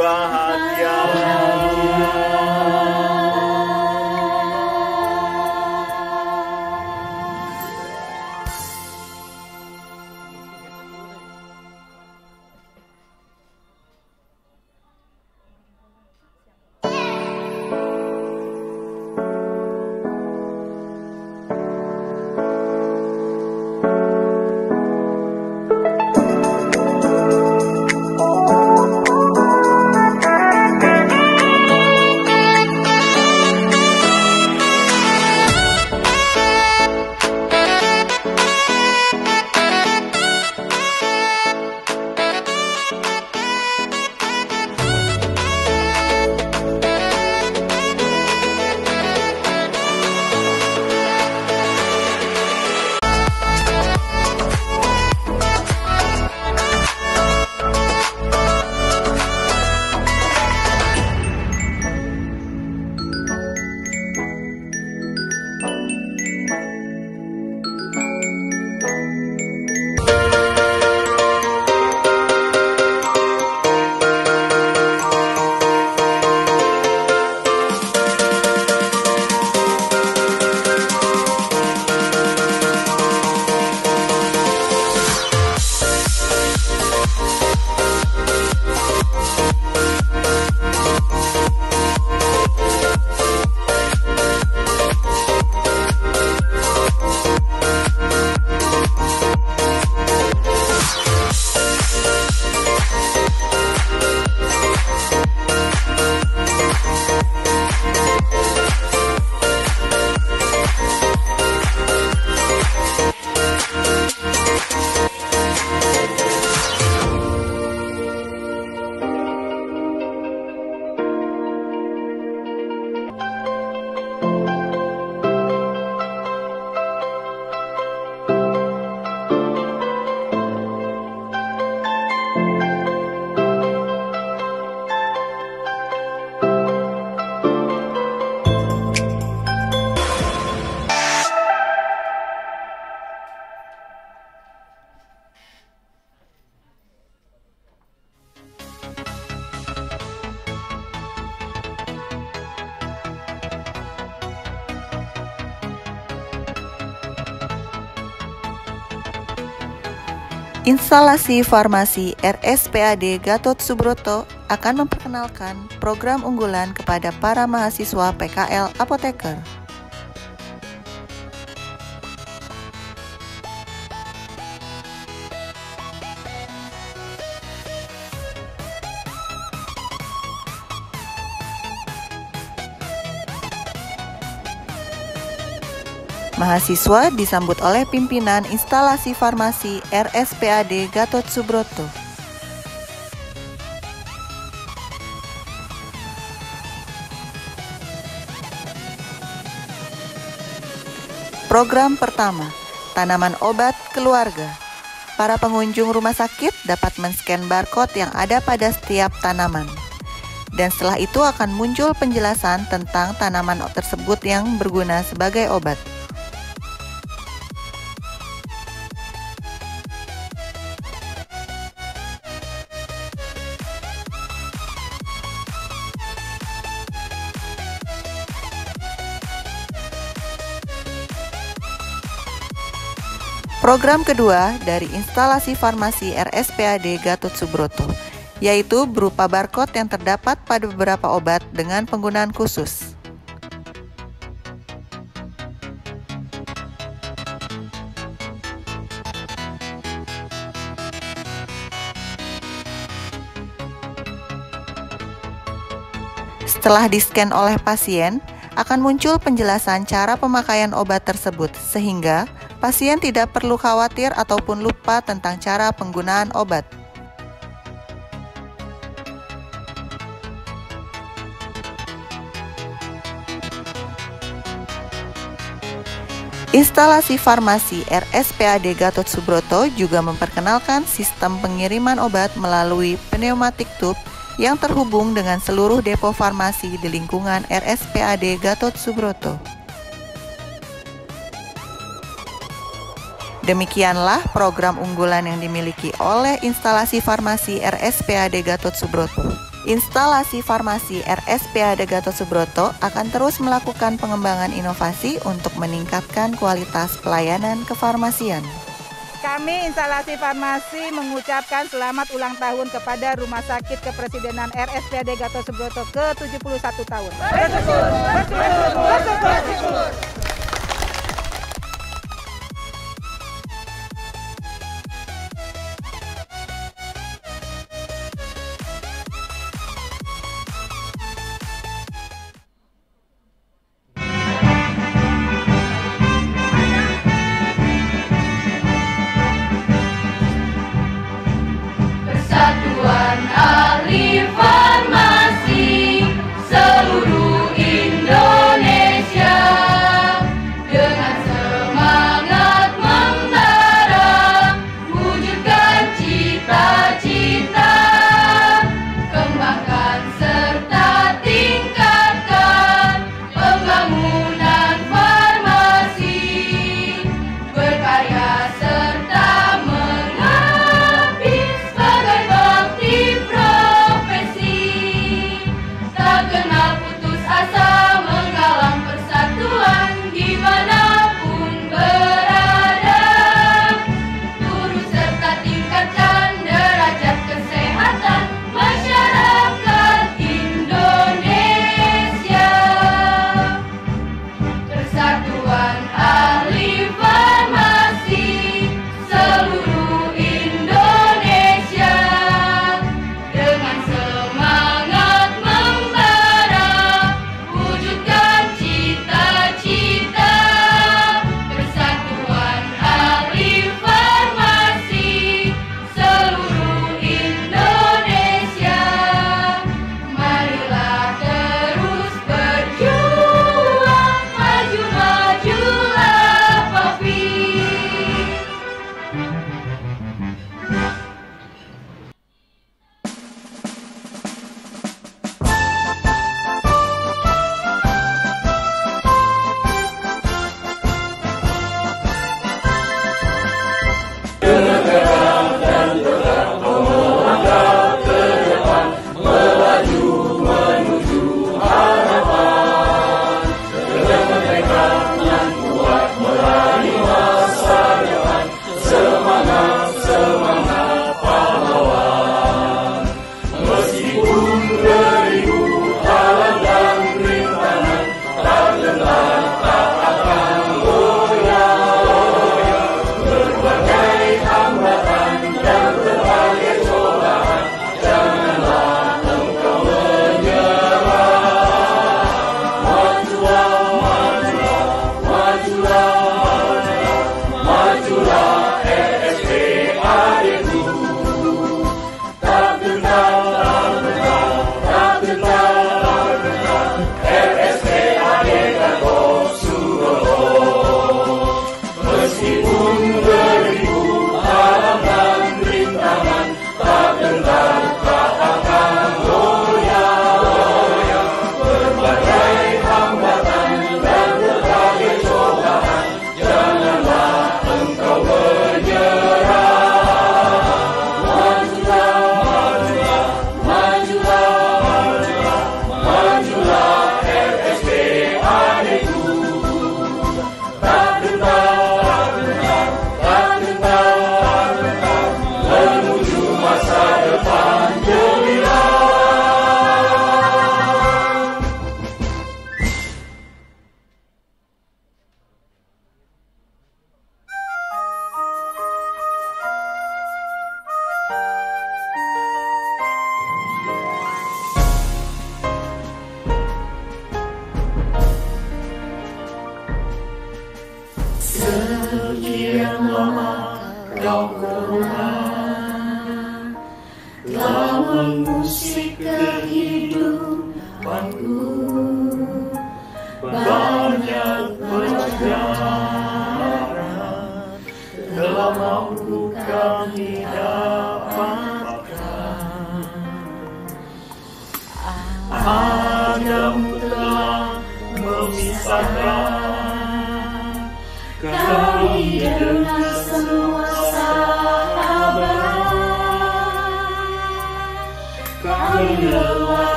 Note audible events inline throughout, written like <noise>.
bahagia. Instalasi Farmasi RSPAD Gatot Subroto akan memperkenalkan program unggulan kepada para mahasiswa PKL apoteker. Mahasiswa disambut oleh pimpinan instalasi farmasi RSPAD Gatot Subroto. Program pertama, tanaman obat keluarga. Para pengunjung rumah sakit dapat men-scan barcode yang ada pada setiap tanaman. Dan setelah itu akan muncul penjelasan tentang tanaman tersebut yang berguna sebagai obat. Program kedua dari instalasi farmasi RSPAD Gatot Subroto, yaitu berupa barcode yang terdapat pada beberapa obat dengan penggunaan khusus. Setelah di-scan oleh pasien, akan muncul penjelasan cara pemakaian obat tersebut, sehingga Pasien tidak perlu khawatir ataupun lupa tentang cara penggunaan obat. Instalasi farmasi RSPAD Gatot Subroto juga memperkenalkan sistem pengiriman obat melalui pneumatik tube yang terhubung dengan seluruh depo farmasi di lingkungan RSPAD Gatot Subroto. Demikianlah program unggulan yang dimiliki oleh instalasi farmasi RSPAD Gatot Subroto. Instalasi farmasi RSPAD Gatot Subroto akan terus melakukan pengembangan inovasi untuk meningkatkan kualitas pelayanan kefarmasian. Kami instalasi farmasi mengucapkan selamat ulang tahun kepada Rumah Sakit Kepresidenan RSPAD Gatot Subroto ke-71 tahun. Bersyukur, bersyukur, bersyukur, bersyukur.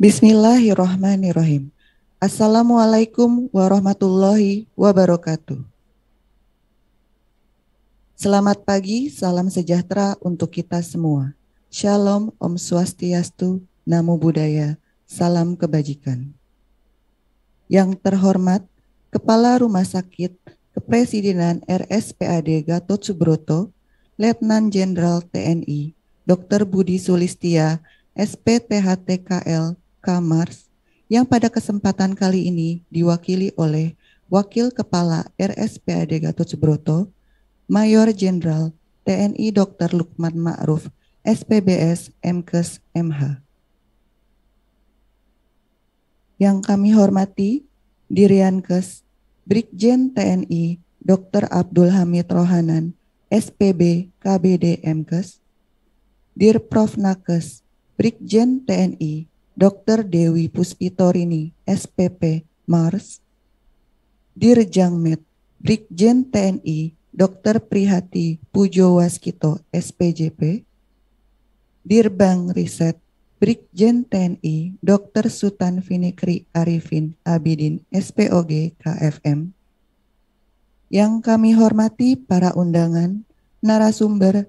Bismillahirrahmanirrahim. Assalamualaikum warahmatullahi wabarakatuh. Selamat pagi, salam sejahtera untuk kita semua. Shalom, Om Swastiastu, Namo Buddhaya, Salam Kebajikan. Yang terhormat, Kepala Rumah Sakit Kepresidenan RSPAD Gatot Subroto, Letnan Jenderal TNI, Dr. Budi Sulistia, SPTHTKL, Kamars yang pada kesempatan kali ini diwakili oleh Wakil Kepala RSPAD Gatot Subroto, Mayor Jenderal TNI Dr. Lukman Ma'ruf, SPBS MKes MH. Yang kami hormati, Diriankes Brigjen TNI Dr. Abdul Hamid Rohanan, SPB KBD MKes, Dir Prof Nakes Brigjen TNI Dr. Dewi Puspitorini, SPP, Mars, Dirjang Med, Brigjen TNI, Dr. Prihati Pujo Waskito, SPJP, Dirbang Riset, Brigjen TNI, Dr. Sutan Finikri Arifin Abidin, SPOG, KFM. Yang kami hormati para undangan, narasumber,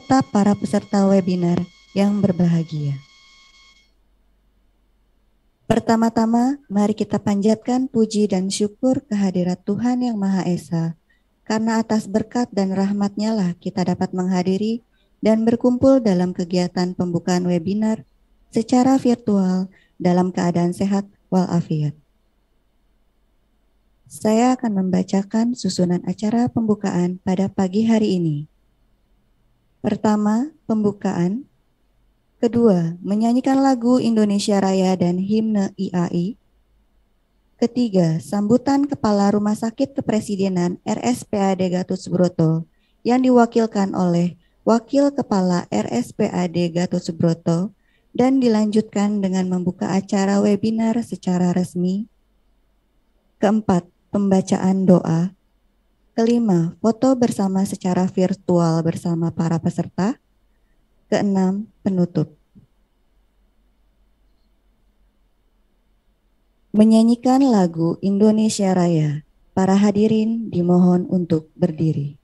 serta para peserta webinar yang berbahagia. Pertama-tama, mari kita panjatkan puji dan syukur kehadirat Tuhan Yang Maha Esa, karena atas berkat dan rahmatnya lah kita dapat menghadiri dan berkumpul dalam kegiatan pembukaan webinar secara virtual dalam keadaan sehat walafiat. Saya akan membacakan susunan acara pembukaan pada pagi hari ini. Pertama, pembukaan Kedua, menyanyikan lagu Indonesia Raya dan himne IAI. Ketiga, sambutan Kepala Rumah Sakit Kepresidenan RSPAD Gatot Subroto yang diwakilkan oleh Wakil Kepala RSPAD Gatot Subroto dan dilanjutkan dengan membuka acara webinar secara resmi. Keempat, pembacaan doa. Kelima, foto bersama secara virtual bersama para peserta. Keenam, penutup. Menyanyikan lagu Indonesia Raya, para hadirin dimohon untuk berdiri.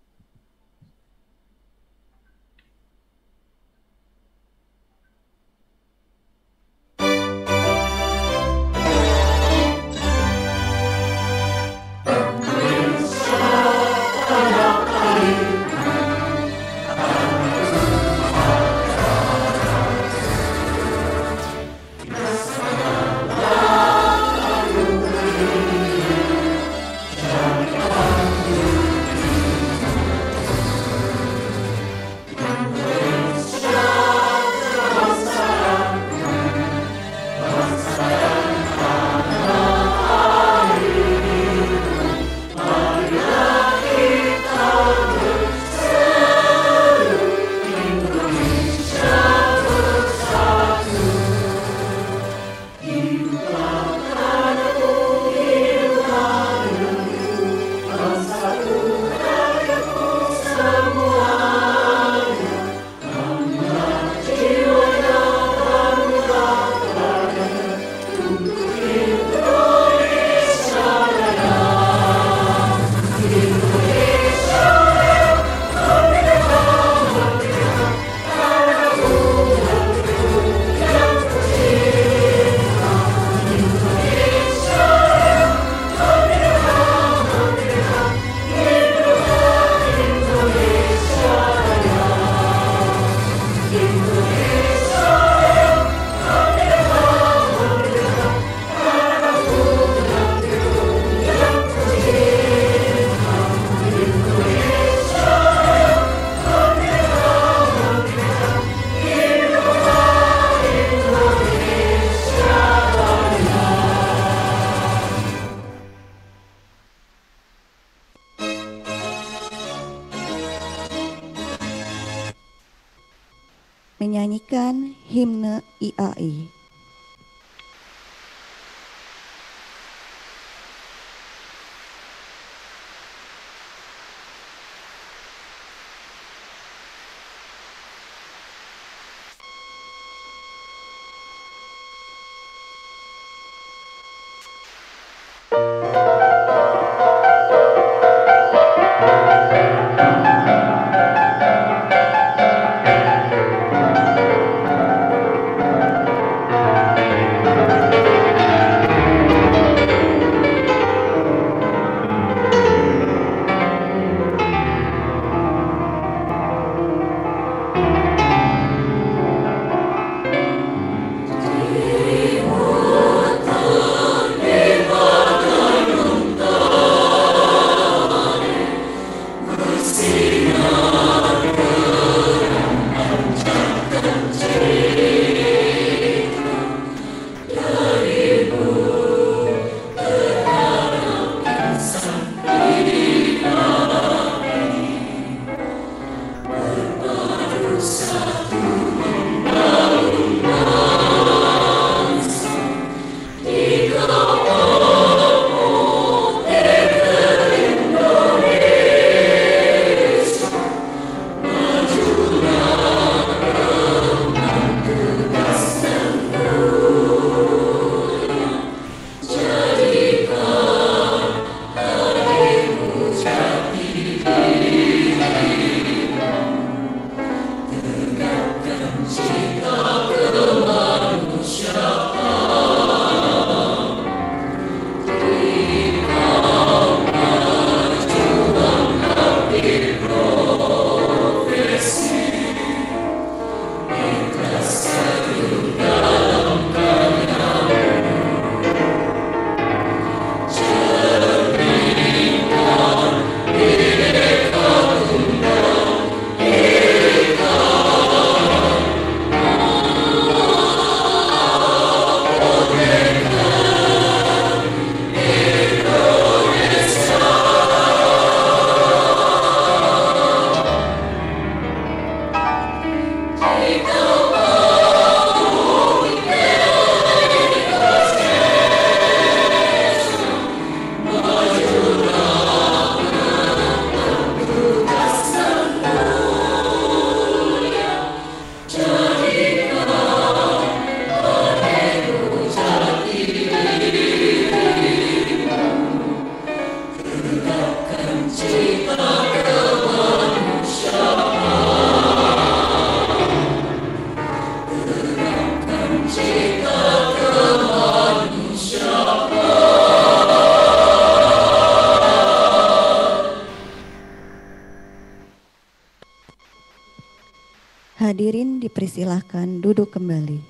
kembali.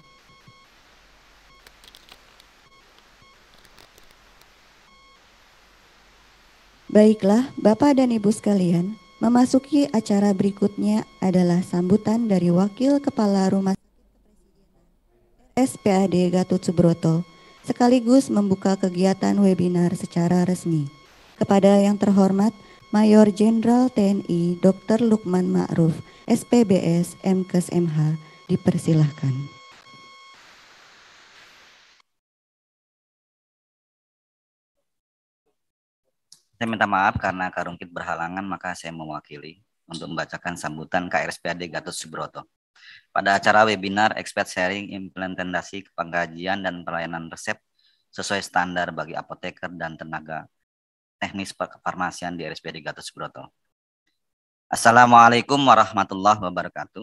Baiklah, Bapak dan Ibu sekalian, memasuki acara berikutnya adalah sambutan dari Wakil Kepala Rumah SPAD Gatot Subroto sekaligus membuka kegiatan webinar secara resmi. Kepada yang terhormat, Mayor Jenderal TNI Dr. Lukman Ma'ruf, SPBS, MKes MH, dipersilahkan. Saya minta maaf karena Karungkit berhalangan, maka saya mewakili untuk membacakan sambutan KRSPAD Gatot Subroto. Pada acara webinar Expert Sharing Implementasi Pengkajian dan Pelayanan Resep sesuai standar bagi apoteker dan tenaga teknis farmasian di RSPD Gatot Subroto. Assalamualaikum warahmatullahi wabarakatuh.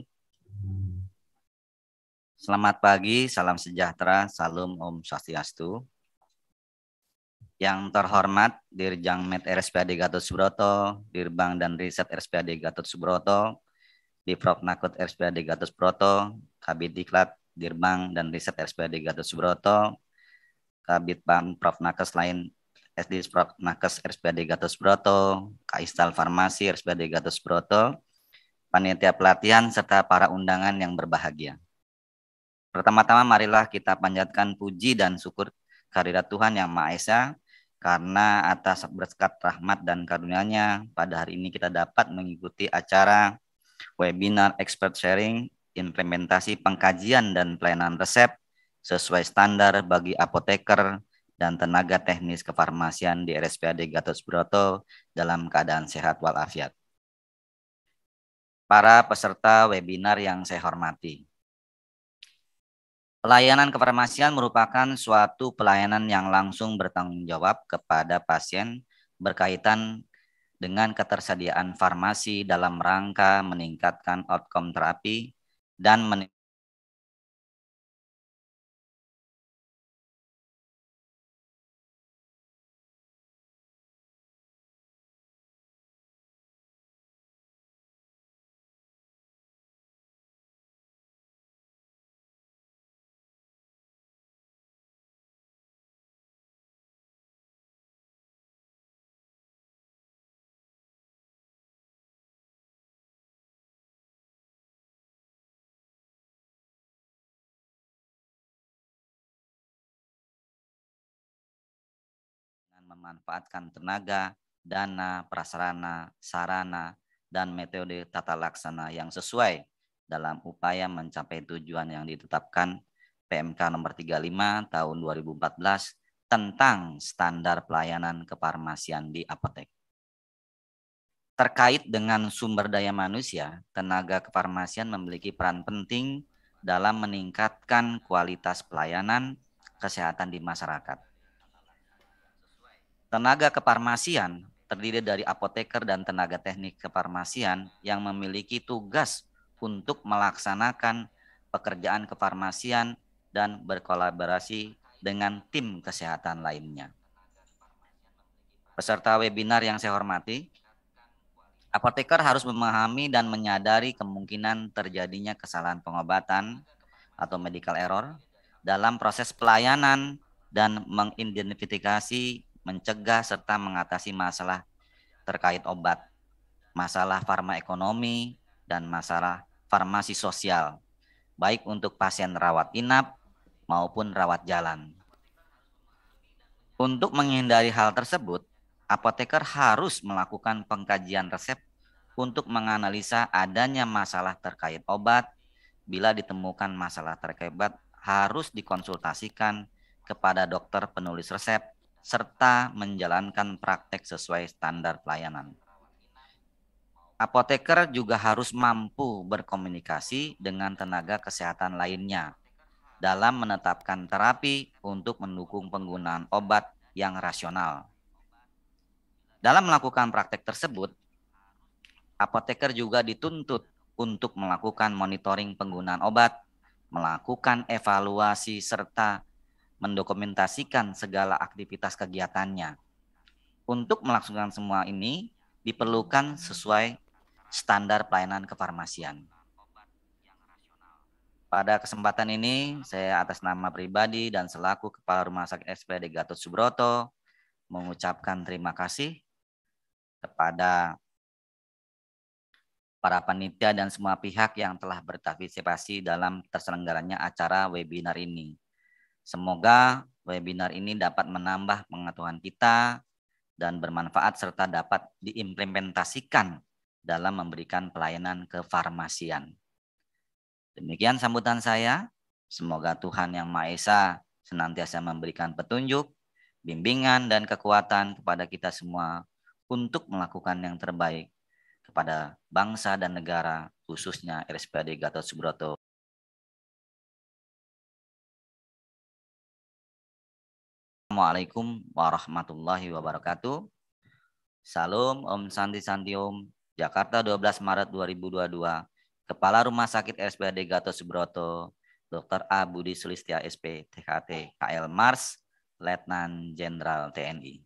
Selamat pagi, salam sejahtera, salam Om Swastiastu. Yang terhormat Dirjang Med RSPAD Gatot Subroto, Dirbang dan Riset RSPAD Gatot Subroto, di Prof Nakut RSPAD Gatot Subroto, Kabit Diklat Dirbang dan Riset RSPAD Gatot Subroto, Kabit Pam Prof Nakes lain SD Prof Nakes RSPAD Gatot Subroto, Kaistal Farmasi RSPAD Gatot Subroto, panitia pelatihan serta para undangan yang berbahagia. Pertama-tama marilah kita panjatkan puji dan syukur kehadirat Tuhan Yang Maha Esa karena atas berkat rahmat dan karunia-Nya pada hari ini kita dapat mengikuti acara webinar expert sharing implementasi pengkajian dan pelayanan resep sesuai standar bagi apoteker dan tenaga teknis kefarmasian di RSPAD Gatot Subroto dalam keadaan sehat walafiat. Para peserta webinar yang saya hormati, Pelayanan kefarmasian merupakan suatu pelayanan yang langsung bertanggung jawab kepada pasien berkaitan dengan ketersediaan farmasi dalam rangka meningkatkan outcome terapi dan meningkatkan memanfaatkan tenaga, dana, prasarana, sarana, dan metode tata laksana yang sesuai dalam upaya mencapai tujuan yang ditetapkan PMK nomor 35 tahun 2014 tentang standar pelayanan Keparmasian di apotek. Terkait dengan sumber daya manusia, tenaga keparmasian memiliki peran penting dalam meningkatkan kualitas pelayanan kesehatan di masyarakat. Tenaga kefarmasian terdiri dari apoteker dan tenaga teknik kefarmasian yang memiliki tugas untuk melaksanakan pekerjaan kefarmasian dan berkolaborasi dengan tim kesehatan lainnya. Peserta webinar yang saya hormati, apoteker harus memahami dan menyadari kemungkinan terjadinya kesalahan pengobatan atau medical error dalam proses pelayanan dan mengidentifikasi mencegah serta mengatasi masalah terkait obat, masalah farma ekonomi dan masalah farmasi sosial, baik untuk pasien rawat inap maupun rawat jalan. Untuk menghindari hal tersebut, apoteker harus melakukan pengkajian resep untuk menganalisa adanya masalah terkait obat. Bila ditemukan masalah terkait obat, harus dikonsultasikan kepada dokter penulis resep serta menjalankan praktek sesuai standar pelayanan. Apoteker juga harus mampu berkomunikasi dengan tenaga kesehatan lainnya dalam menetapkan terapi untuk mendukung penggunaan obat yang rasional. Dalam melakukan praktek tersebut, apoteker juga dituntut untuk melakukan monitoring penggunaan obat, melakukan evaluasi serta mendokumentasikan segala aktivitas kegiatannya. Untuk melaksanakan semua ini diperlukan sesuai standar pelayanan kefarmasian. Pada kesempatan ini, saya atas nama pribadi dan selaku Kepala Rumah Sakit SPD Gatot Subroto mengucapkan terima kasih kepada para panitia dan semua pihak yang telah berpartisipasi dalam terselenggaranya acara webinar ini. Semoga webinar ini dapat menambah pengetahuan kita dan bermanfaat serta dapat diimplementasikan dalam memberikan pelayanan kefarmasian. Demikian sambutan saya. Semoga Tuhan Yang Maha Esa senantiasa memberikan petunjuk, bimbingan, dan kekuatan kepada kita semua untuk melakukan yang terbaik kepada bangsa dan negara, khususnya RSPAD Gatot Subroto Assalamualaikum warahmatullahi wabarakatuh. Salam Om Santi Santi Om, Jakarta 12 Maret 2022. Kepala Rumah Sakit RSPAD Gatot Subroto, Dr. A. Budi Sulistia SP, TKT, KL Mars, Letnan Jenderal TNI.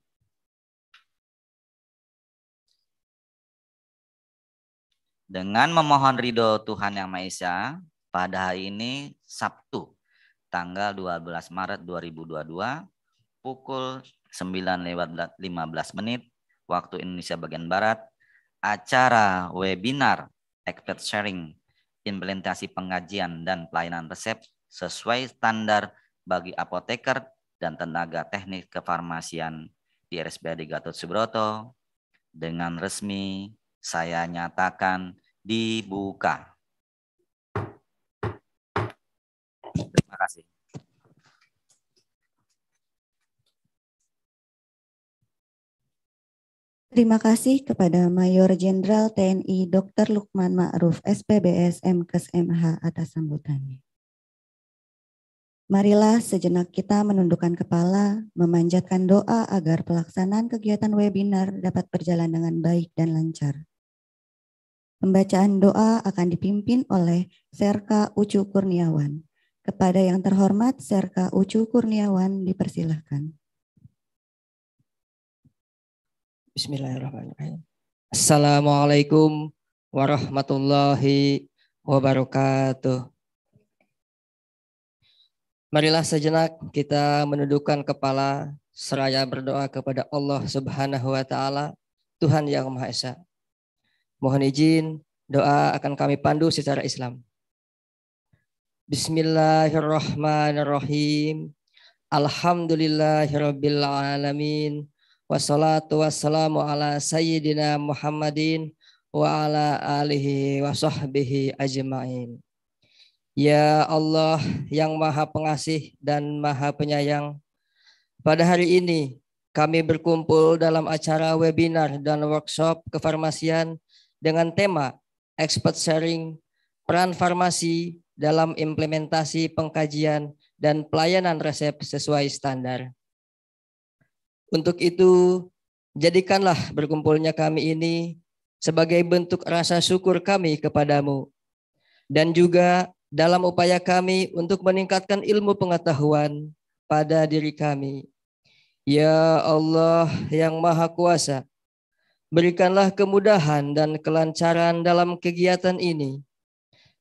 Dengan memohon ridho Tuhan Yang Maha Esa, pada hari ini Sabtu, tanggal 12 Maret 2022, pukul 9 lewat 15 menit waktu Indonesia bagian Barat acara webinar expert sharing implementasi pengajian dan pelayanan resep sesuai standar bagi apoteker dan tenaga teknik kefarmasian di RSPAD Gatot Subroto dengan resmi saya nyatakan dibuka. Terima kasih. Terima kasih kepada Mayor Jenderal TNI Dr. Lukman Ma'ruf SPBS MKes MH atas sambutannya. Marilah sejenak kita menundukkan kepala, memanjatkan doa agar pelaksanaan kegiatan webinar dapat berjalan dengan baik dan lancar. Pembacaan doa akan dipimpin oleh Serka Ucu Kurniawan. Kepada yang terhormat, Serka Ucu Kurniawan dipersilahkan. Bismillahirrahmanirrahim. Assalamualaikum warahmatullahi wabarakatuh. Marilah sejenak kita menundukkan kepala seraya berdoa kepada Allah Subhanahu wa taala, Tuhan yang Maha Esa. Mohon izin doa akan kami pandu secara Islam. Bismillahirrahmanirrahim. Alhamdulillahirabbil alamin. Wassalatu wassalamu ala sayyidina Muhammadin wa ala alihi wa sahbihi ajma'in. Ya Allah yang maha pengasih dan maha penyayang, pada hari ini kami berkumpul dalam acara webinar dan workshop kefarmasian dengan tema Expert Sharing Peran Farmasi dalam Implementasi Pengkajian dan Pelayanan Resep Sesuai Standar. Untuk itu, jadikanlah berkumpulnya kami ini sebagai bentuk rasa syukur kami kepadamu. Dan juga dalam upaya kami untuk meningkatkan ilmu pengetahuan pada diri kami. Ya Allah yang Maha Kuasa, berikanlah kemudahan dan kelancaran dalam kegiatan ini.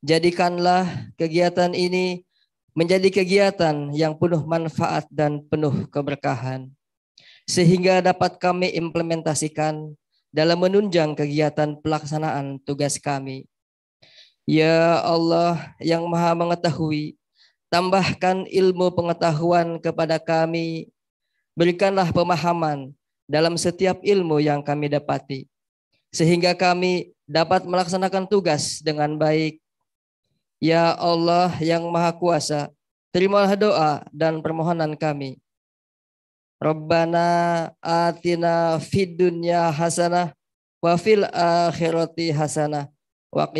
Jadikanlah kegiatan ini menjadi kegiatan yang penuh manfaat dan penuh keberkahan sehingga dapat kami implementasikan dalam menunjang kegiatan pelaksanaan tugas kami. Ya Allah yang maha mengetahui, tambahkan ilmu pengetahuan kepada kami, berikanlah pemahaman dalam setiap ilmu yang kami dapati, sehingga kami dapat melaksanakan tugas dengan baik. Ya Allah yang Maha Kuasa, terimalah doa dan permohonan kami. Rabbana atina fid dunya hasanah wa fil akhirati hasanah wa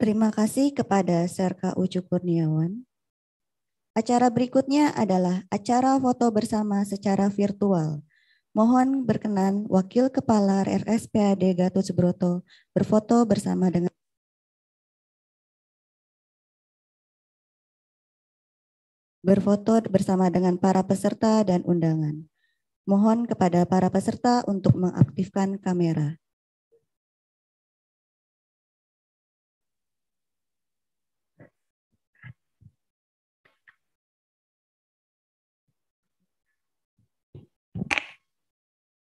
Terima kasih kepada Serka Ucu Kurniawan. Acara berikutnya adalah acara foto bersama secara virtual Mohon berkenan Wakil Kepala RSPAD Gatot Subroto berfoto bersama dengan berfoto bersama dengan para peserta dan undangan. Mohon kepada para peserta untuk mengaktifkan kamera.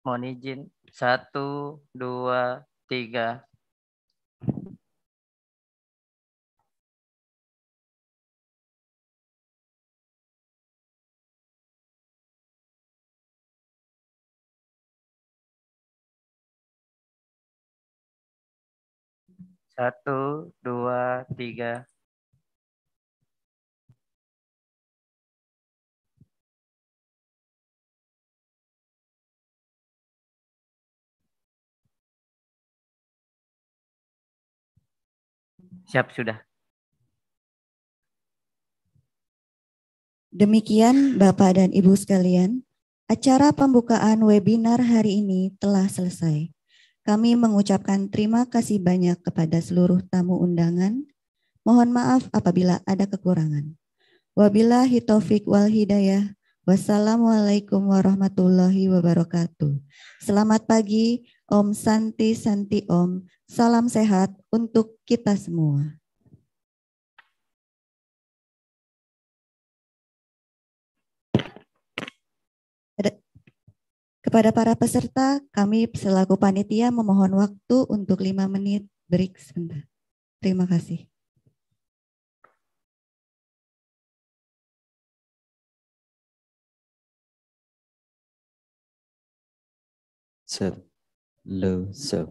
Mohon izin. Satu, dua, tiga. Satu, dua, tiga. Siap sudah. Demikian Bapak dan Ibu sekalian, acara pembukaan webinar hari ini telah selesai. Kami mengucapkan terima kasih banyak kepada seluruh tamu undangan. Mohon maaf apabila ada kekurangan. Wabillahi taufik wal hidayah. Wassalamualaikum warahmatullahi wabarakatuh. Selamat pagi, Om Santi Santi Om. Salam sehat untuk kita semua. Kepada para peserta, kami selaku panitia memohon waktu untuk lima menit break sebentar. Terima kasih. Set. lưu sự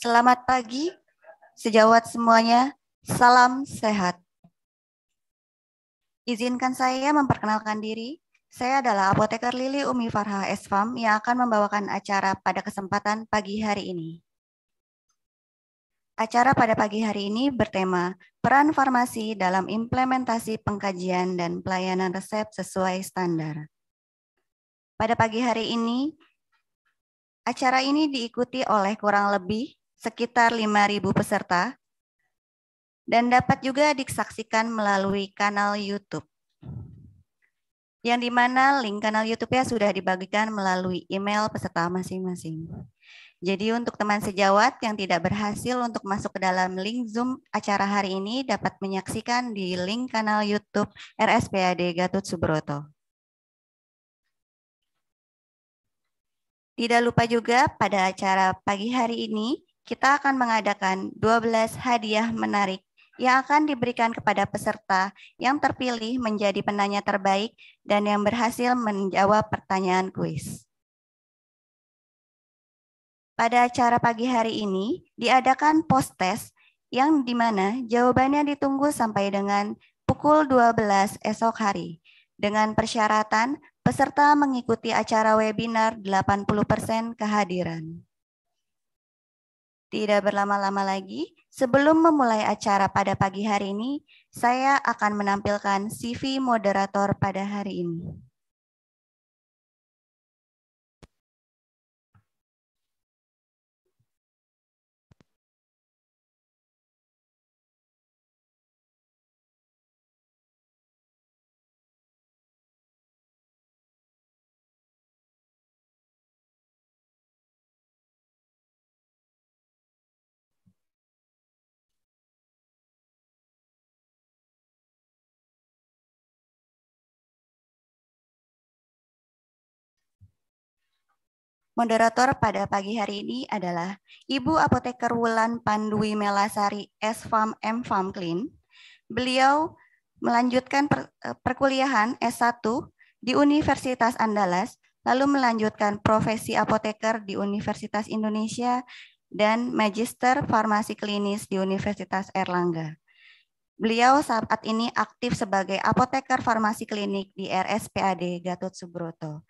Selamat pagi, sejawat semuanya. Salam sehat. Izinkan saya memperkenalkan diri. Saya adalah apoteker Lili Umi Farha Esfam yang akan membawakan acara pada kesempatan pagi hari ini. Acara pada pagi hari ini bertema peran farmasi dalam implementasi pengkajian dan pelayanan resep sesuai standar. Pada pagi hari ini, acara ini diikuti oleh kurang lebih sekitar 5.000 peserta dan dapat juga disaksikan melalui kanal YouTube. Yang dimana link kanal YouTube-nya sudah dibagikan melalui email peserta masing-masing. Jadi untuk teman sejawat yang tidak berhasil untuk masuk ke dalam link Zoom acara hari ini dapat menyaksikan di link kanal YouTube RSPAD Gatot Subroto. Tidak lupa juga pada acara pagi hari ini kita akan mengadakan 12 hadiah menarik yang akan diberikan kepada peserta yang terpilih menjadi penanya terbaik dan yang berhasil menjawab pertanyaan kuis. Pada acara pagi hari ini, diadakan post test yang dimana jawabannya ditunggu sampai dengan pukul 12 esok hari dengan persyaratan peserta mengikuti acara webinar 80% kehadiran. Tidak berlama-lama lagi, sebelum memulai acara pada pagi hari ini, saya akan menampilkan CV moderator pada hari ini. Moderator pada pagi hari ini adalah Ibu Apoteker Wulan Pandwi Melasari S M Farm Clean. Beliau melanjutkan per, eh, perkuliahan S1 di Universitas Andalas, lalu melanjutkan profesi apoteker di Universitas Indonesia dan Magister Farmasi Klinis di Universitas Erlangga. Beliau saat ini aktif sebagai apoteker farmasi klinik di RSPAD Gatot Subroto.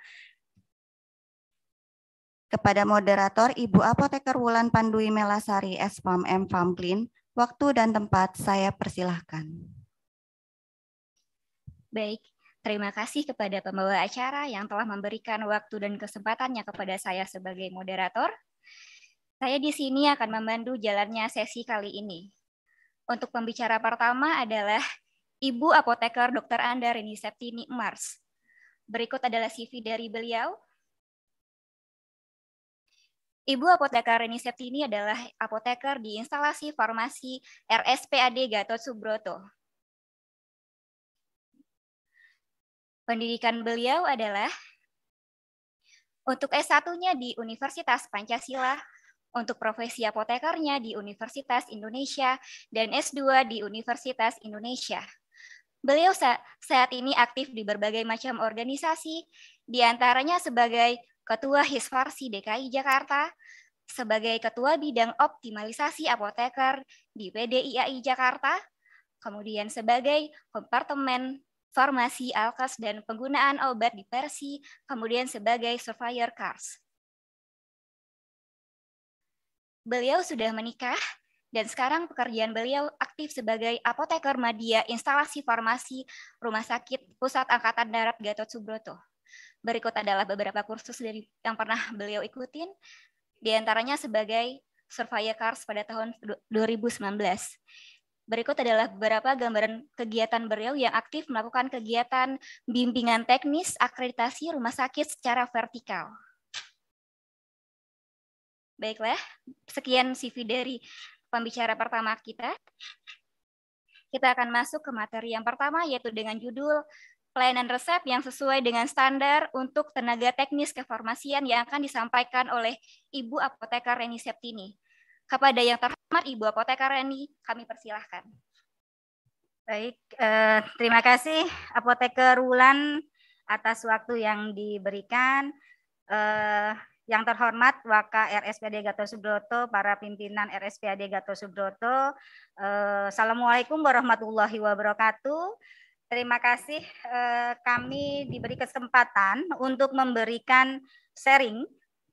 Kepada moderator Ibu Apoteker Wulan Pandui Melasari, S.Pom M Famklin, waktu dan tempat saya persilahkan. Baik, Terima kasih kepada pembawa acara yang telah memberikan waktu dan kesempatannya kepada saya sebagai moderator. Saya di sini akan memandu jalannya sesi kali ini. Untuk pembicara pertama adalah Ibu Apoteker Dr. Anda Rini Septini Mars. Berikut adalah CV dari beliau, Ibu apoteker Reni Septini adalah apoteker di instalasi farmasi RSPAD Gatot Subroto. Pendidikan beliau adalah untuk S1-nya di Universitas Pancasila, untuk profesi apotekernya di Universitas Indonesia, dan S2 di Universitas Indonesia. Beliau saat ini aktif di berbagai macam organisasi, diantaranya sebagai Ketua Hisfarsi DKI Jakarta, sebagai Ketua Bidang Optimalisasi Apoteker di PDIAI Jakarta, kemudian sebagai Kompartemen Farmasi Alkes dan Penggunaan Obat di Persi, kemudian sebagai Surveyor Kars. Beliau sudah menikah dan sekarang pekerjaan beliau aktif sebagai apoteker media instalasi farmasi Rumah Sakit Pusat Angkatan Darat Gatot Subroto. Berikut adalah beberapa kursus dari yang pernah beliau ikutin, diantaranya sebagai surveyor Cars pada tahun 2019. Berikut adalah beberapa gambaran kegiatan beliau yang aktif melakukan kegiatan bimbingan teknis akreditasi rumah sakit secara vertikal. Baiklah, sekian CV dari pembicara pertama kita. Kita akan masuk ke materi yang pertama yaitu dengan judul pelayanan resep yang sesuai dengan standar untuk tenaga teknis kefarmasian yang akan disampaikan oleh Ibu Apotekar Reni Septini. Kepada yang terhormat Ibu Apotekar Reni, kami persilahkan. Baik, eh, terima kasih Apoteker Wulan atas waktu yang diberikan. Eh, yang terhormat Waka RSPAD Gatot Subroto, para pimpinan RSPAD Gatot Subroto. Eh, Assalamualaikum warahmatullahi wabarakatuh. Terima kasih eh, kami diberi kesempatan untuk memberikan sharing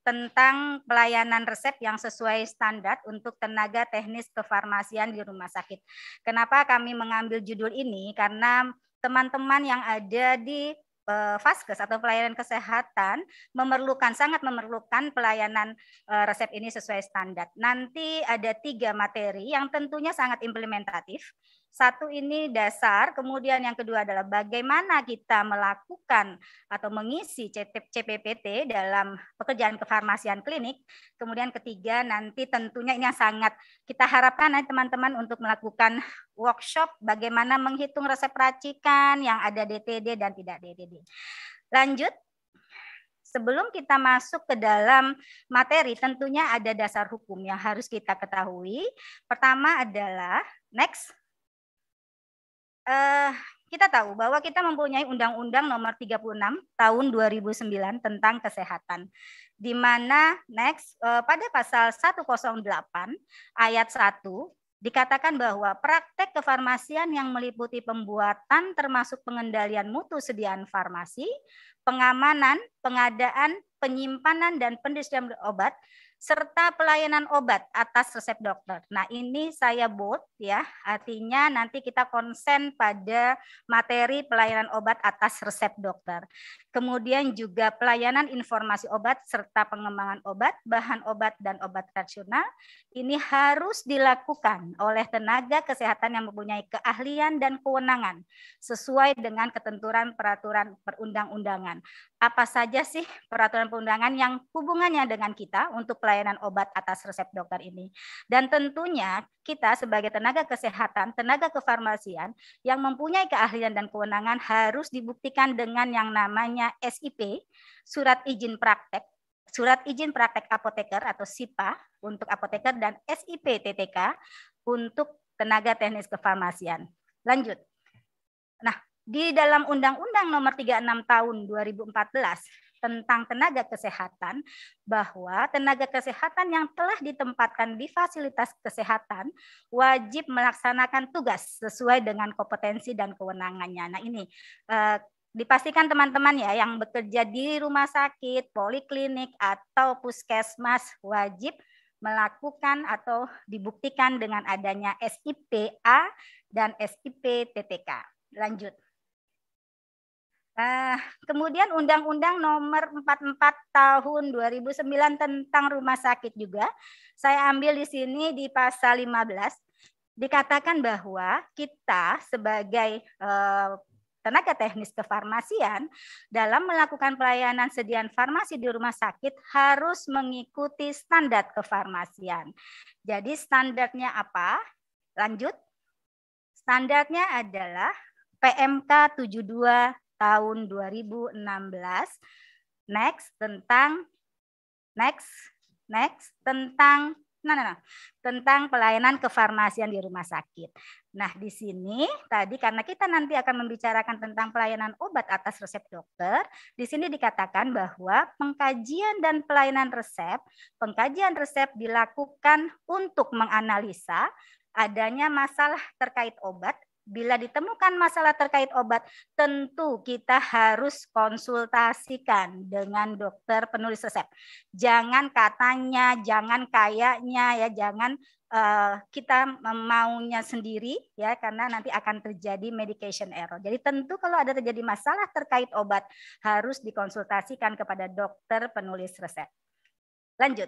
tentang pelayanan resep yang sesuai standar untuk tenaga teknis kefarmasian di rumah sakit. Kenapa kami mengambil judul ini? Karena teman-teman yang ada di eh, vaskes Faskes atau pelayanan kesehatan memerlukan sangat memerlukan pelayanan eh, resep ini sesuai standar. Nanti ada tiga materi yang tentunya sangat implementatif satu ini dasar, kemudian yang kedua adalah bagaimana kita melakukan atau mengisi CPPT dalam pekerjaan kefarmasian klinik. Kemudian ketiga nanti tentunya ini yang sangat kita harapkan ya, teman-teman untuk melakukan workshop bagaimana menghitung resep racikan yang ada DTD dan tidak DTD. Lanjut, sebelum kita masuk ke dalam materi tentunya ada dasar hukum yang harus kita ketahui. Pertama adalah next eh, kita tahu bahwa kita mempunyai Undang-Undang Nomor 36 Tahun 2009 tentang kesehatan, di mana next eh, pada pasal 108 ayat 1 dikatakan bahwa praktek kefarmasian yang meliputi pembuatan termasuk pengendalian mutu sediaan farmasi, pengamanan, pengadaan, penyimpanan dan pendistribusian obat serta pelayanan obat atas resep dokter. Nah, ini saya bold ya, artinya nanti kita konsen pada materi pelayanan obat atas resep dokter. Kemudian juga pelayanan informasi obat serta pengembangan obat, bahan obat dan obat tradisional Ini harus dilakukan oleh tenaga kesehatan yang mempunyai keahlian dan kewenangan sesuai dengan ketentuan peraturan perundang-undangan apa saja sih peraturan perundangan yang hubungannya dengan kita untuk pelayanan obat atas resep dokter ini. Dan tentunya kita sebagai tenaga kesehatan, tenaga kefarmasian yang mempunyai keahlian dan kewenangan harus dibuktikan dengan yang namanya SIP, surat izin praktek, surat izin praktek apoteker atau SIPA untuk apoteker dan SIP TTK untuk tenaga teknis kefarmasian. Lanjut. Nah, di dalam Undang-Undang Nomor 36 Tahun 2014 tentang tenaga kesehatan bahwa tenaga kesehatan yang telah ditempatkan di fasilitas kesehatan wajib melaksanakan tugas sesuai dengan kompetensi dan kewenangannya. Nah, ini eh, dipastikan teman-teman ya yang bekerja di rumah sakit, poliklinik atau puskesmas wajib melakukan atau dibuktikan dengan adanya SIPA dan SIP TTK. Lanjut. Nah, kemudian Undang-Undang Nomor 44 Tahun 2009 tentang Rumah Sakit juga saya ambil di sini di pasal 15 dikatakan bahwa kita sebagai eh, tenaga teknis kefarmasian dalam melakukan pelayanan sediaan farmasi di rumah sakit harus mengikuti standar kefarmasian. Jadi standarnya apa? Lanjut. Standarnya adalah PMK 72 tahun 2016 next tentang next next tentang nah, nah, nah tentang pelayanan kefarmasian di rumah sakit. Nah, di sini tadi karena kita nanti akan membicarakan tentang pelayanan obat atas resep dokter, di sini dikatakan bahwa pengkajian dan pelayanan resep, pengkajian resep dilakukan untuk menganalisa adanya masalah terkait obat Bila ditemukan masalah terkait obat, tentu kita harus konsultasikan dengan dokter penulis resep. Jangan katanya, jangan kayaknya ya, jangan uh, kita maunya sendiri ya karena nanti akan terjadi medication error. Jadi tentu kalau ada terjadi masalah terkait obat harus dikonsultasikan kepada dokter penulis resep. Lanjut.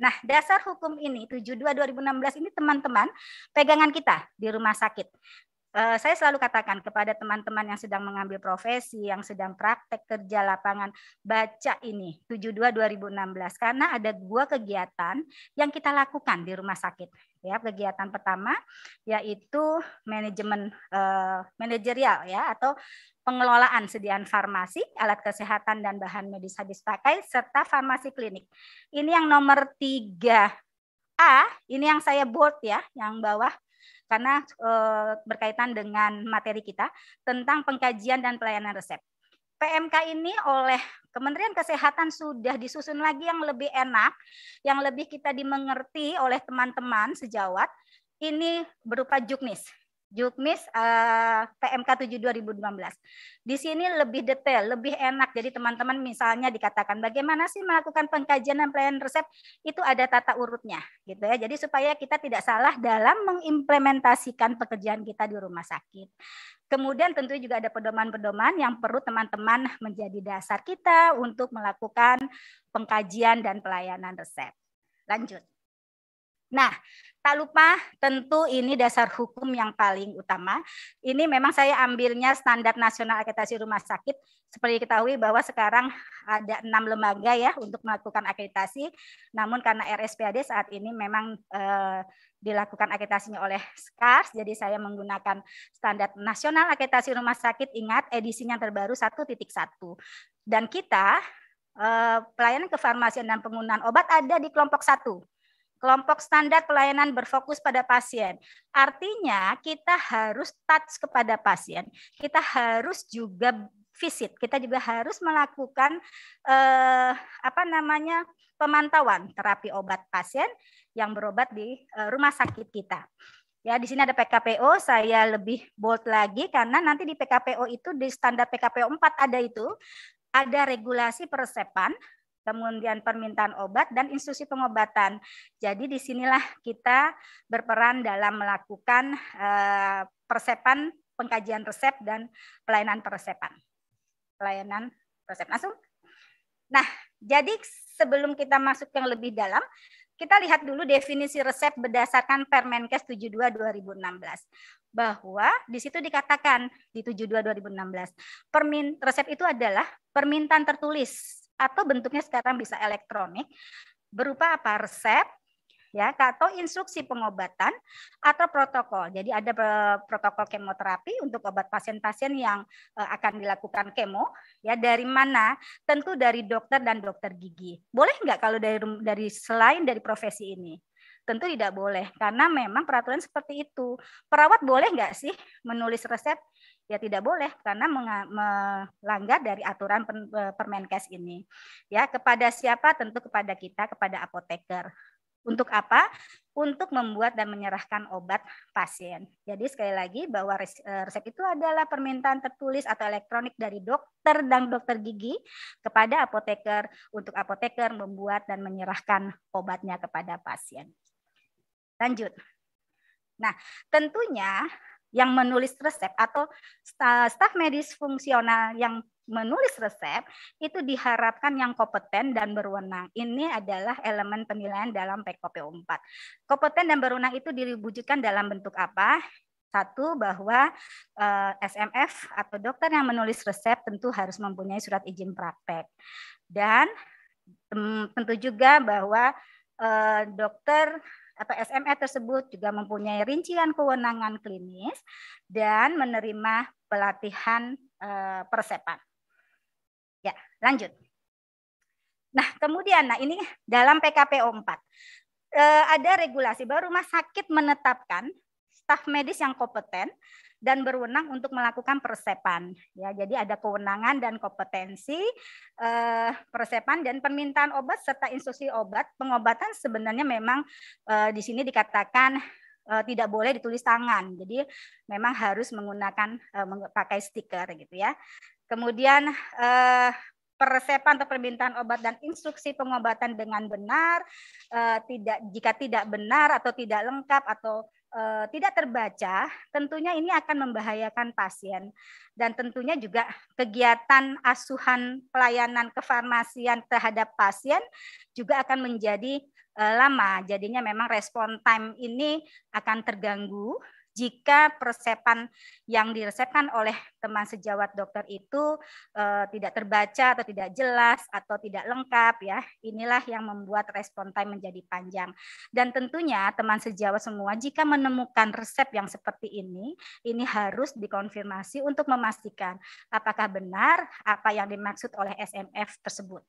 Nah, dasar hukum ini 72 2016 ini teman-teman pegangan kita di rumah sakit. Eh, saya selalu katakan kepada teman-teman yang sedang mengambil profesi, yang sedang praktek kerja lapangan, baca ini 72 2016 karena ada dua kegiatan yang kita lakukan di rumah sakit. Ya, kegiatan pertama yaitu manajemen uh, manajerial ya atau pengelolaan sediaan farmasi, alat kesehatan dan bahan medis habis pakai serta farmasi klinik. Ini yang nomor tiga A, ini yang saya bold ya, yang bawah karena uh, berkaitan dengan materi kita tentang pengkajian dan pelayanan resep. PMK ini oleh Kementerian Kesehatan sudah disusun lagi yang lebih enak, yang lebih kita dimengerti oleh teman-teman sejawat. Ini berupa juknis. Jukmis uh, PMK 7 2016. Di sini lebih detail, lebih enak. Jadi teman-teman misalnya dikatakan bagaimana sih melakukan pengkajian dan pelayanan resep itu ada tata urutnya gitu ya. Jadi supaya kita tidak salah dalam mengimplementasikan pekerjaan kita di rumah sakit. Kemudian tentu juga ada pedoman-pedoman yang perlu teman-teman menjadi dasar kita untuk melakukan pengkajian dan pelayanan resep. Lanjut. Nah, tak lupa tentu ini dasar hukum yang paling utama. Ini memang saya ambilnya standar nasional akreditasi rumah sakit. Seperti diketahui bahwa sekarang ada enam lembaga ya untuk melakukan akreditasi. Namun karena RSPAD saat ini memang eh, dilakukan akreditasinya oleh SCARS, jadi saya menggunakan standar nasional akreditasi rumah sakit. Ingat edisinya terbaru 1.1. Dan kita eh, pelayanan kefarmasian dan penggunaan obat ada di kelompok satu Kelompok standar pelayanan berfokus pada pasien. Artinya kita harus touch kepada pasien. Kita harus juga visit. Kita juga harus melakukan eh, apa namanya pemantauan terapi obat pasien yang berobat di eh, rumah sakit kita. Ya, di sini ada PKPO, saya lebih bold lagi karena nanti di PKPO itu di standar PKPO 4 ada itu, ada regulasi persepan kemudian permintaan obat dan instruksi pengobatan. Jadi disinilah kita berperan dalam melakukan eh, persepan, pengkajian resep dan pelayanan persepan. Pelayanan resep langsung. Nah, jadi sebelum kita masuk yang lebih dalam, kita lihat dulu definisi resep berdasarkan Permenkes 72 2016 bahwa di situ dikatakan di 72 2016 permin resep itu adalah permintaan tertulis atau bentuknya sekarang bisa elektronik berupa apa resep ya atau instruksi pengobatan atau protokol. Jadi ada eh, protokol kemoterapi untuk obat pasien-pasien yang eh, akan dilakukan kemo ya dari mana? Tentu dari dokter dan dokter gigi. Boleh nggak kalau dari dari selain dari profesi ini? Tentu tidak boleh karena memang peraturan seperti itu. Perawat boleh nggak sih menulis resep? Ya tidak boleh karena melanggar dari aturan e, Permenkes ini. Ya kepada siapa? Tentu kepada kita, kepada apoteker. Untuk apa? Untuk membuat dan menyerahkan obat pasien. Jadi sekali lagi bahwa e, resep itu adalah permintaan tertulis atau elektronik dari dokter dan dokter gigi kepada apoteker untuk apoteker membuat dan menyerahkan obatnya kepada pasien. Lanjut. Nah, tentunya yang menulis resep atau staf medis fungsional yang menulis resep itu diharapkan yang kompeten dan berwenang. Ini adalah elemen penilaian dalam PKP 4. Kompeten dan berwenang itu diwujudkan dalam bentuk apa? Satu, bahwa eh, SMF atau dokter yang menulis resep tentu harus mempunyai surat izin praktek. Dan tentu juga bahwa eh, dokter atau SME tersebut juga mempunyai rincian kewenangan klinis dan menerima pelatihan eh, persepan. Ya, lanjut. Nah, kemudian nah ini dalam PKPO 4 eh, ada regulasi baru rumah sakit menetapkan staf medis yang kompeten dan berwenang untuk melakukan persepan. Ya, jadi ada kewenangan dan kompetensi eh, persepan dan permintaan obat serta instruksi obat pengobatan sebenarnya memang eh, di sini dikatakan eh, tidak boleh ditulis tangan. Jadi memang harus menggunakan eh, pakai stiker gitu ya. Kemudian eh, persepan atau permintaan obat dan instruksi pengobatan dengan benar, eh, tidak jika tidak benar atau tidak lengkap atau uh, tidak terbaca, tentunya ini akan membahayakan pasien dan tentunya juga kegiatan asuhan pelayanan kefarmasian terhadap pasien juga akan menjadi uh, lama. Jadinya memang respon time ini akan terganggu jika persepan yang diresepkan oleh teman sejawat dokter itu e, tidak terbaca atau tidak jelas atau tidak lengkap ya inilah yang membuat respon time menjadi panjang dan tentunya teman sejawat semua jika menemukan resep yang seperti ini ini harus dikonfirmasi untuk memastikan apakah benar apa yang dimaksud oleh SMF tersebut.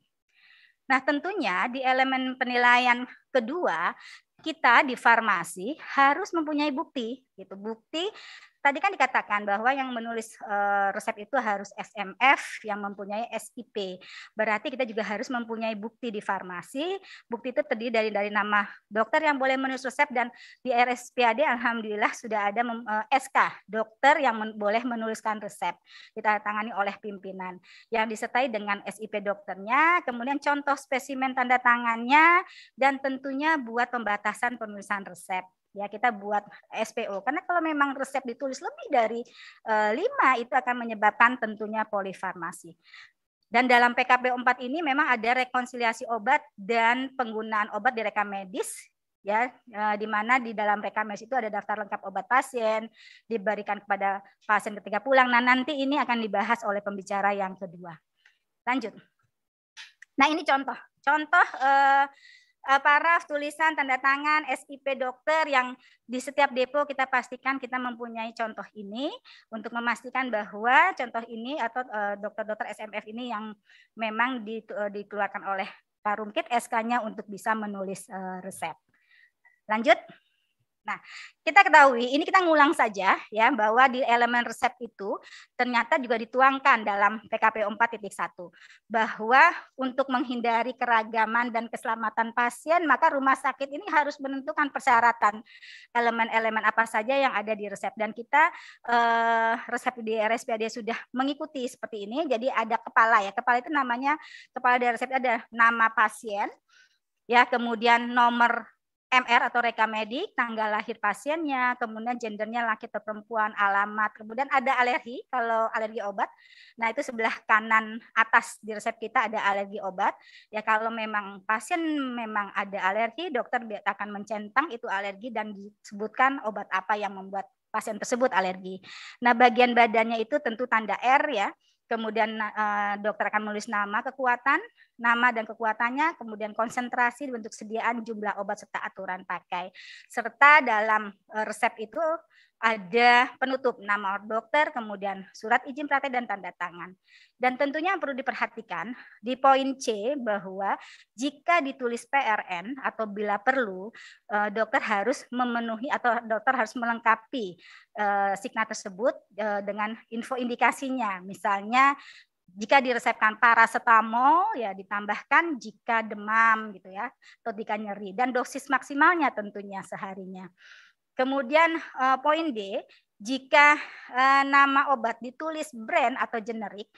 Nah, tentunya di elemen penilaian kedua, kita di farmasi harus mempunyai bukti gitu. Bukti tadi kan dikatakan bahwa yang menulis uh, resep itu harus SMF yang mempunyai SIP. Berarti kita juga harus mempunyai bukti di farmasi. Bukti itu terdiri dari dari nama dokter yang boleh menulis resep dan di RSPAD alhamdulillah sudah ada mem, uh, eh, SK dokter yang men, boleh menuliskan resep ditandatangani oleh pimpinan yang disertai dengan SIP dokternya, kemudian contoh spesimen tanda tangannya dan tentunya buat pembatasan penulisan resep ya kita buat SPO karena kalau memang resep ditulis lebih dari eh, lima itu akan menyebabkan tentunya polifarmasi dan dalam PKP 4 ini memang ada rekonsiliasi obat dan penggunaan obat di rekam medis ya eh, di mana di dalam rekam medis itu ada daftar lengkap obat pasien diberikan kepada pasien ketika pulang. Nah, nanti ini akan dibahas oleh pembicara yang kedua. Lanjut. Nah, ini contoh. Contoh e, Eh, paraf, tulisan, tanda tangan, SIP dokter yang di setiap depo kita pastikan kita mempunyai contoh ini untuk memastikan bahwa contoh ini atau eh, dokter-dokter SMF ini yang memang eh, dikeluarkan oleh Parumkit SK-nya untuk bisa menulis resep. Lanjut. Nah, kita ketahui ini kita ngulang saja ya bahwa di elemen resep itu ternyata juga dituangkan dalam PKP 4.1 bahwa untuk menghindari keragaman dan keselamatan pasien maka rumah sakit ini harus menentukan persyaratan elemen-elemen apa saja yang ada di resep dan kita eh, resep di RSPAD sudah mengikuti seperti ini. Jadi ada kepala ya. Kepala itu namanya kepala dari resep ada nama pasien ya kemudian nomor MR atau reka medik, tanggal lahir pasiennya, kemudian gendernya laki atau perempuan, alamat, kemudian ada alergi kalau alergi obat. Nah, itu sebelah kanan atas di resep kita ada alergi obat. Ya kalau memang pasien memang ada alergi, dokter akan mencentang itu alergi dan disebutkan obat apa yang membuat pasien tersebut alergi. Nah, bagian badannya itu tentu tanda R ya. Kemudian eh, dokter akan menulis nama kekuatan, nama dan kekuatannya, kemudian konsentrasi bentuk sediaan jumlah obat serta aturan pakai. Serta dalam eh, resep itu ada penutup nama dokter, kemudian surat izin praktek dan tanda tangan. Dan tentunya perlu diperhatikan di poin C bahwa jika ditulis PRN atau bila perlu eh, dokter harus memenuhi atau dokter harus melengkapi eh, signa tersebut dengan info indikasinya. Misalnya jika diresepkan paracetamol ya ditambahkan jika demam gitu ya atau jika nyeri dan dosis maksimalnya tentunya seharinya. Kemudian eh, poin D, jika uh, nama obat ditulis brand atau generik,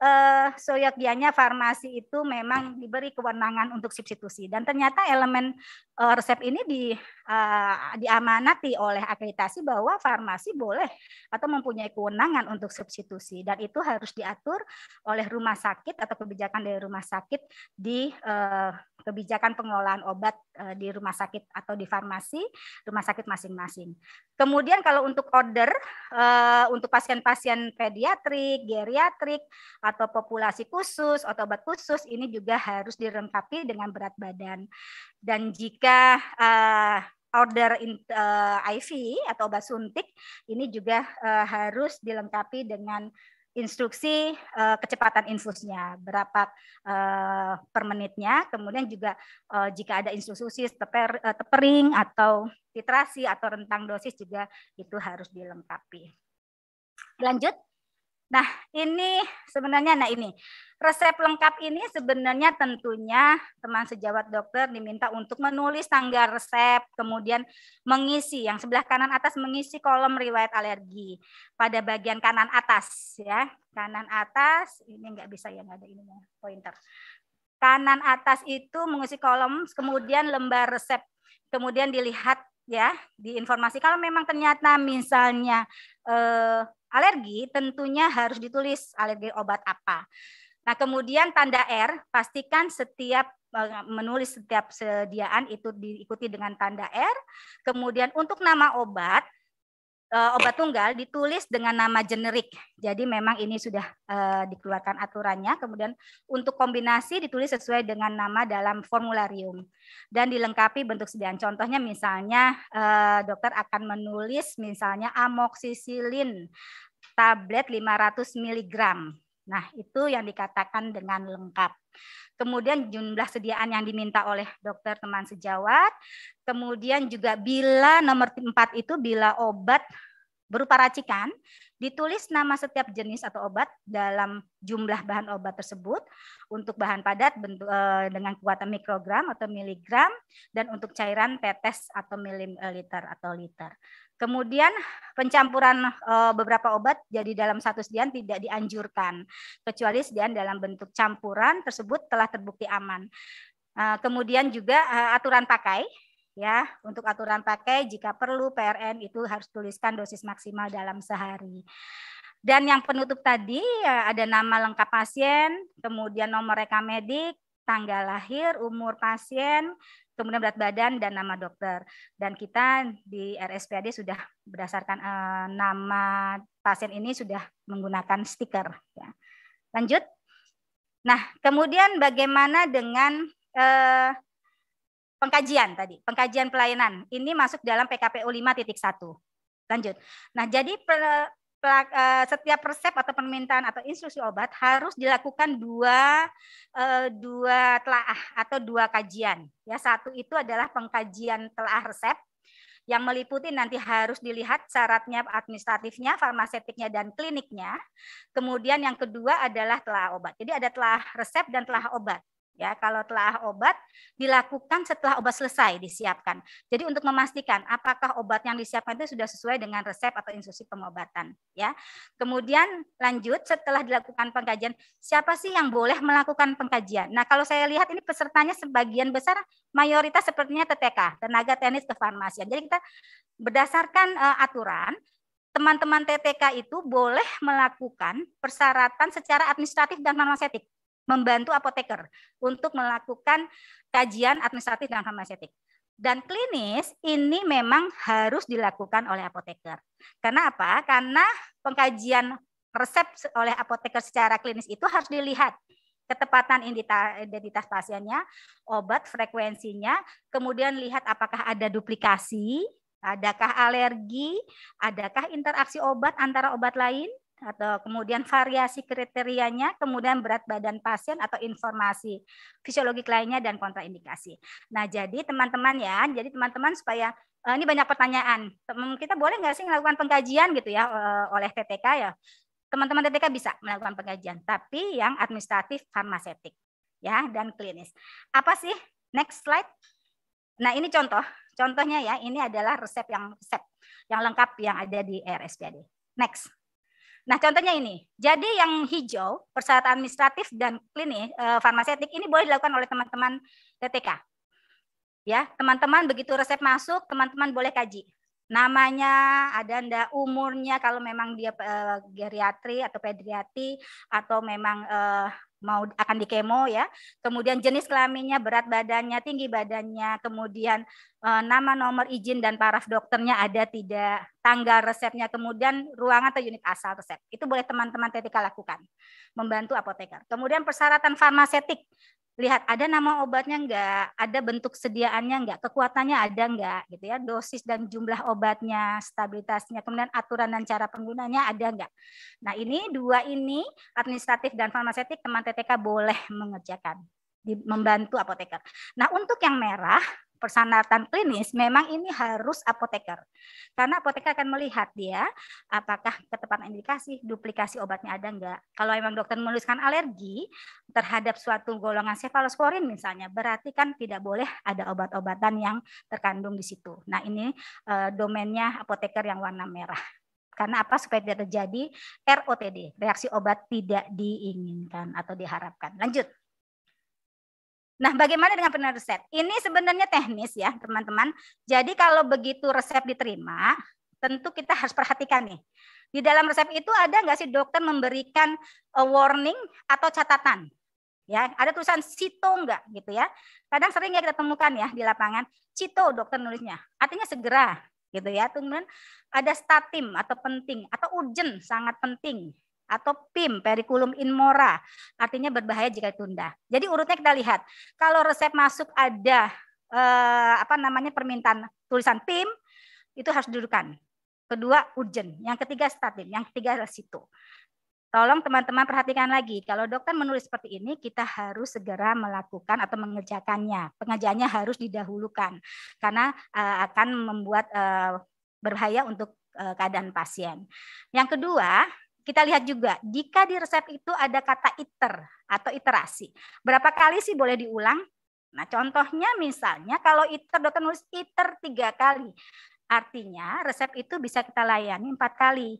eh, soyogianya farmasi itu memang diberi kewenangan untuk substitusi. Dan ternyata elemen eh, resep ini di, eh, diamanati oleh akreditasi bahwa farmasi boleh atau mempunyai kewenangan untuk substitusi. Dan itu harus diatur oleh rumah sakit atau kebijakan dari rumah sakit di eh, kebijakan pengelolaan obat eh, di rumah sakit atau di farmasi rumah sakit masing-masing. Kemudian kalau untuk order eh, untuk pasien-pasien pediatrik, geriatrik atau populasi khusus, atau obat khusus ini juga harus dilengkapi dengan berat badan. Dan jika eh, order IV atau obat suntik ini juga harus dilengkapi dengan instruksi uh, kecepatan infusnya berapa uh, per menitnya kemudian juga uh, jika ada instruksi teper, uh, tepering atau titrasi atau rentang dosis juga itu harus dilengkapi lanjut Nah, ini sebenarnya nah ini. Resep lengkap ini sebenarnya tentunya teman sejawat dokter diminta untuk menulis tanggal resep, kemudian mengisi yang sebelah kanan atas mengisi kolom riwayat alergi pada bagian kanan atas ya. Kanan atas ini nggak bisa ya nggak ada ininya pointer. Kanan atas itu mengisi kolom, kemudian lembar resep, kemudian dilihat ya diinformasi kalau memang ternyata misalnya eh, alergi tentunya harus ditulis alergi obat apa. Nah, kemudian tanda R, pastikan setiap eh, menulis setiap sediaan itu diikuti dengan tanda R. Kemudian untuk nama obat, Eh, obat tunggal ditulis dengan nama generik. Jadi memang ini sudah uh, dikeluarkan aturannya. Kemudian untuk kombinasi ditulis sesuai dengan nama dalam formularium dan dilengkapi bentuk sediaan. Contohnya misalnya uh, dokter akan menulis misalnya amoksisilin tablet 500 mg Nah, itu yang dikatakan dengan lengkap. Kemudian jumlah sediaan yang diminta oleh dokter teman sejawat. Kemudian juga bila nomor 4 itu bila obat berupa racikan, ditulis nama setiap jenis atau obat dalam jumlah bahan obat tersebut. Untuk bahan padat eh, dengan kekuatan mikrogram atau miligram, dan untuk cairan tetes atau mililiter eh, atau liter. Kemudian pencampuran eh, beberapa obat jadi dalam satu sedian tidak dianjurkan kecuali sedian dalam bentuk campuran tersebut telah terbukti aman. Eh, kemudian juga eh, aturan pakai ya untuk aturan pakai jika perlu PRN itu harus tuliskan dosis maksimal dalam sehari. Dan yang penutup tadi ada nama lengkap pasien, kemudian nomor rekam medik, tanggal lahir, umur pasien, kemudian berat badan dan nama dokter. Dan kita di RSPAD sudah berdasarkan eh, nama pasien ini sudah menggunakan stiker. Ya. Lanjut. Nah, kemudian bagaimana dengan eh, pengkajian tadi, pengkajian pelayanan. Ini masuk dalam PKPU 5.1. Lanjut. Nah, jadi Eh, setiap resep atau permintaan atau instruksi obat harus dilakukan dua eh, dua telaah atau dua kajian. Ya, satu itu adalah pengkajian telaah resep yang meliputi nanti harus dilihat syaratnya administratifnya, farmasetiknya dan kliniknya. Kemudian yang kedua adalah telah obat. Jadi ada telah resep dan telah obat. Ya, kalau telah obat dilakukan setelah obat selesai disiapkan. Jadi untuk memastikan apakah obat yang disiapkan itu sudah sesuai dengan resep atau instruksi pengobatan, ya. Kemudian lanjut setelah dilakukan pengkajian, siapa sih yang boleh melakukan pengkajian? Nah, kalau saya lihat ini pesertanya sebagian besar mayoritas sepertinya TTK, tenaga teknis kefarmasian. Jadi kita berdasarkan uh, aturan teman-teman TTK itu boleh melakukan persyaratan secara administratif dan farmasetik membantu apoteker untuk melakukan kajian administratif dan farmasetik. Dan klinis ini memang harus dilakukan oleh apoteker. Karena apa? Karena pengkajian resep oleh apoteker secara klinis itu harus dilihat ketepatan identitas pasiennya, obat frekuensinya, kemudian lihat apakah ada duplikasi, adakah alergi, adakah interaksi obat antara obat lain, atau kemudian variasi kriterianya, kemudian berat badan pasien atau informasi fisiologi lainnya dan kontraindikasi. Nah, jadi teman-teman ya, jadi teman-teman supaya eh, ini banyak pertanyaan. Kita boleh nggak sih melakukan pengkajian gitu ya eh, oleh TTK ya? Teman-teman TTK bisa melakukan pengkajian, tapi yang administratif, farmasetik ya dan klinis. Apa sih? Next slide. Nah, ini contoh. Contohnya ya, ini adalah resep yang resep yang lengkap yang ada di RSPAD. Next. Nah, contohnya ini. Jadi yang hijau, persyaratan administratif dan klinik e, eh, farmasetik ini boleh dilakukan oleh teman-teman TTK. Ya, teman-teman begitu resep masuk, teman-teman boleh kaji. Namanya, ada anda umurnya kalau memang dia e, geriatri atau pediatri atau memang e, mau akan dikemo ya. Kemudian jenis kelaminnya, berat badannya, tinggi badannya, kemudian eh, nama, nomor izin dan paraf dokternya ada tidak, tanggal resepnya, kemudian ruangan atau unit asal resep. Itu boleh teman-teman TTK lakukan, membantu apoteker. Kemudian persyaratan farmasetik lihat ada nama obatnya enggak, ada bentuk sediaannya enggak, kekuatannya ada enggak gitu ya, dosis dan jumlah obatnya, stabilitasnya, kemudian aturan dan cara penggunanya ada enggak. Nah, ini dua ini administratif dan farmasetik teman TTK boleh mengerjakan membantu apoteker. Nah, untuk yang merah persyaratan klinis memang ini harus apoteker. Karena apoteker akan melihat dia apakah ketepatan indikasi duplikasi obatnya ada enggak. Kalau memang dokter menuliskan alergi terhadap suatu golongan cephalosporin misalnya, berarti kan tidak boleh ada obat-obatan yang terkandung di situ. Nah, ini e, domainnya apoteker yang warna merah. Karena apa? Supaya tidak terjadi ROTD, reaksi obat tidak diinginkan atau diharapkan. Lanjut. Nah, bagaimana dengan penulisan resep? Ini sebenarnya teknis ya, teman-teman. Jadi kalau begitu resep diterima, tentu kita harus perhatikan nih. Di dalam resep itu ada nggak sih dokter memberikan eh, warning atau catatan? Ya, ada tulisan sito nggak gitu ya. Kadang sering ya kita temukan ya di lapangan, cito dokter nulisnya. Artinya segera gitu ya. teman-teman ada statim atau penting atau urgent sangat penting atau PIM, perikulum in mora, artinya berbahaya jika ditunda. Jadi urutnya kita lihat. Kalau resep masuk ada eh, apa namanya permintaan tulisan PIM, itu harus dudukan. Kedua urgent, yang ketiga statin, yang ketiga resitu. Tolong teman-teman perhatikan lagi, kalau dokter menulis seperti ini, kita harus segera melakukan atau mengerjakannya. Pengerjaannya harus didahulukan, karena eh, akan membuat eh, berbahaya untuk eh, keadaan pasien. Yang kedua, kita lihat juga, jika di resep itu ada kata iter atau iterasi. Berapa kali sih boleh diulang? Nah, contohnya misalnya kalau iter dokter nulis iter tiga kali. Artinya resep itu bisa kita layani empat kali.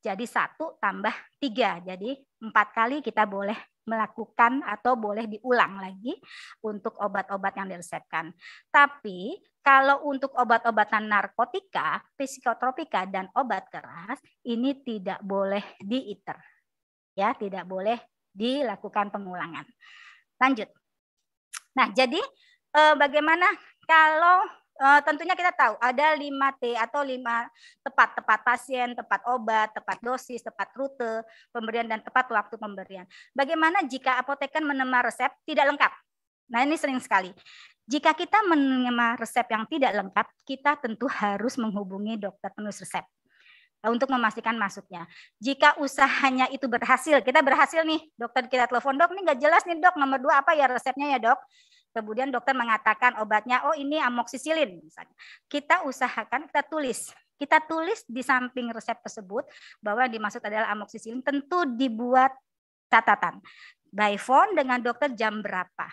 Jadi satu tambah tiga. Jadi empat kali kita boleh melakukan atau boleh diulang lagi untuk obat-obat yang diresepkan. Tapi kalau untuk obat-obatan narkotika, psikotropika dan obat keras ini tidak boleh diiter. Ya, tidak boleh dilakukan pengulangan. Lanjut. Nah, jadi eh, bagaimana kalau eh, tentunya kita tahu ada 5T atau 5 tepat tepat pasien, tepat obat, tepat dosis, tepat rute pemberian dan tepat waktu pemberian. Bagaimana jika apotekan menemar resep tidak lengkap? Nah, ini sering sekali. Jika kita menerima resep yang tidak lengkap, kita tentu harus menghubungi dokter penulis resep eh, untuk memastikan masuknya. Jika usahanya itu berhasil, kita berhasil nih, dokter kita telepon, dok ini nggak jelas nih dok, nomor dua apa ya resepnya ya dok. Kemudian dokter mengatakan obatnya, oh ini amoksisilin. Misalnya. Kita usahakan, kita tulis. Kita tulis di samping resep tersebut bahwa yang dimaksud adalah amoksisilin, tentu dibuat catatan. By phone dengan dokter jam berapa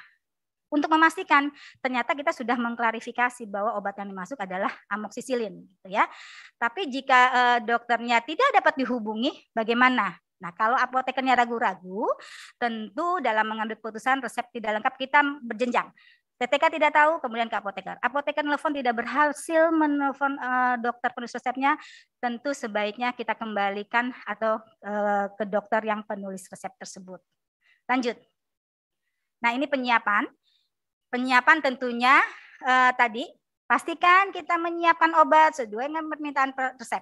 untuk memastikan ternyata kita sudah mengklarifikasi bahwa obat yang dimasuk adalah amoksisilin gitu ya. Tapi jika eh, dokternya tidak dapat dihubungi bagaimana? Nah, kalau apotekernya ragu-ragu, tentu dalam mengambil keputusan resep tidak lengkap kita berjenjang. TTK tidak tahu, kemudian ke apoteker. Apoteker telepon tidak berhasil menelpon uh, dokter penulis resepnya, tentu sebaiknya kita kembalikan atau uh, ke dokter yang penulis resep tersebut. Lanjut. Nah, ini penyiapan. Penyiapan tentunya eh, tadi pastikan kita menyiapkan obat sesuai dengan permintaan resep.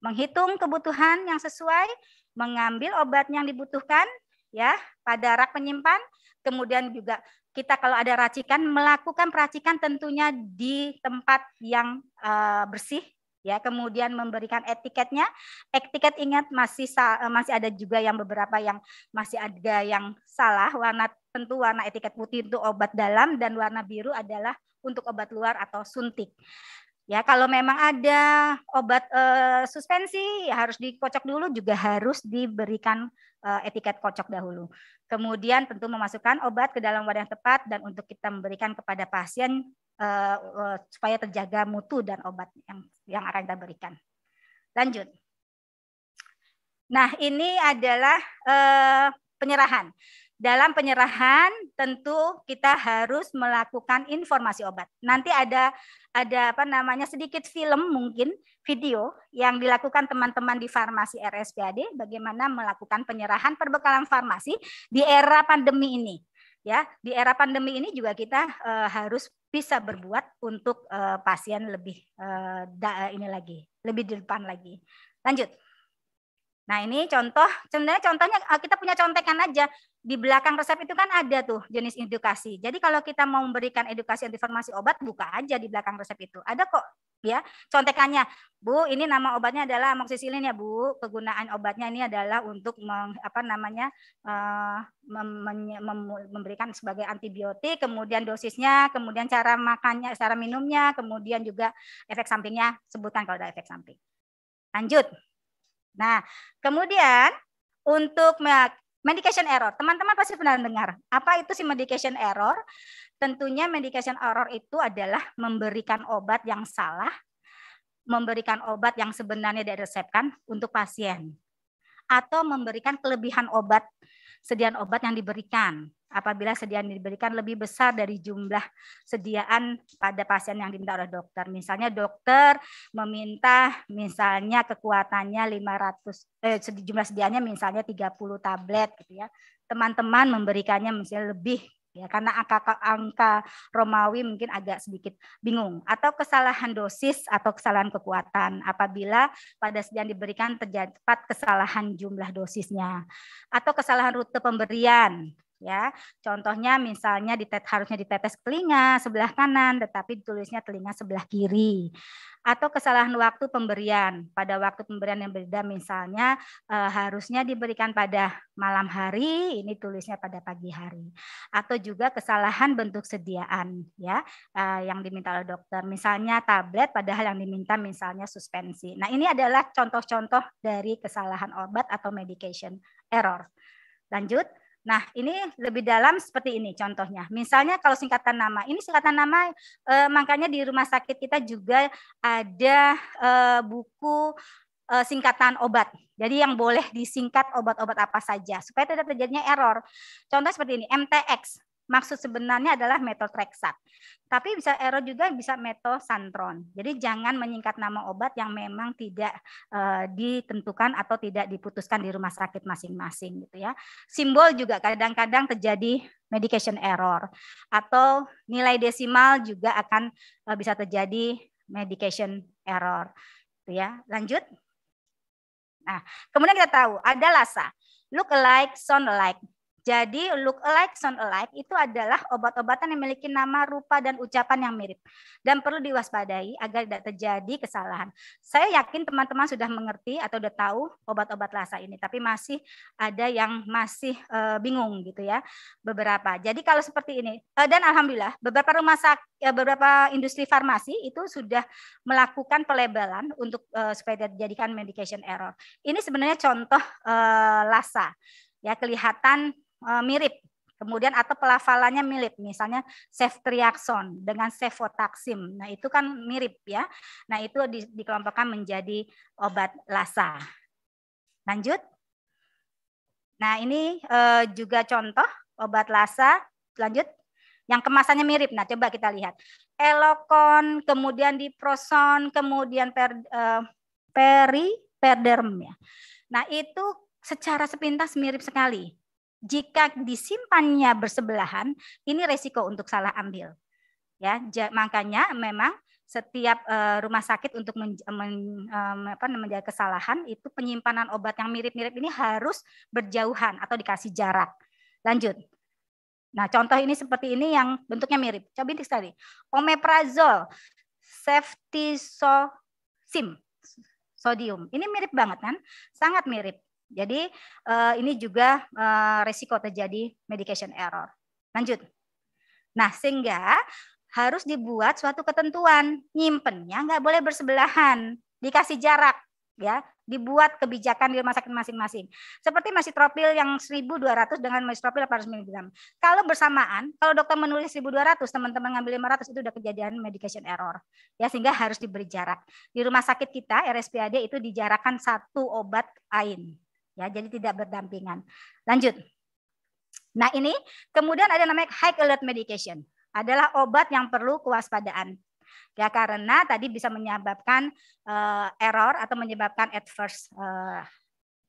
Menghitung kebutuhan yang sesuai, mengambil obat yang dibutuhkan ya pada rak penyimpan, kemudian juga kita kalau ada racikan melakukan peracikan tentunya di tempat yang eh, bersih ya kemudian memberikan etiketnya etiket eh, ingat masih eh, masih ada juga yang beberapa yang masih ada yang salah warna tentu warna etiket putih itu obat dalam dan warna biru adalah untuk obat luar atau suntik ya kalau memang ada obat eh, suspensi ya harus dikocok dulu juga harus diberikan eh, etiket kocok dahulu kemudian tentu memasukkan obat ke dalam wadah tepat dan untuk kita memberikan kepada pasien Eh, eh, supaya terjaga mutu dan obat yang yang akan kita berikan. Lanjut. Nah, ini adalah eh, penyerahan. Dalam penyerahan tentu kita harus melakukan informasi obat. Nanti ada ada apa namanya sedikit film mungkin video yang dilakukan teman-teman di farmasi RSPAD bagaimana melakukan penyerahan perbekalan farmasi di era pandemi ini ya di era pandemi ini juga kita uh, harus bisa berbuat untuk uh, pasien lebih uh, da, ini lagi lebih di depan lagi lanjut Nah ini contoh, contohnya contohnya eh, kita punya contekan aja di belakang resep itu kan ada tuh jenis edukasi. Jadi kalau kita mau memberikan edukasi anti informasi obat, buka aja di belakang resep itu. Ada kok ya contekannya. Bu, ini nama obatnya adalah amoxicillin ya Bu. Kegunaan obatnya ini adalah untuk meng, apa namanya uh, mem, mem, memberikan sebagai antibiotik, kemudian dosisnya, kemudian cara makannya, cara minumnya, kemudian juga efek sampingnya. sebutan kalau ada efek samping. Lanjut. Nah, kemudian untuk medication error, teman-teman pasti pernah dengar. Apa itu sih medication error? Tentunya medication error itu adalah memberikan obat yang salah, memberikan obat yang sebenarnya diresepkan untuk pasien atau memberikan kelebihan obat sediaan obat yang diberikan. Apabila sediaan diberikan lebih besar dari jumlah sediaan pada pasien yang diminta oleh dokter. Misalnya dokter meminta misalnya kekuatannya 500 eh, jumlah sediaannya misalnya 30 tablet gitu ya. Teman-teman memberikannya misalnya lebih ya karena angka angka Romawi mungkin agak sedikit bingung atau kesalahan dosis atau kesalahan kekuatan apabila pada sediaan diberikan terdapat kesalahan jumlah dosisnya atau kesalahan rute pemberian ya. Contohnya misalnya ditet harusnya ditetes telinga sebelah kanan tetapi ditulisnya telinga sebelah kiri. Atau kesalahan waktu pemberian. Pada waktu pemberian yang berbeda misalnya e, harusnya diberikan pada malam hari, ini tulisnya pada pagi hari. Atau juga kesalahan bentuk sediaan ya e, yang diminta oleh dokter. Misalnya tablet padahal yang diminta misalnya suspensi. Nah, ini adalah contoh-contoh dari kesalahan obat atau medication error. Lanjut Nah, ini lebih dalam seperti ini contohnya. Misalnya kalau singkatan nama, ini singkatan nama eh, makanya di rumah sakit kita juga ada eh, buku eh, singkatan obat. Jadi yang boleh disingkat obat-obat apa saja supaya tidak terjadinya error. Contoh seperti ini, MTX maksud sebenarnya adalah metotrexat, Tapi bisa ero juga bisa metosantron. Jadi jangan menyingkat nama obat yang memang tidak e, ditentukan atau tidak diputuskan di rumah sakit masing-masing gitu ya. Simbol juga kadang-kadang terjadi medication error atau nilai desimal juga akan e, bisa terjadi medication error. Gitu ya. Lanjut. Nah, kemudian kita tahu ada LASA, look alike, sound alike. Jadi look alike, sound alike itu adalah obat-obatan yang memiliki nama, rupa, dan ucapan yang mirip. Dan perlu diwaspadai agar tidak terjadi kesalahan. Saya yakin teman-teman sudah mengerti atau sudah tahu obat-obat lasa ini, tapi masih ada yang masih e, bingung gitu ya beberapa. Jadi kalau seperti ini, e, dan alhamdulillah beberapa rumah sakit, ya, beberapa industri farmasi itu sudah melakukan pelebelan untuk uh, supaya tidak dijadikan medication error. Ini sebenarnya contoh uh, lasa ya kelihatan Eh, mirip. Kemudian atau pelafalannya mirip, misalnya ceftriaxone dengan cefotaxim. Nah itu kan mirip ya. Nah itu di, dikelompokkan menjadi obat lasa. Lanjut. Nah ini e, juga contoh obat lasa. Lanjut yang kemasannya mirip. Nah, coba kita lihat. Elokon, kemudian diproson, kemudian per, e, peri, perderm ya. Nah, itu secara sepintas mirip sekali. Jika disimpannya bersebelahan, ini resiko untuk salah ambil. Ya, makanya memang setiap eh, rumah sakit untuk men, men, apa, menjaga kesalahan itu penyimpanan obat yang mirip-mirip ini harus berjauhan atau dikasih jarak. Lanjut. Nah, contoh ini seperti ini yang bentuknya mirip. Coba bintik tadi. Omeprazol, Sim, sodium. Ini mirip banget kan? Sangat mirip. Jadi uh, ini juga uh, resiko terjadi medication error. Lanjut. Nah sehingga harus dibuat suatu ketentuan nyimpennya nggak boleh bersebelahan dikasih jarak ya dibuat kebijakan di rumah sakit masing-masing. Seperti masitropil yang 1200 dengan masitropil 800 mg. Kalau bersamaan, kalau dokter menulis 1200, teman-teman ngambil 500 itu udah kejadian medication error. Ya sehingga harus diberi jarak. Di rumah sakit kita RSPAD itu dijarakan satu obat lain ya jadi tidak berdampingan. Lanjut. Nah ini kemudian ada namanya high alert medication adalah obat yang perlu kewaspadaan ya karena tadi bisa menyebabkan uh, error atau menyebabkan adverse uh,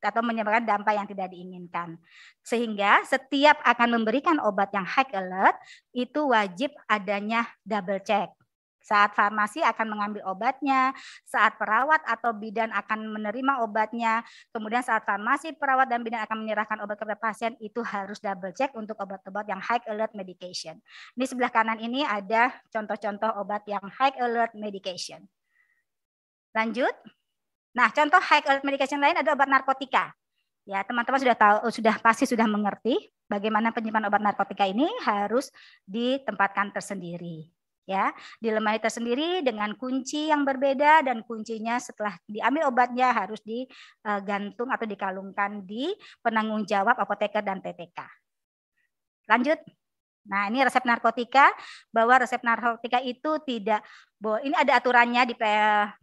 atau menyebabkan dampak yang tidak diinginkan. Sehingga setiap akan memberikan obat yang high alert itu wajib adanya double check saat farmasi akan mengambil obatnya, saat perawat atau bidan akan menerima obatnya, kemudian saat farmasi, perawat dan bidan akan menyerahkan obat kepada pasien, itu harus double check untuk obat-obat yang high alert medication. Di sebelah kanan ini ada contoh-contoh obat yang high alert medication. Lanjut. Nah, contoh high alert medication lain ada obat narkotika. Ya, teman-teman sudah tahu oh, sudah pasti sudah mengerti bagaimana penyimpanan obat narkotika ini harus ditempatkan tersendiri ya di lemari tersendiri dengan kunci yang berbeda dan kuncinya setelah diambil obatnya harus digantung eh, atau dikalungkan di penanggung jawab apoteker dan PPK. Lanjut. Nah, ini resep narkotika bahwa resep narkotika itu tidak ini ada aturannya di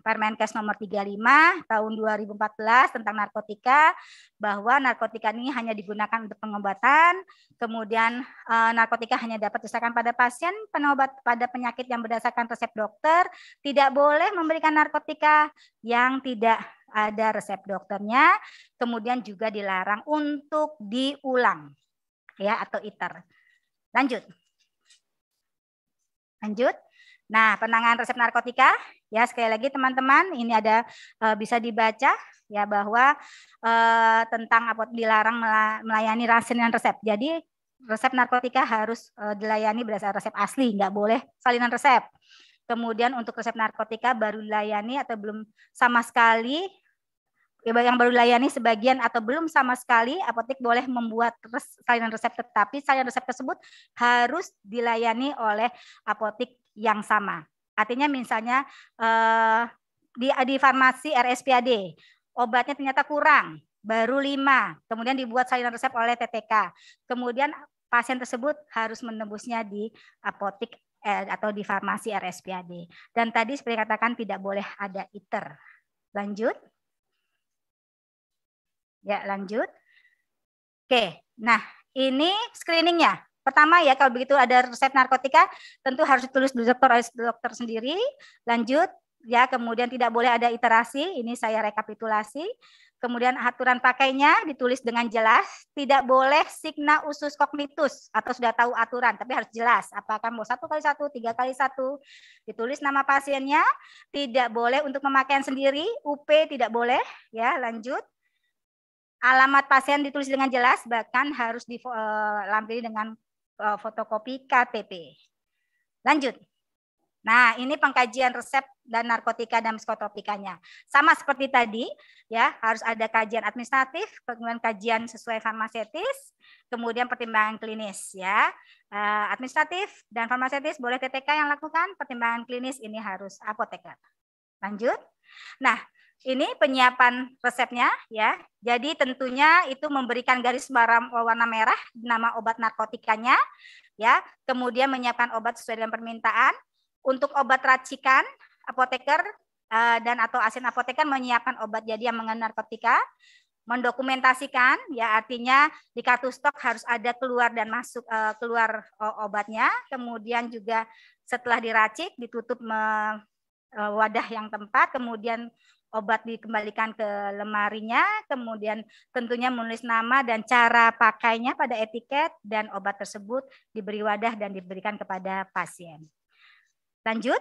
Permenkes nomor 35 tahun 2014 tentang narkotika bahwa narkotika ini hanya digunakan untuk pengobatan, kemudian eh, narkotika hanya dapat diserahkan pada pasien penobat pada penyakit yang berdasarkan resep dokter, tidak boleh memberikan narkotika yang tidak ada resep dokternya, kemudian juga dilarang untuk diulang ya atau iter. Lanjut. Lanjut. Nah, penanganan resep narkotika, ya sekali lagi teman-teman, ini ada e, bisa dibaca ya bahwa e, tentang apot dilarang melayani salinan resep. Jadi resep narkotika harus e, dilayani berdasarkan resep asli, nggak boleh salinan resep. Kemudian untuk resep narkotika baru dilayani atau belum sama sekali Ya, yang baru layani sebagian atau belum sama sekali, apotek boleh membuat res, salinan resep, tetapi salinan resep tersebut harus dilayani oleh apotek yang sama. Artinya misalnya eh, di, di farmasi RSPAD, obatnya ternyata kurang, baru lima, kemudian dibuat salinan resep oleh TTK. Kemudian pasien tersebut harus menembusnya di apotek eh, atau di farmasi RSPAD. Dan tadi seperti katakan tidak boleh ada iter. Lanjut. Ya, lanjut. Oke, nah ini screeningnya. Pertama ya kalau begitu ada resep narkotika tentu harus ditulis dulu dokter oleh dokter sendiri. Lanjut ya kemudian tidak boleh ada iterasi. Ini saya rekapitulasi. Kemudian aturan pakainya ditulis dengan jelas. Tidak boleh signa usus kognitus atau sudah tahu aturan, tapi harus jelas. Apakah mau satu kali satu, tiga kali satu. Ditulis nama pasiennya. Tidak boleh untuk pemakaian sendiri. UP tidak boleh. Ya lanjut alamat pasien ditulis dengan jelas, bahkan harus dilampiri eh, dengan eh, fotokopi KTP. Lanjut. Nah, ini pengkajian resep dan narkotika dan psikotropikanya. Sama seperti tadi, ya harus ada kajian administratif, kemudian kajian sesuai farmasetis, kemudian pertimbangan klinis ya. Eh, administratif dan farmasetis boleh TTK yang lakukan, pertimbangan klinis ini harus apoteker. Lanjut. Nah, ini penyiapan resepnya ya. Jadi tentunya itu memberikan garis warna merah nama obat narkotikanya ya. Kemudian menyiapkan obat sesuai dengan permintaan. Untuk obat racikan apoteker eh, dan atau asin apoteker menyiapkan obat jadi yang mengandung narkotika mendokumentasikan ya artinya di kartu stok harus ada keluar dan masuk eh, keluar eh, obatnya kemudian juga setelah diracik ditutup wadah yang tempat kemudian obat dikembalikan ke lemarinya, kemudian tentunya menulis nama dan cara pakainya pada etiket dan obat tersebut diberi wadah dan diberikan kepada pasien. Lanjut.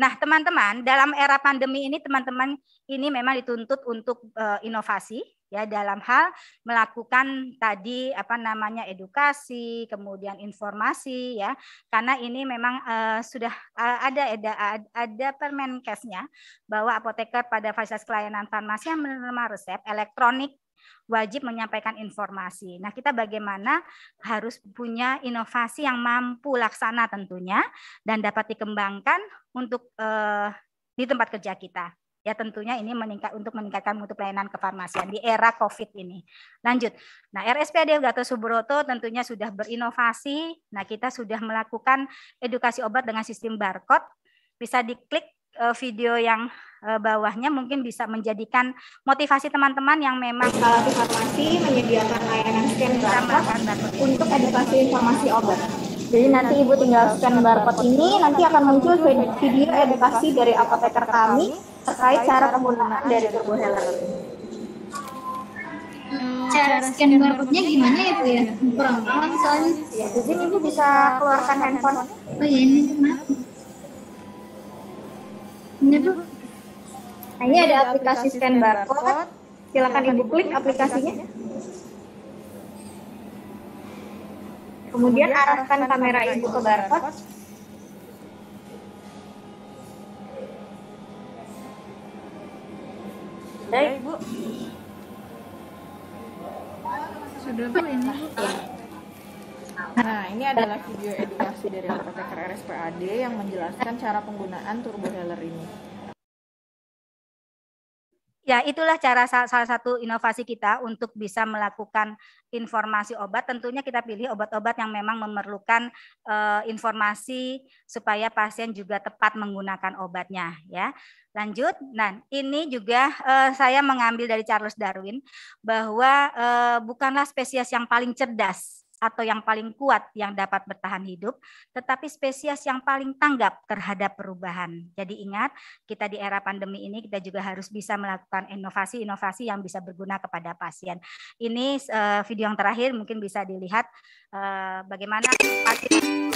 Nah, teman-teman, dalam era pandemi ini teman-teman ini memang dituntut untuk uh, inovasi ya dalam hal melakukan tadi apa namanya edukasi, kemudian informasi ya. Karena ini memang uh, sudah uh, ada ada ada permenkesnya bahwa apoteker pada fasilitas pelayanan farmasi yang menerima resep elektronik wajib menyampaikan informasi. Nah, kita bagaimana harus punya inovasi yang mampu laksana tentunya dan dapat dikembangkan untuk eh, di tempat kerja kita. Ya tentunya ini meningkat untuk meningkatkan mutu pelayanan kefarmasian di era COVID ini. Lanjut. Nah, RSPAD Gatot Subroto tentunya sudah berinovasi. Nah, kita sudah melakukan edukasi obat dengan sistem barcode bisa diklik Eh, video yang eh, bawahnya mungkin bisa menjadikan motivasi teman-teman yang memang salah masih menyediakan layanan scan barcode untuk edukasi informasi obat. Jadi nanti Ibu tinggal scan barcode ini, nanti akan muncul video edukasi dari apoteker kami terkait cara penggunaan dari Turbo Healer. Cara scan barcode-nya gimana ya Bu ya? Kurang paham soalnya. Ya, jadi Ibu bisa keluarkan handphone. Oh iya, ini maaf. Ini ada aplikasi scan barcode. Silakan ibu klik aplikasinya. Kemudian arahkan kamera ibu ke barcode. Baik, Bu. Sudah Bu ini, Bu. Nah, ini adalah video edukasi dari apoteker RSPAD yang menjelaskan cara penggunaan turbo healer ini. Ya, itulah cara salah satu inovasi kita untuk bisa melakukan informasi obat. Tentunya kita pilih obat-obat yang memang memerlukan e, informasi supaya pasien juga tepat menggunakan obatnya, ya. Lanjut. Nah, ini juga e, saya mengambil dari Charles Darwin bahwa e, bukanlah spesies yang paling cerdas atau yang paling kuat yang dapat bertahan hidup, tetapi spesies yang paling tanggap terhadap perubahan. Jadi ingat, kita di era pandemi ini kita juga harus bisa melakukan inovasi-inovasi yang bisa berguna kepada pasien. Ini uh, video yang terakhir mungkin bisa dilihat uh, bagaimana pasien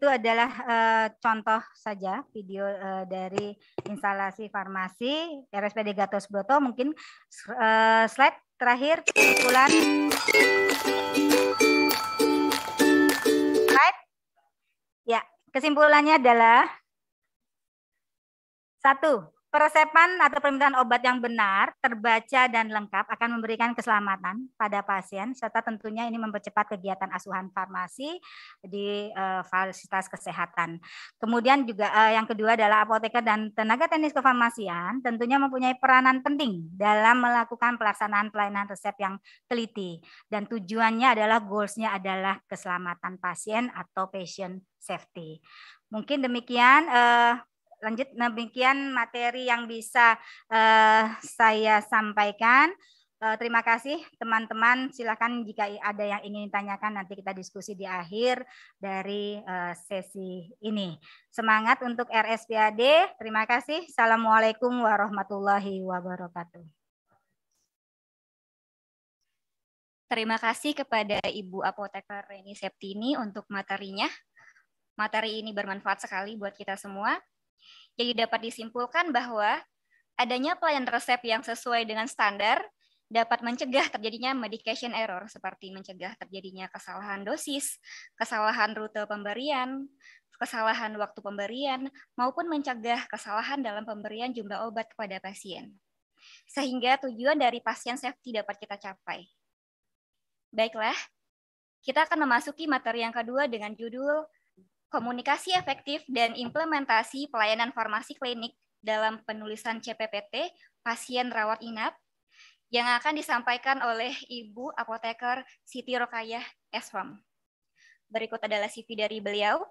itu adalah uh, contoh saja video uh, dari instalasi farmasi RSPD Gatot Broto. Mungkin uh, slide terakhir kesimpulan slide. Ya, kesimpulannya adalah satu, Peresepan atau permintaan obat yang benar, terbaca dan lengkap akan memberikan keselamatan pada pasien serta tentunya ini mempercepat kegiatan asuhan farmasi di uh, fasilitas kesehatan. Kemudian juga uh, yang kedua adalah apoteker dan tenaga teknis kefarmasian tentunya mempunyai peranan penting dalam melakukan pelaksanaan pelayanan resep yang teliti dan tujuannya adalah goalsnya adalah keselamatan pasien atau patient safety. Mungkin demikian uh, lanjut. Nah, demikian materi yang bisa uh, saya sampaikan. Uh, terima kasih teman-teman. Silakan jika ada yang ingin ditanyakan nanti kita diskusi di akhir dari uh, sesi ini. Semangat untuk RSPAD. Terima kasih. Assalamualaikum warahmatullahi wabarakatuh. Terima kasih kepada Ibu Apoteker Reni Septini untuk materinya. Materi ini bermanfaat sekali buat kita semua. Jadi dapat disimpulkan bahwa adanya pelayan resep yang sesuai dengan standar dapat mencegah terjadinya medication error seperti mencegah terjadinya kesalahan dosis, kesalahan rute pemberian, kesalahan waktu pemberian, maupun mencegah kesalahan dalam pemberian jumlah obat kepada pasien. Sehingga tujuan dari pasien safety dapat kita capai. Baiklah, kita akan memasuki materi yang kedua dengan judul komunikasi efektif dan implementasi pelayanan farmasi klinik dalam penulisan CPPT pasien rawat inap yang akan disampaikan oleh Ibu Apoteker Siti Rokayah Eswam. Berikut adalah CV dari beliau.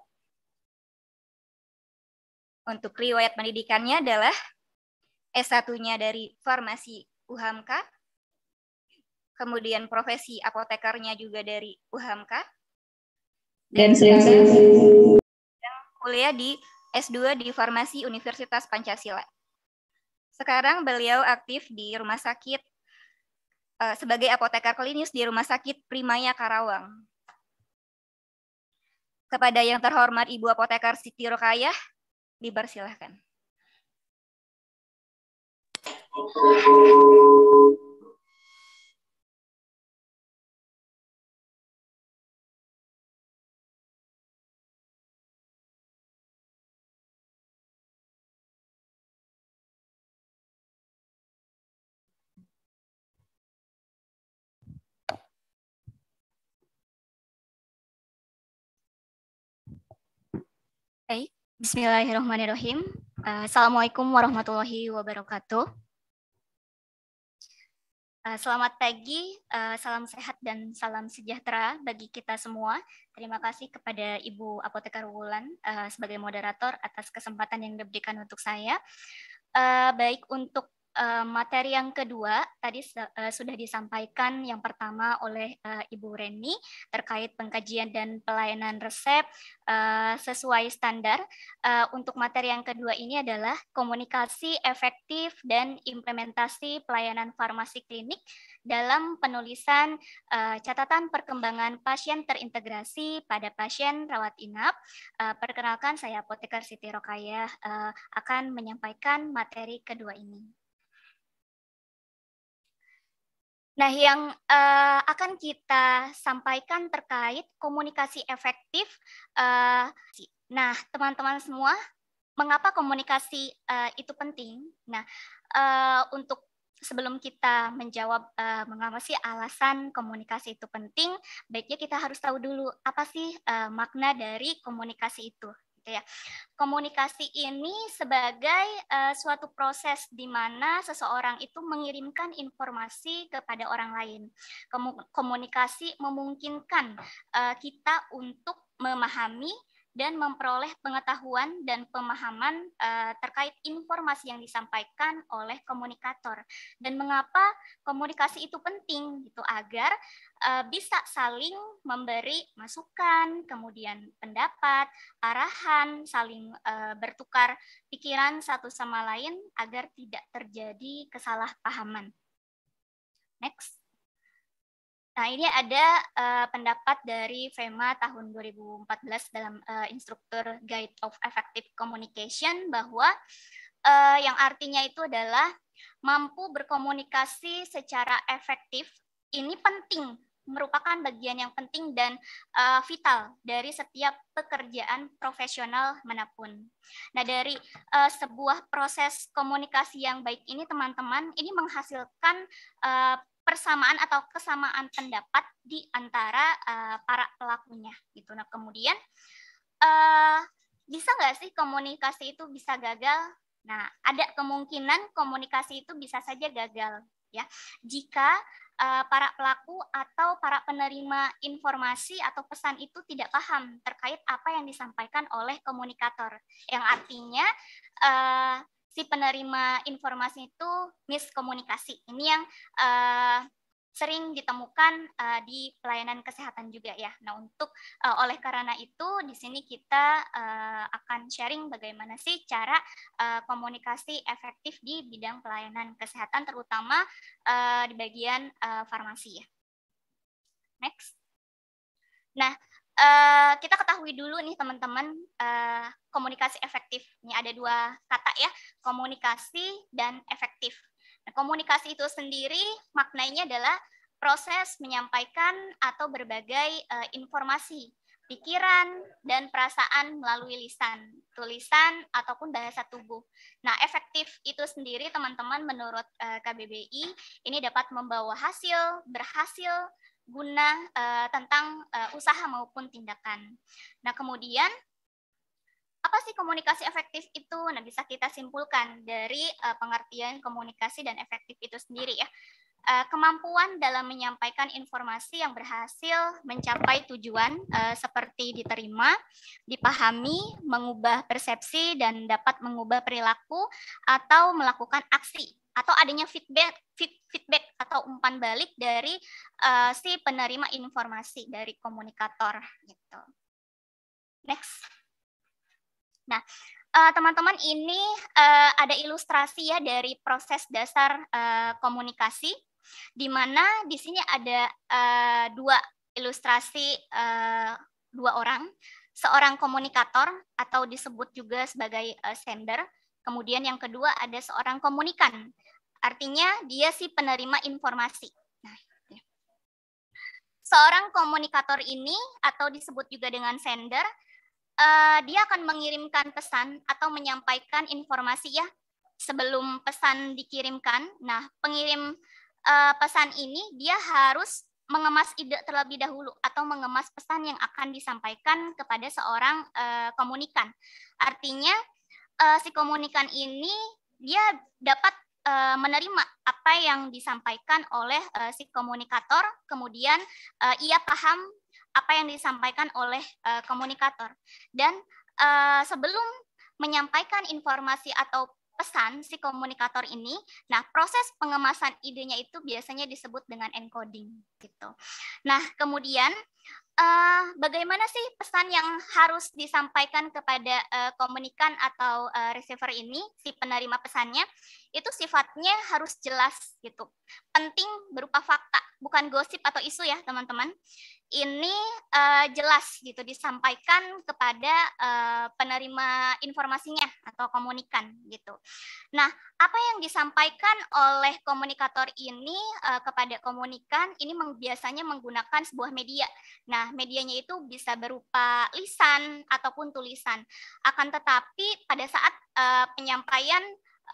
Untuk riwayat pendidikannya adalah S1-nya dari Farmasi UHAMKA, kemudian profesi apotekernya juga dari UHAMKA, dan sekarang kuliah di S2 di Farmasi Universitas Pancasila. Sekarang beliau aktif di rumah sakit eh, sebagai Apoteker klinis di Rumah Sakit Primaya Karawang. Kepada yang terhormat Ibu Apoteker Siti Rokayah, dipersilahkan. Bismillahirrahmanirrahim. Eh, Assalamualaikum warahmatullahi wabarakatuh. Eh, selamat pagi, eh, salam sehat dan salam sejahtera bagi kita semua. Terima kasih kepada Ibu Apotekar Wulan sebagai moderator atas kesempatan yang diberikan untuk saya. Baik untuk Eh, materi yang kedua tadi eh, sudah disampaikan yang pertama oleh eh, Ibu Reni terkait pengkajian dan pelayanan resep sesuai standar. untuk materi yang kedua ini adalah komunikasi efektif dan implementasi pelayanan farmasi klinik dalam penulisan catatan perkembangan pasien terintegrasi pada pasien rawat inap. perkenalkan saya apoteker Siti Rokayah akan menyampaikan materi kedua ini. Nah, yang uh, akan kita sampaikan terkait komunikasi efektif. Uh, nah, teman-teman semua, mengapa komunikasi uh, itu penting? Nah, uh, untuk sebelum kita menjawab uh, mengapa sih alasan komunikasi itu penting, baiknya kita harus tahu dulu apa sih uh, makna dari komunikasi itu. Gitu ya. Komunikasi ini sebagai uh, suatu proses di mana seseorang itu mengirimkan informasi kepada orang lain. Komunikasi memungkinkan uh, kita untuk memahami dan memperoleh pengetahuan dan pemahaman uh, terkait informasi yang disampaikan oleh komunikator. Dan mengapa komunikasi itu penting gitu agar uh, bisa saling memberi masukan, kemudian pendapat, arahan, saling uh, bertukar pikiran satu sama lain agar tidak terjadi kesalahpahaman. Next. Nah, ini ada uh, pendapat dari FEMA tahun 2014 dalam uh, instruktur Guide of Effective Communication bahwa uh, yang artinya itu adalah mampu berkomunikasi secara efektif ini penting merupakan bagian yang penting dan uh, vital dari setiap pekerjaan profesional manapun. Nah, dari uh, sebuah proses komunikasi yang baik ini, teman-teman, ini menghasilkan uh, persamaan atau kesamaan pendapat di antara uh, para pelakunya. Gitu. Nah, kemudian uh, bisa nggak sih komunikasi itu bisa gagal? Nah, ada kemungkinan komunikasi itu bisa saja gagal ya jika Eh, para pelaku atau para penerima informasi atau pesan itu tidak paham terkait apa yang disampaikan oleh komunikator, yang artinya uh, si penerima informasi itu miskomunikasi. Ini yang uh, sering ditemukan uh, di pelayanan kesehatan juga ya. Nah, untuk uh, oleh karena itu di sini kita uh, akan sharing bagaimana sih cara uh, komunikasi efektif di bidang pelayanan kesehatan terutama uh, di bagian uh, farmasi ya. Next. Nah, Uh, kita ketahui dulu nih teman-teman uh, komunikasi efektif. Ini ada dua kata ya, komunikasi dan efektif komunikasi itu sendiri maknanya adalah proses menyampaikan atau berbagai uh, informasi, pikiran, dan perasaan melalui lisan, tulisan, ataupun bahasa tubuh. Nah, efektif itu sendiri, teman-teman, menurut uh, eh, KBBI, ini dapat membawa hasil, berhasil, guna uh, tentang uh, usaha maupun tindakan. Nah, kemudian apa sih komunikasi efektif itu? Nah, bisa kita simpulkan dari uh, pengertian komunikasi dan efektif itu sendiri ya. Uh, kemampuan dalam menyampaikan informasi yang berhasil mencapai tujuan uh, seperti diterima, dipahami, mengubah persepsi dan dapat mengubah perilaku atau melakukan aksi atau adanya feedback feedback atau umpan balik dari uh, si penerima informasi dari komunikator gitu. Next. Nah, eh, teman-teman uh, ini uh, ada ilustrasi ya dari proses dasar uh, komunikasi di mana di sini ada uh, dua ilustrasi uh, dua orang, seorang komunikator atau disebut juga sebagai uh, sender, kemudian yang kedua ada seorang komunikan. Artinya dia si penerima informasi. Nah, gitu. Seorang komunikator ini atau disebut juga dengan sender uh, dia akan mengirimkan pesan atau menyampaikan informasi ya sebelum pesan dikirimkan. Nah, pengirim uh, pesan ini dia harus mengemas ide terlebih dahulu atau mengemas pesan yang akan disampaikan kepada seorang uh, komunikan. Artinya uh, si komunikan ini dia dapat menerima apa yang disampaikan oleh uh, si komunikator, kemudian uh, ia paham apa yang disampaikan oleh uh, komunikator. Dan uh, sebelum menyampaikan informasi atau pesan si komunikator ini, nah proses pengemasan idenya itu biasanya disebut dengan encoding gitu. Nah kemudian uh, bagaimana sih pesan yang harus disampaikan kepada uh, komunikan atau uh, receiver ini si penerima pesannya itu sifatnya harus jelas gitu, penting berupa fakta bukan gosip atau isu ya teman-teman ini uh, jelas gitu disampaikan kepada uh, penerima informasinya atau komunikan gitu. Nah, apa yang disampaikan oleh komunikator ini uh, kepada komunikan ini meng biasanya menggunakan sebuah media. Nah, medianya itu bisa berupa lisan ataupun tulisan. Akan tetapi pada saat uh, penyampaian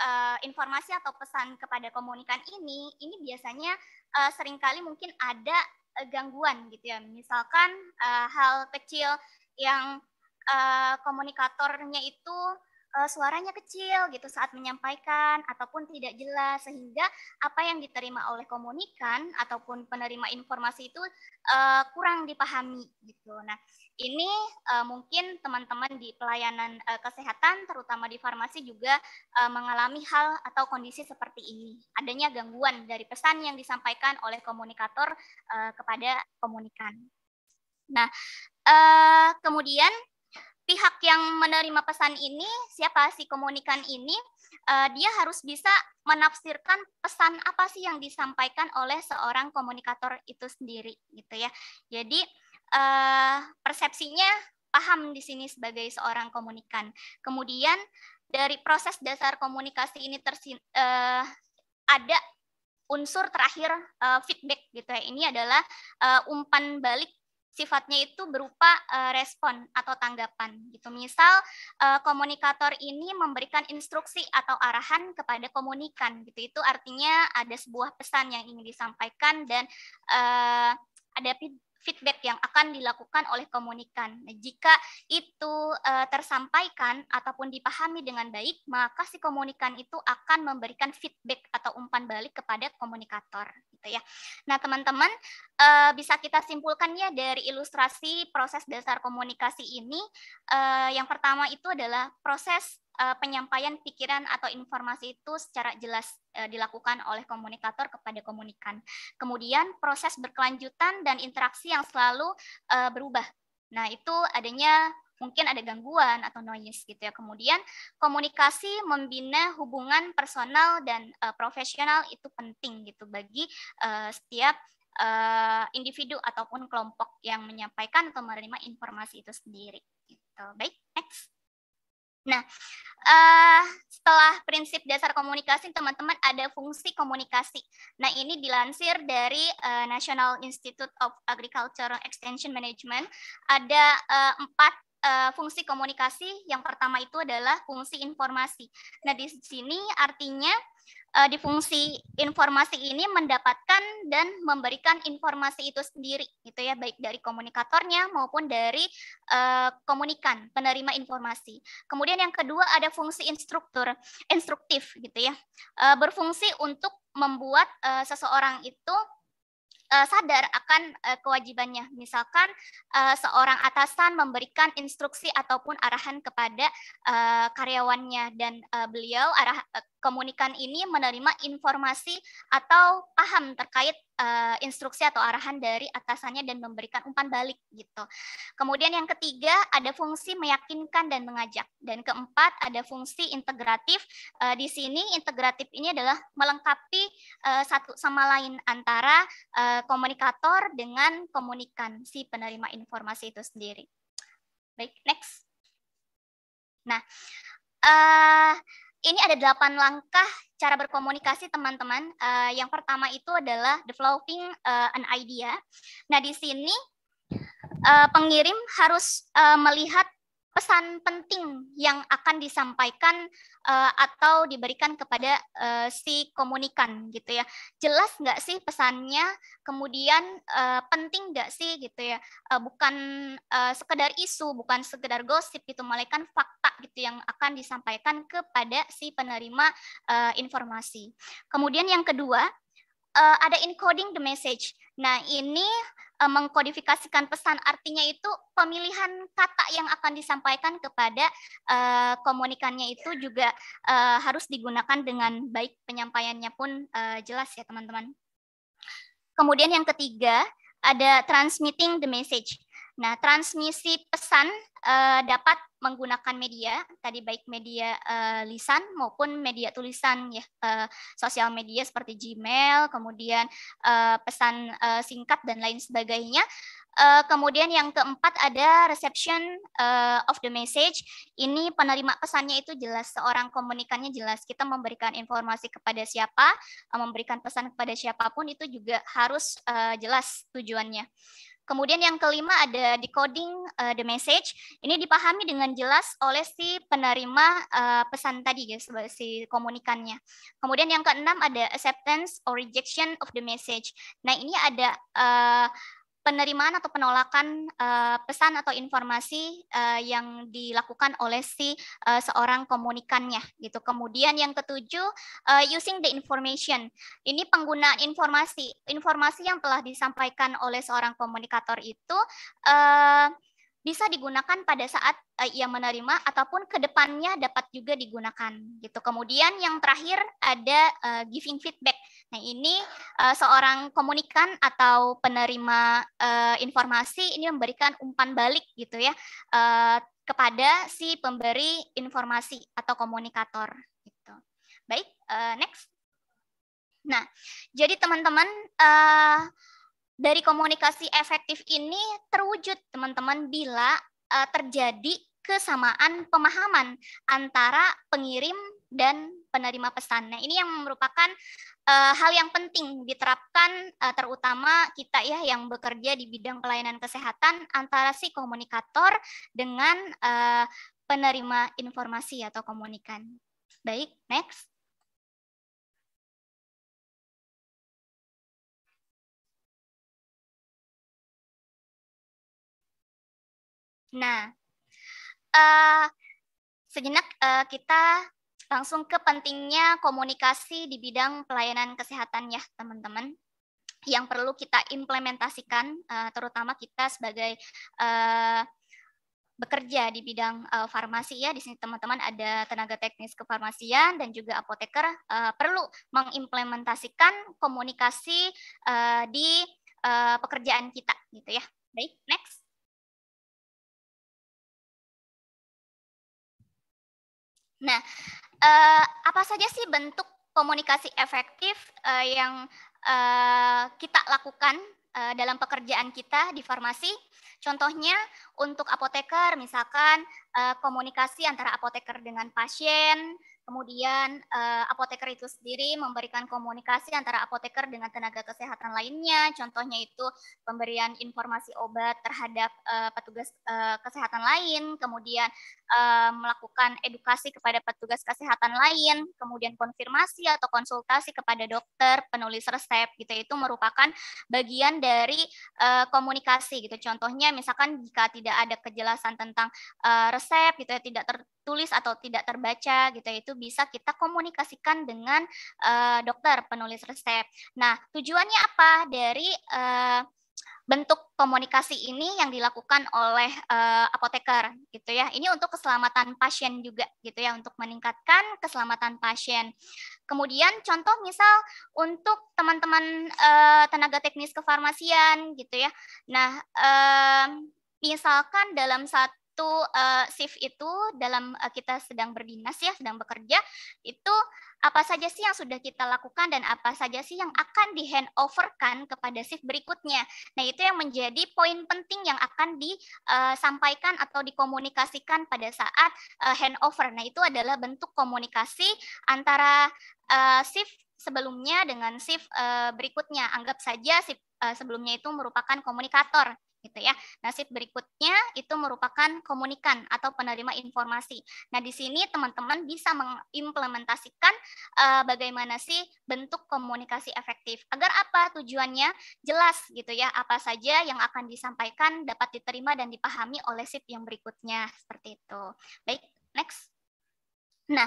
uh, informasi atau pesan kepada komunikan ini, ini biasanya uh, seringkali mungkin ada Eh, gangguan gitu ya. Misalkan uh, hal kecil yang uh, komunikatornya itu uh, suaranya kecil gitu saat menyampaikan ataupun tidak jelas sehingga apa yang diterima oleh komunikan ataupun penerima informasi itu uh, kurang dipahami gitu. Nah, ini uh, mungkin teman-teman di pelayanan uh, kesehatan, terutama di farmasi juga uh, mengalami hal atau kondisi seperti ini. Adanya gangguan dari pesan yang disampaikan oleh komunikator uh, kepada komunikan. Nah, uh, kemudian pihak yang menerima pesan ini, siapa si komunikan ini, uh, dia harus bisa menafsirkan pesan apa sih yang disampaikan oleh seorang komunikator itu sendiri, gitu ya. Jadi uh, persepsinya paham di sini sebagai seorang komunikan. Kemudian dari proses dasar komunikasi ini tersin, uh, ada unsur terakhir uh, feedback gitu ya. Ini adalah uh, umpan balik sifatnya itu berupa uh, respon atau tanggapan gitu. Misal uh, komunikator ini memberikan instruksi atau arahan kepada komunikan gitu. Itu artinya ada sebuah pesan yang ingin disampaikan dan uh, ada feedback yang akan dilakukan oleh komunikan. Nah, jika itu uh, tersampaikan ataupun dipahami dengan baik, maka si komunikan itu akan memberikan feedback atau umpan balik kepada komunikator, gitu ya. Nah, teman-teman uh, bisa kita simpulkan ya dari ilustrasi proses dasar komunikasi ini, uh, yang pertama itu adalah proses uh, penyampaian pikiran atau informasi itu secara jelas uh, dilakukan oleh komunikator kepada komunikan. Kemudian proses berkelanjutan dan interaksi yang selalu uh, berubah. Nah, itu adanya mungkin ada gangguan atau noise gitu ya. Kemudian komunikasi membina hubungan personal dan uh, profesional itu penting gitu bagi uh, setiap uh, individu ataupun kelompok yang menyampaikan atau menerima informasi itu sendiri. Gitu. Baik, next. Nah, uh, setelah prinsip dasar komunikasi, teman-teman ada fungsi komunikasi. Nah, ini dilansir dari uh, National Institute of Agriculture Extension Management. Ada uh, empat fungsi komunikasi. Yang pertama itu adalah fungsi informasi. Nah, di sini artinya uh, di fungsi informasi ini mendapatkan dan memberikan informasi itu sendiri gitu ya baik dari komunikatornya maupun dari uh, komunikan penerima informasi. Kemudian yang kedua ada fungsi instruktur instruktif gitu ya. Uh, berfungsi untuk membuat uh, seseorang itu uh, sadar akan uh, kewajibannya. Misalkan uh, seorang atasan memberikan instruksi ataupun arahan kepada uh, karyawannya dan uh, beliau arah uh, komunikan ini menerima informasi atau paham terkait uh, instruksi atau arahan dari atasannya dan memberikan umpan balik gitu. Kemudian yang ketiga ada fungsi meyakinkan dan mengajak dan keempat ada fungsi integratif. Uh, di sini integratif ini adalah melengkapi uh, satu sama lain antara uh, komunikator dengan komunikan si penerima informasi itu sendiri. Baik, next. Nah, uh, ini ada delapan langkah cara berkomunikasi teman-teman. Uh, yang pertama itu adalah developing uh, an idea. Nah di sini uh, pengirim harus uh, melihat pesan penting yang akan disampaikan uh, atau diberikan kepada uh, si komunikan gitu ya jelas nggak sih pesannya kemudian uh, penting nggak sih gitu ya uh, bukan uh, sekedar isu bukan sekedar gosip gitu melainkan fakta gitu yang akan disampaikan kepada si penerima uh, informasi kemudian yang kedua uh, ada encoding the message Nah, ini uh, mengkodifikasikan pesan artinya itu pemilihan kata yang akan disampaikan kepada uh, komunikannya itu juga uh, harus digunakan dengan baik penyampaiannya pun uh, jelas ya teman-teman. Kemudian yang ketiga ada transmitting the message. Nah, transmisi pesan uh, dapat menggunakan media, tadi baik media uh, lisan maupun media tulisan ya, uh, sosial media seperti Gmail, kemudian uh, pesan uh, singkat dan lain sebagainya. Uh, kemudian yang keempat ada reception uh, of the message. Ini penerima pesannya itu jelas, seorang komunikannya jelas. Kita memberikan informasi kepada siapa, uh, memberikan pesan kepada siapapun itu juga harus uh, jelas tujuannya. Kemudian yang kelima ada decoding uh, the message. Ini dipahami dengan jelas oleh si penerima uh, pesan tadi ya si komunikannya. Kemudian yang keenam ada acceptance or rejection of the message. Nah, ini ada uh, penerimaan atau penolakan uh, pesan atau informasi uh, yang dilakukan oleh si uh, seorang komunikannya gitu. Kemudian yang ketujuh uh, using the information. Ini penggunaan informasi. Informasi yang telah disampaikan oleh seorang komunikator itu uh, bisa digunakan pada saat uh, ia menerima ataupun kedepannya dapat juga digunakan gitu. Kemudian yang terakhir ada uh, giving feedback. Nah ini uh, seorang komunikan atau penerima uh, informasi ini memberikan umpan balik gitu ya uh, kepada si pemberi informasi atau komunikator. Gitu. Baik, uh, next. Nah jadi teman-teman. Uh, dari komunikasi efektif ini terwujud teman-teman bila uh, terjadi kesamaan pemahaman antara pengirim dan penerima pesan. Nah, ini yang merupakan uh, hal yang penting diterapkan uh, terutama kita ya yang bekerja di bidang pelayanan kesehatan antara si komunikator dengan uh, penerima informasi atau komunikan. Baik, next. Nah, uh, sejenak uh, kita langsung ke pentingnya komunikasi di bidang pelayanan kesehatan ya teman-teman yang perlu kita implementasikan uh, terutama kita sebagai uh, bekerja di bidang uh, farmasi ya di sini teman-teman ada tenaga teknis kefarmasian dan juga apoteker uh, perlu mengimplementasikan komunikasi uh, di uh, pekerjaan kita gitu ya baik next Nah, uh, apa saja sih bentuk komunikasi efektif uh, yang uh, kita lakukan uh, dalam pekerjaan kita di farmasi? Contohnya untuk apoteker, misalkan uh, komunikasi antara apoteker dengan pasien, kemudian uh, apoteker itu sendiri memberikan komunikasi antara apoteker dengan tenaga kesehatan lainnya, contohnya itu pemberian informasi obat terhadap uh, petugas uh, kesehatan lain, kemudian uh, melakukan edukasi kepada petugas kesehatan lain, kemudian konfirmasi atau konsultasi kepada dokter, penulis resep gitu itu merupakan bagian dari uh, komunikasi gitu. Contohnya misalkan jika tidak ada kejelasan tentang uh, resep gitu ya tidak tertulis atau tidak terbaca gitu ya, itu bisa kita komunikasikan dengan uh, dokter penulis resep. Nah, tujuannya apa dari uh, bentuk komunikasi ini yang dilakukan oleh uh, apoteker gitu ya. Ini untuk keselamatan pasien juga gitu ya untuk meningkatkan keselamatan pasien. Kemudian contoh misal untuk teman-teman uh, tenaga teknis kefarmasian gitu ya. Nah, uh, misalkan dalam satu itu uh, shift itu dalam uh, kita sedang berdinas ya, sedang bekerja, itu apa saja sih yang sudah kita lakukan dan apa saja sih yang akan di handoverkan kepada shift berikutnya. Nah, itu yang menjadi poin penting yang akan disampaikan eh, atau dikomunikasikan pada saat uh, handover. Nah, itu adalah bentuk komunikasi antara uh, shift sebelumnya dengan shift uh, berikutnya. Anggap saja shift uh, sebelumnya itu merupakan komunikator gitu ya. Nasib berikutnya itu merupakan komunikan atau penerima informasi. Nah, di sini teman-teman bisa mengimplementasikan uh, bagaimana sih bentuk komunikasi efektif. Agar apa? Tujuannya jelas gitu ya, apa saja yang akan disampaikan dapat diterima dan dipahami oleh sip yang berikutnya seperti itu. Baik, next. Nah,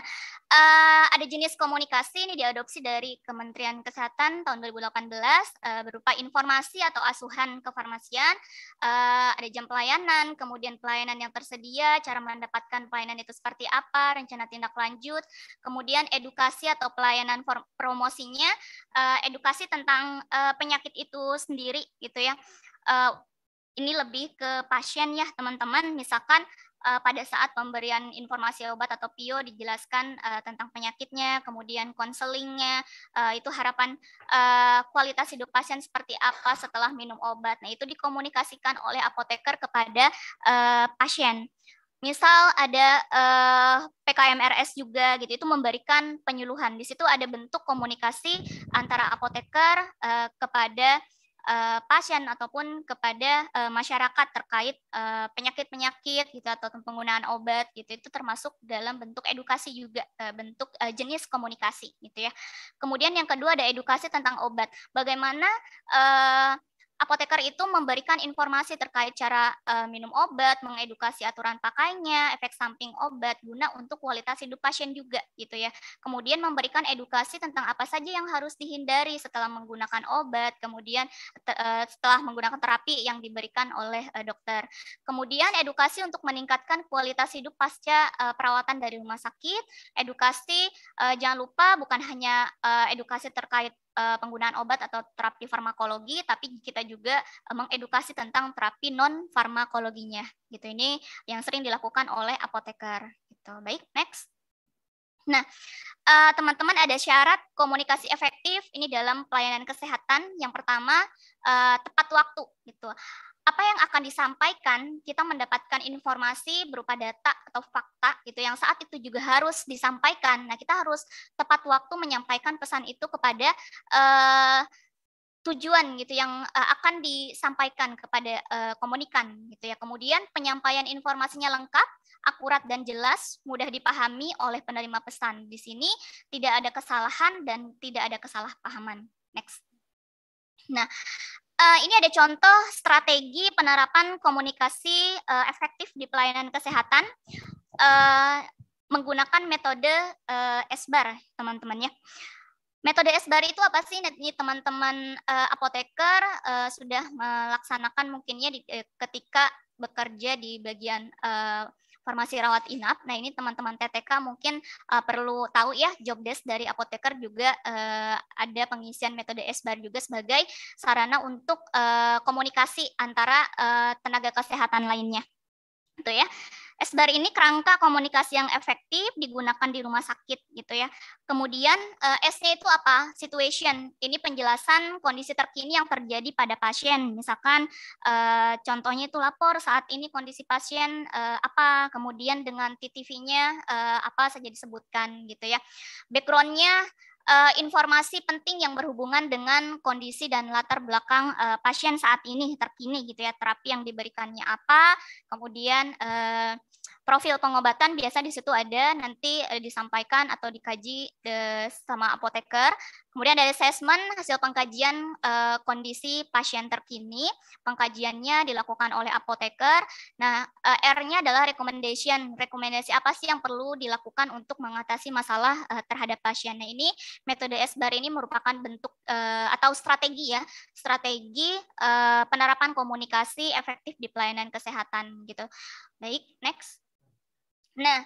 uh, ada jenis komunikasi ini diadopsi dari Kementerian Kesehatan tahun 2018 uh, eh, berupa informasi atau asuhan kefarmasian, uh, ada jam pelayanan, kemudian pelayanan yang tersedia, cara mendapatkan pelayanan itu seperti apa, rencana tindak lanjut, kemudian edukasi atau pelayanan promosinya, uh, edukasi tentang uh, penyakit itu sendiri gitu ya. Uh, ini lebih ke pasien ya teman-teman, misalkan uh, pada saat pemberian informasi obat atau PIO dijelaskan uh, tentang penyakitnya, kemudian konselingnya, uh, itu harapan uh, kualitas hidup pasien seperti apa setelah minum obat. Nah, itu dikomunikasikan oleh apoteker kepada uh, pasien. Misal ada eh, PKMRS juga gitu, itu memberikan penyuluhan. Di situ ada bentuk komunikasi antara apoteker eh, kepada uh, pasien ataupun kepada uh, masyarakat terkait eh, penyakit-penyakit uh, gitu atau penggunaan obat gitu itu termasuk dalam bentuk edukasi juga uh, bentuk uh, jenis komunikasi gitu ya. Kemudian yang kedua ada edukasi tentang obat. Bagaimana uh, apoteker itu memberikan informasi terkait cara uh, minum obat, mengedukasi aturan pakainya, efek samping obat guna untuk kualitas hidup pasien juga gitu ya. Kemudian memberikan edukasi tentang apa saja yang harus dihindari setelah menggunakan obat, kemudian uh, setelah menggunakan terapi yang diberikan oleh uh, dokter. Kemudian edukasi untuk meningkatkan kualitas hidup pasca uh, perawatan dari rumah sakit, edukasi uh, jangan lupa bukan hanya uh, edukasi terkait Eh, penggunaan obat atau terapi farmakologi, tapi kita juga eh, mengedukasi tentang terapi non farmakologinya. Gitu ini yang sering dilakukan oleh apoteker. Gitu. Baik, next. Nah, eh, teman-teman ada syarat komunikasi efektif ini dalam pelayanan kesehatan. Yang pertama, tepat waktu gitu. Apa yang akan disampaikan, kita mendapatkan informasi berupa data atau fakta gitu yang saat itu juga harus disampaikan. Nah, kita harus tepat waktu menyampaikan pesan itu kepada uh, tujuan gitu yang uh, akan disampaikan kepada uh, komunikan gitu ya. Kemudian penyampaian informasinya lengkap, akurat dan jelas, mudah dipahami oleh penerima pesan. Di sini tidak ada kesalahan dan tidak ada kesalahpahaman. Next. Nah, uh, ini ada contoh strategi penerapan komunikasi uh, efektif di pelayanan kesehatan uh, menggunakan metode uh, SBAR, teman-teman ya. Metode SBAR itu apa sih? Nanti teman-teman uh, apoteker uh, sudah melaksanakan mungkinnya di, uh, ketika bekerja di bagian uh, farmasi rawat inap. Nah, ini teman-teman TTK mungkin uh, perlu tahu ya, job desk dari apoteker juga uh, ada pengisian metode SBAR juga sebagai sarana untuk uh, komunikasi antara uh, tenaga kesehatan lainnya. Itu ya. SBAR ini kerangka komunikasi yang efektif digunakan di rumah sakit gitu ya. Kemudian eh, S-nya itu apa? Situation. Ini penjelasan kondisi terkini yang terjadi pada pasien. Misalkan eh, contohnya itu lapor saat ini kondisi pasien eh, apa, kemudian dengan TTV-nya apa saja disebutkan gitu ya. Background-nya uh, informasi penting yang berhubungan dengan kondisi dan latar belakang uh, pasien saat ini terkini gitu ya terapi yang diberikannya apa kemudian uh, profil pengobatan biasa di situ ada nanti uh, disampaikan atau dikaji uh, sama apoteker Kemudian ada assessment hasil pengkajian uh, kondisi pasien terkini. Pengkajiannya dilakukan oleh apoteker. Nah, uh, R-nya adalah recommendation. Rekomendasi apa sih yang perlu dilakukan untuk mengatasi masalah uh, terhadap pasiennya ini? Metode SBAR ini merupakan bentuk uh, atau strategi ya, strategi uh, penerapan komunikasi efektif di pelayanan kesehatan gitu. Baik, next. Nah,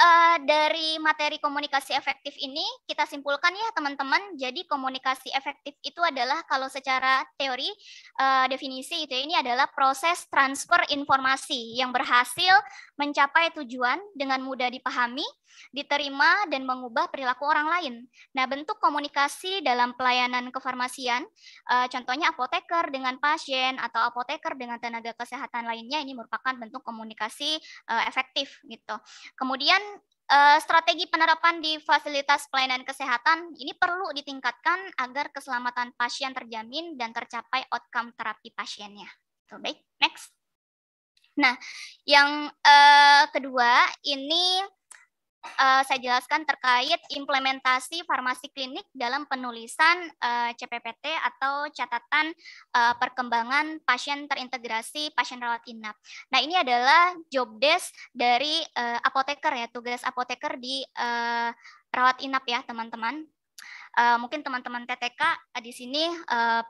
uh, dari materi komunikasi efektif ini kita simpulkan ya teman-teman. Jadi komunikasi efektif itu adalah kalau secara teori uh, definisi itu ya, ini adalah proses transfer informasi yang berhasil mencapai tujuan dengan mudah dipahami diterima dan mengubah perilaku orang lain. Nah, bentuk komunikasi dalam pelayanan kefarmasian, eh, contohnya apoteker dengan pasien atau apoteker dengan tenaga kesehatan lainnya, ini merupakan bentuk komunikasi eh, efektif gitu. Kemudian eh, strategi penerapan di fasilitas pelayanan kesehatan ini perlu ditingkatkan agar keselamatan pasien terjamin dan tercapai outcome terapi pasiennya. Oke, baik, next. Nah, yang uh, kedua ini uh, saya jelaskan terkait implementasi farmasi klinik dalam penulisan uh, eh, CPPT atau catatan uh, perkembangan pasien terintegrasi pasien rawat inap. Nah, ini adalah job desk dari uh, apoteker ya, tugas apoteker di uh, rawat inap ya, teman-teman. Uh, mungkin teman-teman TTK di sini uh,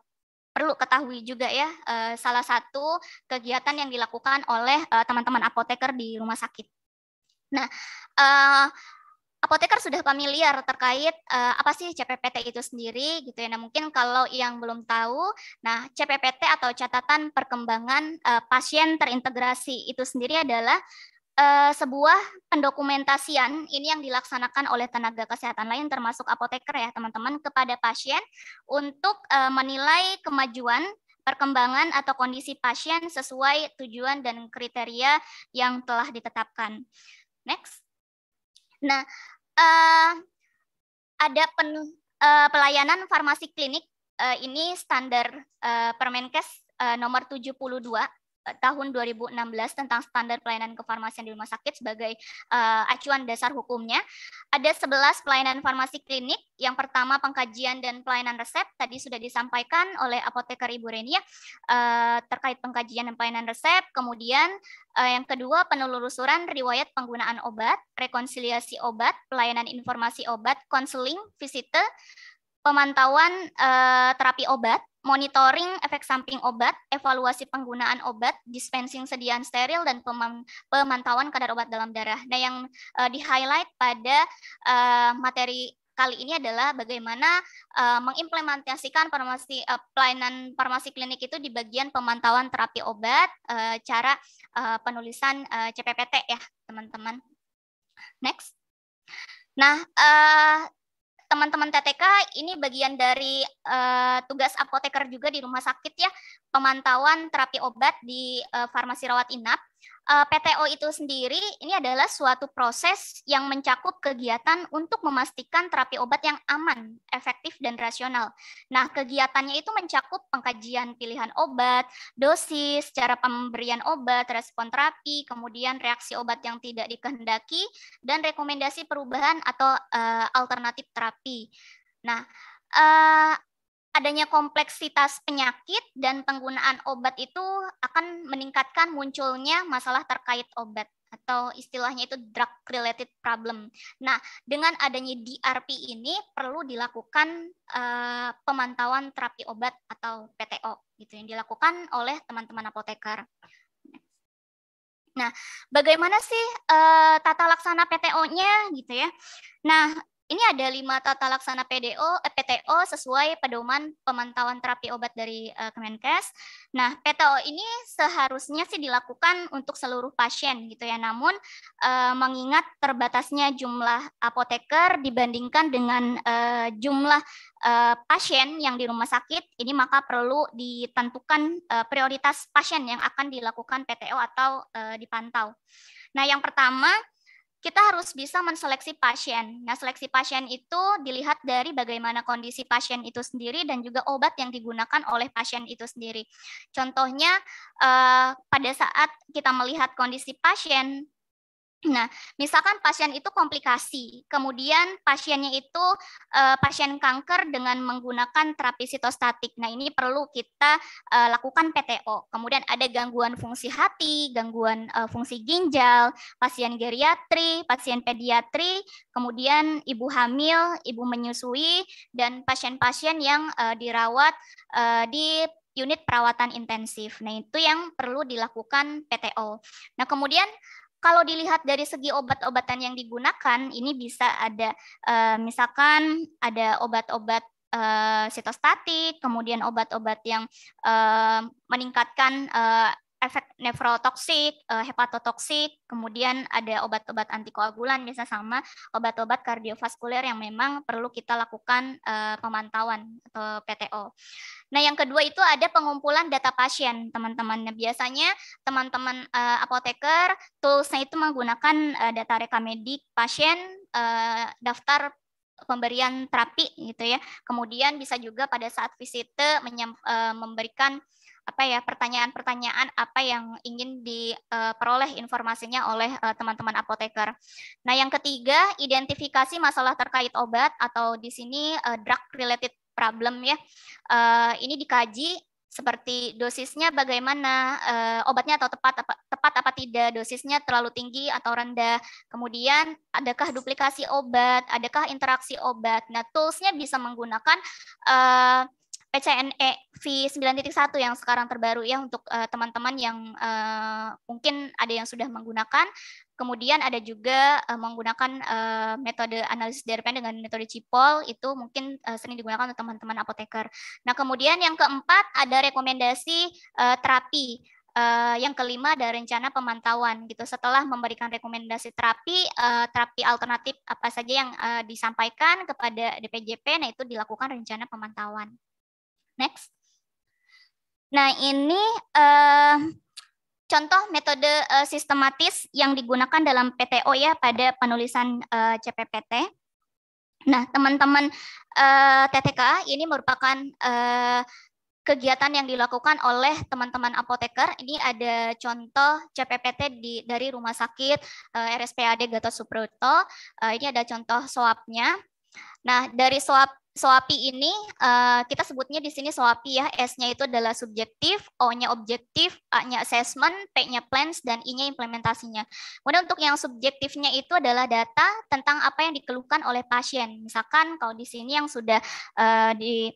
perlu ketahui juga ya uh, salah satu kegiatan yang dilakukan oleh teman-teman uh, apoteker di rumah sakit. Nah, uh, apoteker sudah familiar terkait uh, apa sih CPPT itu sendiri gitu ya. Nah, mungkin kalau yang belum tahu, nah CPPT atau catatan perkembangan uh, pasien terintegrasi itu sendiri adalah uh, sebuah pendokumentasian ini yang dilaksanakan oleh tenaga kesehatan lain termasuk apoteker ya, teman-teman kepada pasien untuk uh, menilai kemajuan perkembangan atau kondisi pasien sesuai tujuan dan kriteria yang telah ditetapkan. Next. Nah, uh, ada pen, uh, eh, pelayanan farmasi klinik uh, ini standar uh, Permenkes uh, nomor 72 Eh, tahun 2016 tentang standar pelayanan kefarmasian di rumah sakit sebagai uh, acuan dasar hukumnya. Ada 11 pelayanan farmasi klinik. Yang pertama pengkajian dan pelayanan resep tadi sudah disampaikan oleh apoteker Ibu Renia uh, terkait pengkajian dan pelayanan resep. Kemudian uh, yang kedua penelusuran riwayat penggunaan obat, rekonsiliasi obat, pelayanan informasi obat, konseling, visite, pemantauan uh, terapi obat, monitoring efek samping obat, evaluasi penggunaan obat, dispensing sediaan steril, dan pemantauan kadar obat dalam darah. Nah, yang uh, eh, di-highlight pada uh, materi kali ini adalah bagaimana uh, mengimplementasikan farmasi uh, pelayanan farmasi klinik itu di bagian pemantauan terapi obat, uh, cara uh, penulisan uh, CPPT ya, teman-teman. Next. Nah, uh, teman-teman TTK ini bagian dari uh, tugas apoteker juga di rumah sakit ya pemantauan terapi obat di uh, farmasi rawat inap Eh, PTO itu sendiri ini adalah suatu proses yang mencakup kegiatan untuk memastikan terapi obat yang aman, efektif, dan rasional. Nah, kegiatannya itu mencakup pengkajian pilihan obat, dosis, cara pemberian obat, respon terapi, kemudian reaksi obat yang tidak dikehendaki, dan rekomendasi perubahan atau uh, alternatif terapi. Nah, uh, adanya kompleksitas penyakit dan penggunaan obat itu akan meningkatkan munculnya masalah terkait obat atau istilahnya itu drug related problem. Nah, dengan adanya DRP ini perlu dilakukan uh, pemantauan terapi obat atau PTO gitu yang dilakukan oleh teman-teman apoteker. Nah, bagaimana sih uh, tata laksana PTO-nya gitu ya? Nah, ini ada lima tata laksana PDO, eh, PTO sesuai pedoman pemantauan terapi obat dari eh, Kemenkes. Nah, PTO ini seharusnya sih dilakukan untuk seluruh pasien gitu ya. Namun eh, mengingat terbatasnya jumlah apoteker dibandingkan dengan eh, jumlah eh, pasien yang di rumah sakit, ini maka perlu ditentukan eh, prioritas pasien yang akan dilakukan PTO atau eh, dipantau. Nah, yang pertama kita harus bisa menseleksi pasien. Nah, seleksi pasien itu dilihat dari bagaimana kondisi pasien itu sendiri dan juga obat yang digunakan oleh pasien itu sendiri. Contohnya, eh, pada saat kita melihat kondisi pasien, Nah, misalkan pasien itu komplikasi, kemudian pasiennya itu eh, pasien kanker dengan menggunakan terapi sitostatik. Nah, ini perlu kita eh, lakukan PTO. Kemudian ada gangguan fungsi hati, gangguan eh, fungsi ginjal, pasien geriatri, pasien pediatri, kemudian ibu hamil, ibu menyusui, dan pasien-pasien yang dirawat di unit perawatan intensif. Nah, itu yang perlu dilakukan PTO. Nah, kemudian kalau dilihat dari segi obat-obatan yang digunakan, ini bisa ada uh, misalkan ada obat-obat eh, sitostatik, kemudian obat-obat yang uh, meningkatkan uh, efek nefrotoksik, eh, hepatotoxik, hepatotoksik, kemudian ada obat-obat antikoagulan misalnya sama obat-obat kardiovaskuler yang memang perlu kita lakukan eh, pemantauan atau PTO. Nah, yang kedua itu ada pengumpulan data pasien, teman-teman. Nah, biasanya teman-teman eh, apoteker toolsnya itu menggunakan data rekam medik pasien, daftar pemberian terapi gitu ya. Kemudian bisa juga pada saat visite memberikan apa ya pertanyaan-pertanyaan apa yang ingin diperoleh eh, informasinya oleh eh, teman-teman apoteker. Nah, yang ketiga identifikasi masalah terkait obat atau di sini eh, drug related problem ya. ini dikaji seperti dosisnya bagaimana uh, obatnya atau tepat apa, tepat apa tidak dosisnya terlalu tinggi atau rendah kemudian adakah duplikasi obat adakah interaksi obat nah toolsnya bisa menggunakan uh, PCNE V9.1 yang sekarang terbaru ya untuk eh, teman-teman uh, yang uh, mungkin ada yang sudah menggunakan. Kemudian ada juga uh, menggunakan uh, metode analisis DRPN dengan metode CIPOL itu mungkin uh, sering digunakan untuk teman-teman apoteker. Nah, kemudian yang keempat ada rekomendasi uh, terapi uh, yang kelima ada rencana pemantauan gitu setelah memberikan rekomendasi terapi uh, terapi alternatif apa saja yang uh, disampaikan kepada DPJP nah itu dilakukan rencana pemantauan Next. Nah, ini uh, contoh metode uh, sistematis yang digunakan dalam PTO ya pada penulisan uh, eh, CPPT. Nah, teman-teman uh, TTK ini merupakan uh, kegiatan yang dilakukan oleh teman-teman apoteker. Ini ada contoh CPPT di, dari rumah sakit uh, RSPAD Gatot Subroto. Uh, ini ada contoh swabnya. Nah, dari swab SOAPI ini uh, kita sebutnya di sini SOAPI ya. S-nya itu adalah subjektif, O-nya objektif, A-nya assessment, P-nya plans, dan I-nya implementasinya. Kemudian untuk yang subjektifnya itu adalah data tentang apa yang dikeluhkan oleh pasien. Misalkan kalau di sini yang sudah uh, di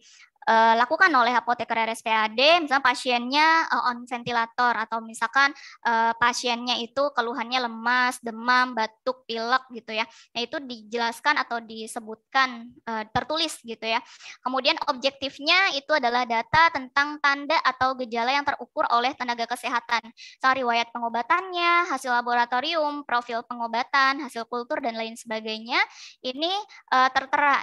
dilakukan eh, lakukan oleh apoteker RSPAD, misalnya pasiennya eh, on ventilator atau misalkan eh, pasiennya itu keluhannya lemas, demam, batuk, pilek gitu ya. Nah, itu dijelaskan atau disebutkan tertulis gitu ya. Kemudian objektifnya itu adalah data tentang tanda atau gejala yang terukur oleh tenaga kesehatan. Soal riwayat pengobatannya, hasil laboratorium, profil pengobatan, hasil kultur dan lain sebagainya. Ini tertera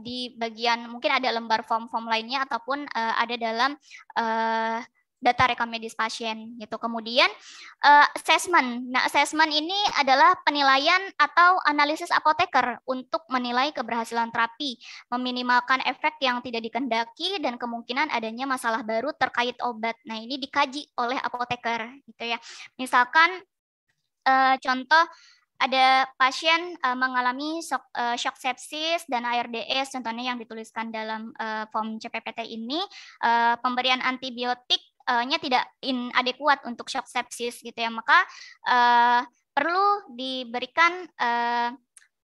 di bagian mungkin ada lembar form form lainnya ataupun uh, ada dalam uh, data rekam medis pasien gitu. Kemudian uh, assessment. Nah, assessment ini adalah penilaian atau analisis apoteker untuk menilai keberhasilan terapi, meminimalkan efek yang tidak dikendaki dan kemungkinan adanya masalah baru terkait obat. Nah, ini dikaji oleh apoteker gitu ya. Misalkan uh, contoh ada pasien uh, mengalami shock, uh, eh, shock sepsis dan ARDS contohnya yang dituliskan dalam uh, form CPPT ini uh, pemberian antibiotiknya tidak adekuat untuk shock sepsis gitu ya maka uh, perlu diberikan uh,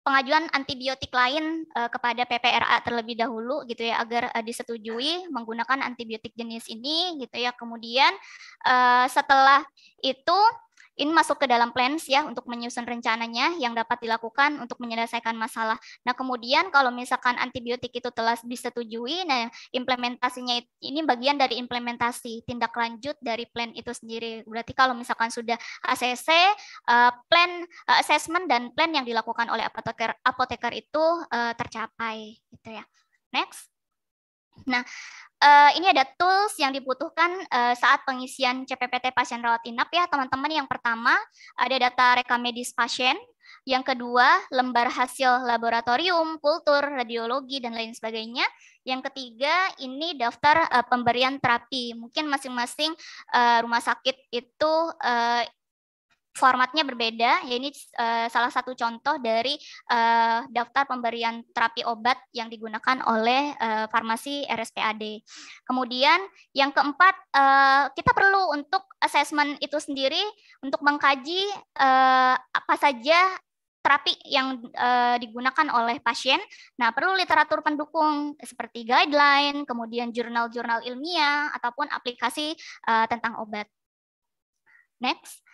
pengajuan antibiotik lain uh, kepada PPRA terlebih dahulu gitu ya agar uh, disetujui menggunakan antibiotik jenis ini gitu ya. Kemudian uh, setelah itu ini masuk ke dalam plans ya untuk menyusun rencananya yang dapat dilakukan untuk menyelesaikan masalah. Nah, kemudian kalau misalkan antibiotik itu telah disetujui, nah implementasinya ini bagian dari implementasi tindak lanjut dari plan itu sendiri. Berarti kalau misalkan sudah ACC, eh, plan eh, assessment dan plan yang dilakukan oleh apoteker apoteker itu eh, tercapai gitu ya. Next. Nah, uh, ini ada tools yang dibutuhkan uh, saat pengisian CPPT pasien rawat inap ya teman-teman. Yang pertama ada data rekam medis pasien. Yang kedua, lembar hasil laboratorium, kultur, radiologi, dan lain sebagainya. Yang ketiga, ini daftar uh, pemberian terapi. Mungkin masing-masing uh, rumah sakit itu uh, formatnya berbeda. Ya ini uh, salah satu contoh dari uh, daftar pemberian terapi obat yang digunakan oleh uh, farmasi RSPAD. Kemudian yang keempat, uh, kita perlu untuk assessment itu sendiri untuk mengkaji uh, apa saja terapi yang uh, digunakan oleh pasien. Nah, perlu literatur pendukung seperti guideline, kemudian jurnal-jurnal ilmiah ataupun aplikasi uh, tentang obat. Next.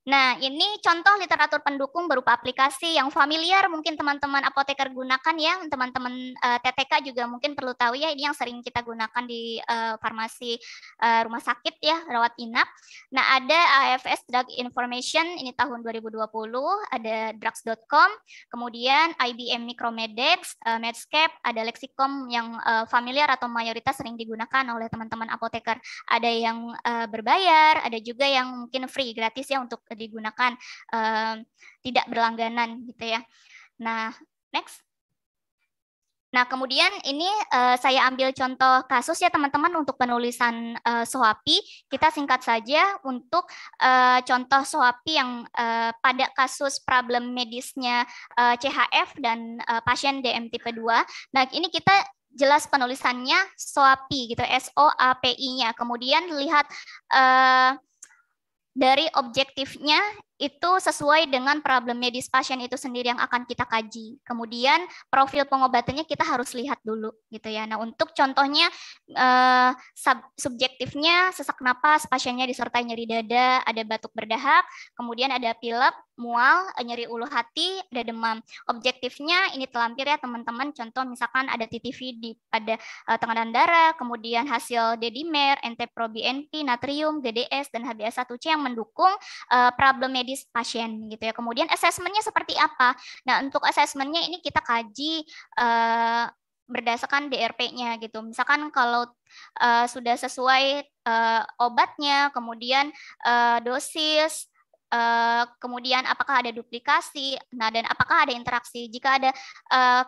Nah, ini contoh literatur pendukung berupa aplikasi yang familiar mungkin teman-teman apoteker gunakan ya, teman-teman eh, TTK juga mungkin perlu tahu ya, ini yang sering kita gunakan di eh, farmasi eh, rumah sakit ya, rawat inap. Nah, ada AFS Drug Information, ini tahun 2020, ada drugs.com, kemudian IBM Micromedex, Medscape, ada Lexicom yang familiar atau mayoritas sering digunakan oleh teman-teman apoteker. Ada yang berbayar, ada juga yang mungkin free, gratis ya untuk digunakan um, tidak berlangganan gitu ya. Nah, next. Nah, kemudian ini uh, saya ambil contoh kasus ya teman-teman untuk penulisan uh, eh, SOAPI. Kita singkat saja untuk uh, contoh SOAPI yang uh, pada kasus problem medisnya uh, CHF dan uh, pasien DM tipe 2. Nah, ini kita jelas penulisannya SOAPI gitu, SOAPI nya Kemudian lihat uh, dari objektifnya itu sesuai dengan problem medis pasien itu sendiri yang akan kita kaji. Kemudian profil pengobatannya kita harus lihat dulu gitu ya. Nah, untuk contohnya eh, subjektifnya sesak napas, pasiennya disertai nyeri dada, ada batuk berdahak, kemudian ada pilek, mual, nyeri ulu hati, ada demam. Objektifnya ini terlampir ya teman-teman. Contoh misalkan ada TTV di pada eh, tekanan darah, kemudian hasil dedimer, NT-proBNP, natrium, GDS dan HbA1c yang mendukung eh, problem medis medis pasien gitu ya. Kemudian asesmennya seperti apa? Nah untuk asesmennya ini kita kaji uh, berdasarkan DRP-nya gitu. Misalkan kalau uh, sudah sesuai uh, obatnya, kemudian uh, dosis, Uh, kemudian apakah ada duplikasi, nah dan apakah ada interaksi. Jika ada uh,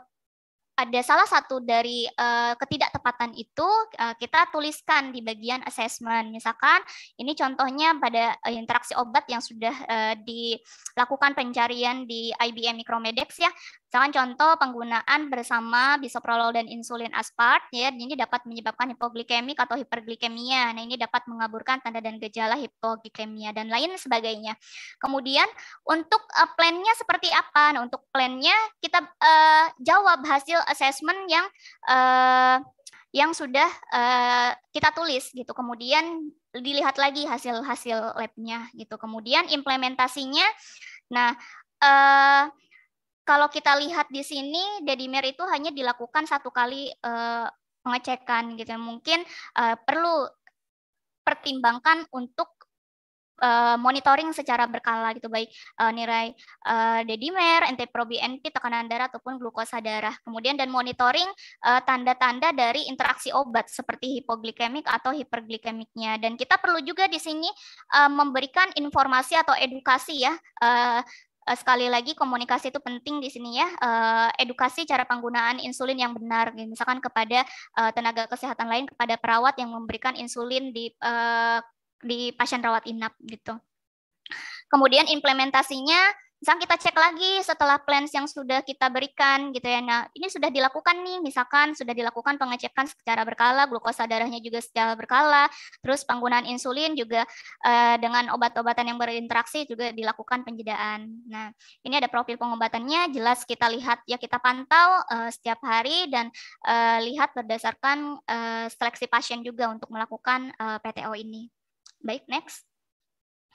ada salah satu dari uh, ketidaktepatan itu uh, kita tuliskan di bagian assessment. Misalkan ini contohnya pada uh, interaksi obat yang sudah uh, dilakukan pencarian di IBM Micromedex ya, Misalkan contoh penggunaan bersama bisoprolol dan insulin aspart, ya, ini dapat menyebabkan hipoglikemik atau hiperglikemia. Nah, ini dapat mengaburkan tanda dan gejala hipoglikemia dan lain sebagainya. Kemudian untuk uh, plannya seperti apa? Nah, untuk plannya kita uh, jawab hasil assessment yang uh, yang sudah uh, kita tulis gitu. Kemudian dilihat lagi hasil-hasil labnya gitu. Kemudian implementasinya. Nah. Uh, kalau kita lihat di sini Dedimer itu hanya dilakukan satu kali uh, pengecekan gitu. Ya. Mungkin uh, perlu pertimbangkan untuk eh, monitoring secara berkala gitu baik uh, nilai uh, dedimer, NT-proBNP, tekanan darah ataupun glukosa darah. Kemudian dan monitoring tanda-tanda uh, dari interaksi obat seperti hipoglikemik atau hiperglikemiknya. Dan kita perlu juga di sini uh, memberikan informasi atau edukasi ya uh, Eh, sekali lagi komunikasi itu penting di sini ya eh, edukasi cara penggunaan insulin yang benar gitu. misalkan kepada eh, tenaga kesehatan lain kepada perawat yang memberikan insulin di di pasien rawat inap gitu kemudian implementasinya Misalkan kita cek lagi setelah plans yang sudah kita berikan gitu ya. Nah, ini sudah dilakukan nih, misalkan sudah dilakukan pengecekan secara berkala, glukosa darahnya juga secara berkala, terus penggunaan insulin juga eh, dengan obat-obatan yang berinteraksi juga dilakukan penjedaan. Nah, ini ada profil pengobatannya, jelas kita lihat ya kita pantau eh, setiap hari dan eh, lihat berdasarkan eh, seleksi pasien juga untuk melakukan eh, PTO ini. Baik, next.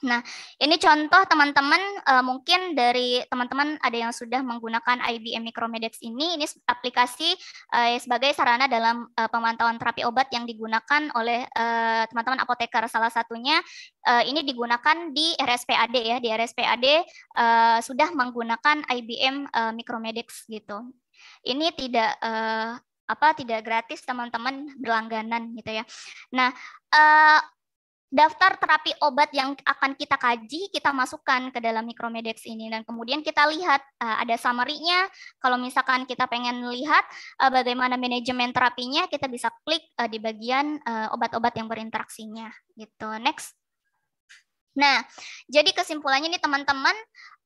Nah, ini contoh teman-teman uh, mungkin dari teman-teman ada yang sudah menggunakan IBM Micromedex ini, ini aplikasi uh, sebagai sarana dalam uh, pemantauan terapi obat yang digunakan oleh teman-teman uh, apoteker. Salah satunya uh, ini digunakan di RSPAD ya, di RSPAD uh, sudah menggunakan IBM uh, Micromedex gitu. Ini tidak uh, apa tidak gratis teman-teman berlangganan gitu ya. Nah, uh, daftar terapi obat yang akan kita kaji kita masukkan ke dalam Micromedex ini dan kemudian kita lihat eh, ada summary-nya kalau misalkan kita pengen lihat eh, bagaimana manajemen terapinya kita bisa klik eh, di bagian obat-obat yang berinteraksinya gitu next Nah, jadi kesimpulannya nih teman-teman,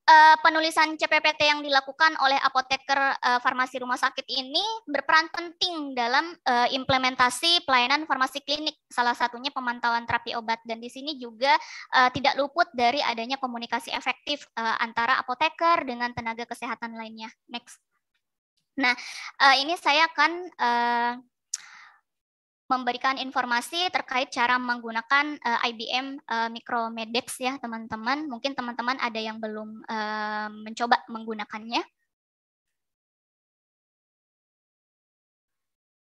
uh, penulisan CPPT yang dilakukan oleh apoteker uh, farmasi rumah sakit ini berperan penting dalam uh, implementasi pelayanan farmasi klinik, salah satunya pemantauan terapi obat. Dan di sini juga uh, tidak luput dari adanya komunikasi efektif uh, antara apoteker dengan tenaga kesehatan lainnya. Next. Nah, ini saya akan memberikan informasi terkait cara menggunakan uh, eh, IBM uh, eh, Micromedex ya teman-teman. Mungkin teman-teman ada yang belum uh, mencoba menggunakannya.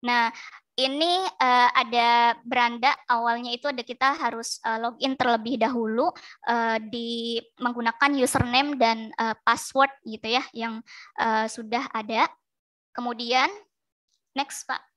Nah, ini uh, ada beranda awalnya itu ada kita harus uh, login terlebih dahulu uh, di menggunakan username dan uh, password gitu ya yang uh, sudah ada. Kemudian next Pak.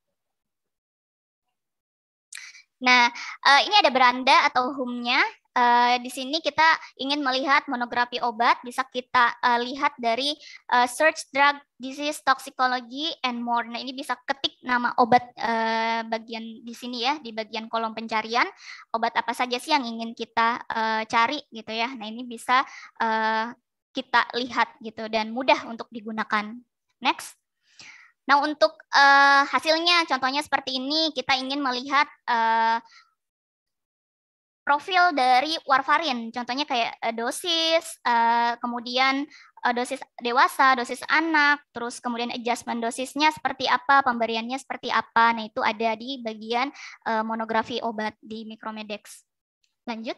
Nah, uh, ini ada beranda atau home-nya. Uh, eh, di sini kita ingin melihat monografi obat, bisa kita uh, lihat dari uh, search drug disease toxicology and more. Nah, ini bisa ketik nama obat uh, bagian di sini ya, di bagian kolom pencarian, obat apa saja sih yang ingin kita uh, cari gitu ya. Nah, ini bisa uh, kita lihat gitu dan mudah untuk digunakan. Next. Nah, untuk uh, hasilnya, contohnya seperti ini, kita ingin melihat uh, profil dari warfarin. Contohnya kayak uh, dosis, uh, kemudian uh, dosis dewasa, dosis anak, terus kemudian adjustment dosisnya seperti apa, pemberiannya seperti apa. Nah, itu ada di bagian uh, monografi obat di Micromedex. Lanjut.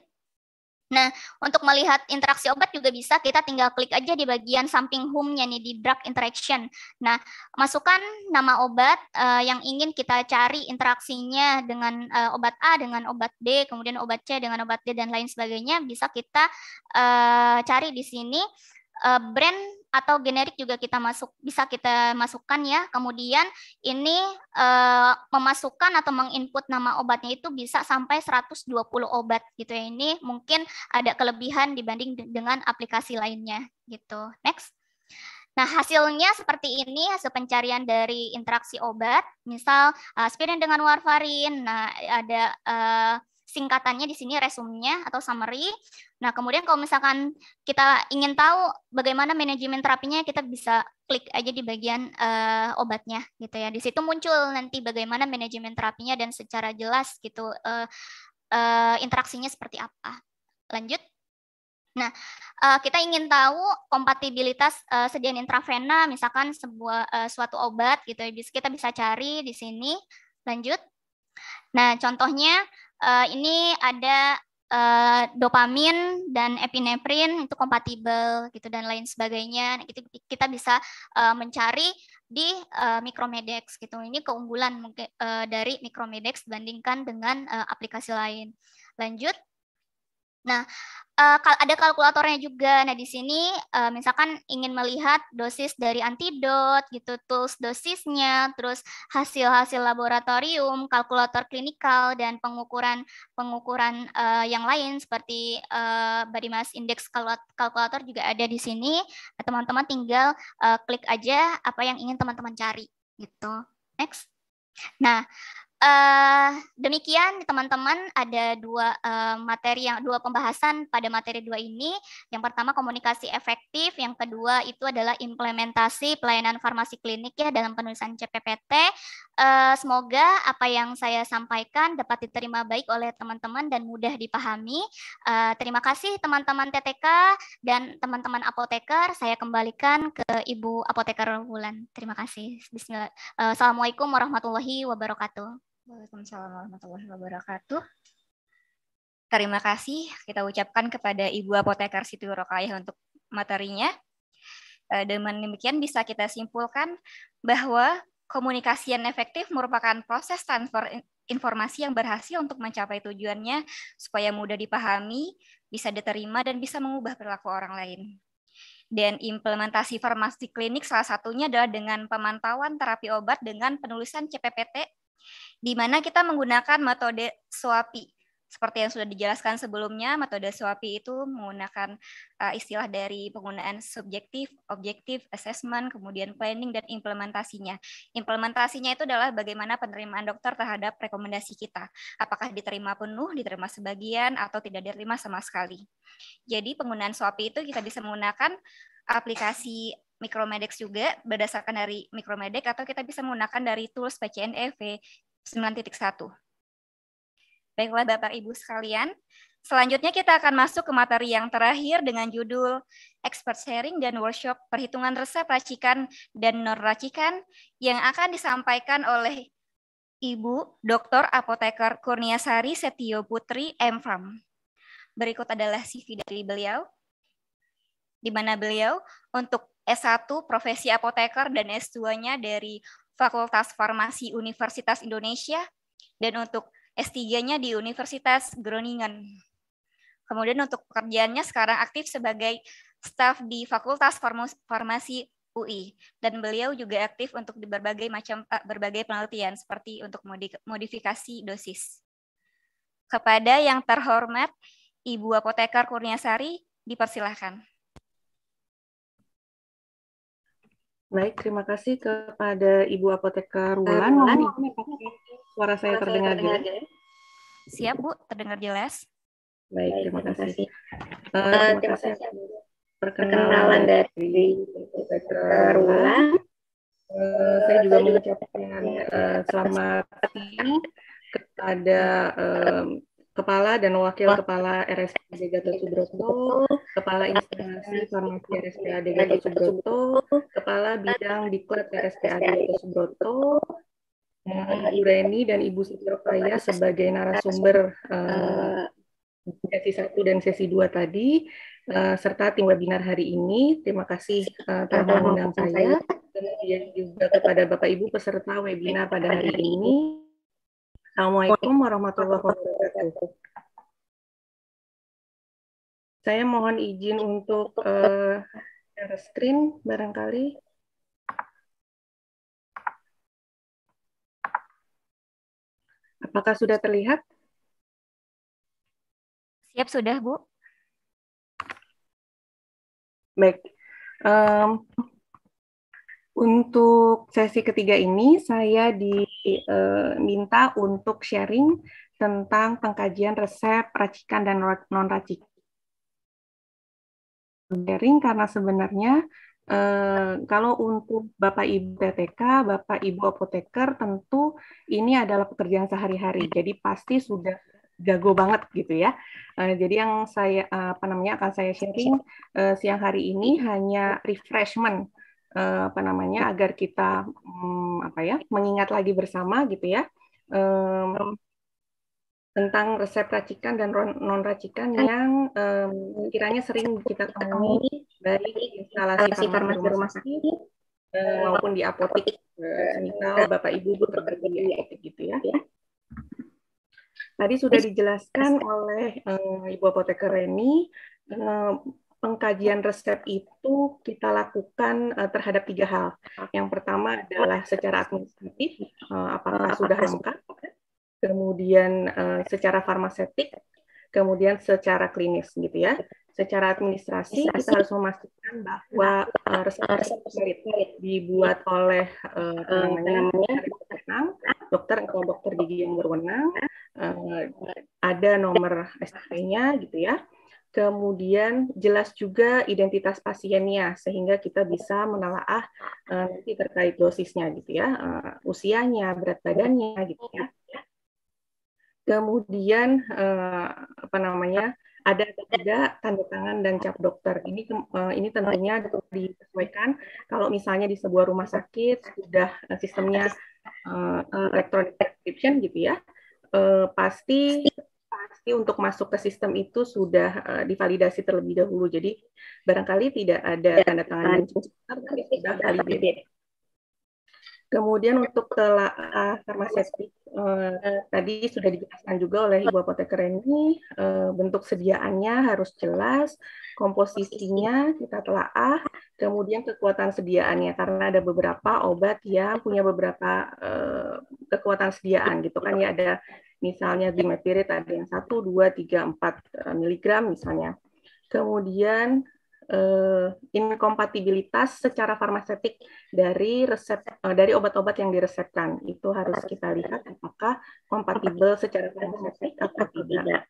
Nah, untuk melihat interaksi obat juga bisa kita tinggal klik aja di bagian samping home-nya nih di drug interaction. Nah, masukkan nama obat uh, yang ingin kita cari interaksinya dengan uh, obat A dengan obat B, kemudian obat C dengan obat D dan lain sebagainya bisa kita uh, cari di sini uh, brand atau generik juga kita masuk bisa kita masukkan ya. Kemudian ini uh, memasukkan atau menginput nama obatnya itu bisa sampai 120 obat gitu ya. Ini mungkin ada kelebihan dibanding dengan aplikasi lainnya gitu. Next. Nah, hasilnya seperti ini, hasil pencarian dari interaksi obat. Misal eh, aspirin dengan warfarin. Nah, ada uh, singkatannya di sini resumnya atau summary. Nah, kemudian kalau misalkan kita ingin tahu bagaimana manajemen terapinya, kita bisa klik aja di bagian uh, obatnya gitu ya. Di situ muncul nanti bagaimana manajemen terapinya dan secara jelas gitu uh, uh, interaksinya seperti apa. Lanjut. Nah, kita ingin tahu kompatibilitas sediaan intravena, misalkan sebuah suatu obat gitu ya. Kita bisa cari di sini. Lanjut. Nah, contohnya uh, ini ada uh, dopamin dan epinefrin itu kompatibel gitu dan lain sebagainya. Nah, gitu, kita bisa uh, mencari di uh, Micromedex gitu. Ini keunggulan uh, dari Micromedex dibandingkan dengan uh, aplikasi lain. Lanjut Nah, uh, ada kalkulatornya juga. Nah, di sini eh, misalkan ingin melihat dosis dari antidot, gitu, tools dosisnya, terus hasil-hasil laboratorium, kalkulator klinikal, dan pengukuran pengukuran eh, yang lain seperti uh, body mass index kalkulator juga ada di sini. Nah, teman-teman tinggal klik aja apa yang ingin teman-teman cari, gitu. Next. Nah, Eh, demikian teman-teman ada dua uh, materi yang dua pembahasan pada materi dua ini. Yang pertama komunikasi efektif, yang kedua itu adalah implementasi pelayanan farmasi klinik ya dalam penulisan CPPT. Uh, eh, semoga apa yang saya sampaikan dapat diterima baik oleh teman-teman dan mudah dipahami. Uh, terima kasih teman-teman TTK dan teman-teman apoteker. Saya kembalikan ke Ibu Apoteker Wulan. Terima kasih. Bismillah. Uh, Assalamualaikum warahmatullahi wabarakatuh. Waalaikumsalam warahmatullahi wabarakatuh. Terima kasih kita ucapkan kepada Ibu Apotekar Siti Rokayah untuk materinya. Eh, dengan demikian bisa kita simpulkan bahwa komunikasi yang efektif merupakan proses transfer informasi yang berhasil untuk mencapai tujuannya supaya mudah dipahami, bisa diterima, dan bisa mengubah perilaku orang lain. Dan implementasi farmasi klinik salah satunya adalah dengan pemantauan terapi obat dengan penulisan CPPT di mana kita menggunakan metode SWAPI. Seperti yang sudah dijelaskan sebelumnya, metode SWAPI itu menggunakan eh, istilah dari penggunaan subjektif, objektif, assessment, kemudian planning, dan implementasinya. Implementasinya itu adalah bagaimana penerimaan dokter terhadap rekomendasi kita. Apakah diterima penuh, diterima sebagian, atau tidak diterima sama sekali. Jadi penggunaan SWAPI itu kita bisa menggunakan aplikasi Micromedex juga berdasarkan dari Micromedex atau kita bisa menggunakan dari tools PCNEV 9.1. Baiklah Bapak Ibu sekalian, selanjutnya kita akan masuk ke materi yang terakhir dengan judul Expert Sharing dan Workshop Perhitungan Resep Racikan dan Non Racikan yang akan disampaikan oleh Ibu Dr. Apoteker Kurniasari Setio Putri M. Farm. Berikut adalah CV dari beliau, di mana beliau untuk S1 profesi apoteker dan S2-nya dari Fakultas Farmasi Universitas Indonesia dan untuk S3-nya di Universitas Groningen. Kemudian untuk pekerjaannya sekarang aktif sebagai staf di Fakultas Farmasi UI dan beliau juga aktif untuk di berbagai macam eh, berbagai penelitian seperti untuk modifikasi dosis. Kepada yang terhormat Ibu Apoteker Kurniasari, dipersilahkan. Baik, terima kasih kepada Ibu Apoteker Wulan. Wulan. Suara saya terdengar, terdengar jelas. Siap, Bu, terdengar jelas. Baik, terima kasih. Uh, terima, terima kasih eh, eh, perkenalan eh, dari Apoteker Wulan. Uh, saya juga mengucapkan uh, selamat siang kepada uh, Kepala dan Wakil Kepala RSPAD Gatot Subroto, Kepala Instalasi Farmasi RSPAD Gatot Subroto, Kepala Bidang Diklat RSPAD Gatot Subroto, nah, Ibu Reni dan Ibu Sitiro sebagai narasumber uh, sesi 1 dan sesi 2 tadi, uh, serta tim webinar hari ini. Terima kasih uh, telah mengundang saya, kemudian juga kepada Bapak-Ibu peserta webinar pada hari ini. Assalamualaikum warahmatullahi wabarakatuh. Saya mohon izin untuk uh, screen barangkali. Apakah sudah terlihat? Siap sudah, Bu. Baik. Um, untuk sesi ketiga ini, saya diminta eh, untuk sharing tentang pengkajian resep, racikan, dan non-racikan. Sharing karena sebenarnya Uh, kalau untuk Bapak Ibu TTK, Bapak Ibu apoteker, tentu ini adalah pekerjaan sehari-hari. Jadi pasti sudah jago banget gitu ya. Uh, jadi yang saya uh, apa namanya akan saya sharing siang hari ini hanya refreshment Eh, apa namanya agar kita mm, apa ya mengingat lagi bersama gitu ya tentang resep racikan dan non racikan iya. yang kiranya sering kita temui dari instalasi farmasi rumah sakit eh, eh, maupun di apotek misal bapak ibu bu bekerja di ya. apotek gitu ya. Iya. Tadi sudah dijelaskan oleh ibu apoteker Reni pengkajian resep itu kita lakukan uh, terhadap tiga hal. Yang pertama adalah secara administratif, uh, apakah sudah lengkap, kemudian uh, secara farmasetik, kemudian secara klinis gitu ya. Secara administrasi kita harus memastikan bahwa uh, resep-resep kulit dibuat oleh uh, namanya dokter atau dokter gigi yang berwenang, ada nomor STP-nya gitu ya kemudian jelas juga identitas pasiennya sehingga kita bisa menelaah uh, nanti terkait dosisnya gitu ya uh, usianya berat badannya gitu ya kemudian uh, apa namanya ada tidak tanda tangan dan cap dokter ini uh, ini tentunya disesuaikan kalau misalnya di sebuah rumah sakit sudah sistemnya uh, electronic prescription gitu ya uh, pasti pasti untuk masuk ke sistem itu sudah uh, divalidasi terlebih dahulu. Jadi barangkali tidak ada iya, tanda tangan yang ya, sudah validasi. Kemudian untuk telaah eh, farmasetik uh, eh, tadi sudah dijelaskan juga oleh Ibu Apoteker ini uh, bentuk sediaannya harus jelas, komposisinya kita telah ah kemudian kekuatan sediaannya karena ada beberapa obat yang punya beberapa uh, kekuatan sediaan gitu kan ya ada Misalnya glimepiride ada yang 1, 2, 3, 4 miligram misalnya. Kemudian eh, inkompatibilitas secara farmasetik dari resep eh, dari obat-obat yang diresepkan itu harus kita lihat apakah kompatibel secara farmasetik atau tidak.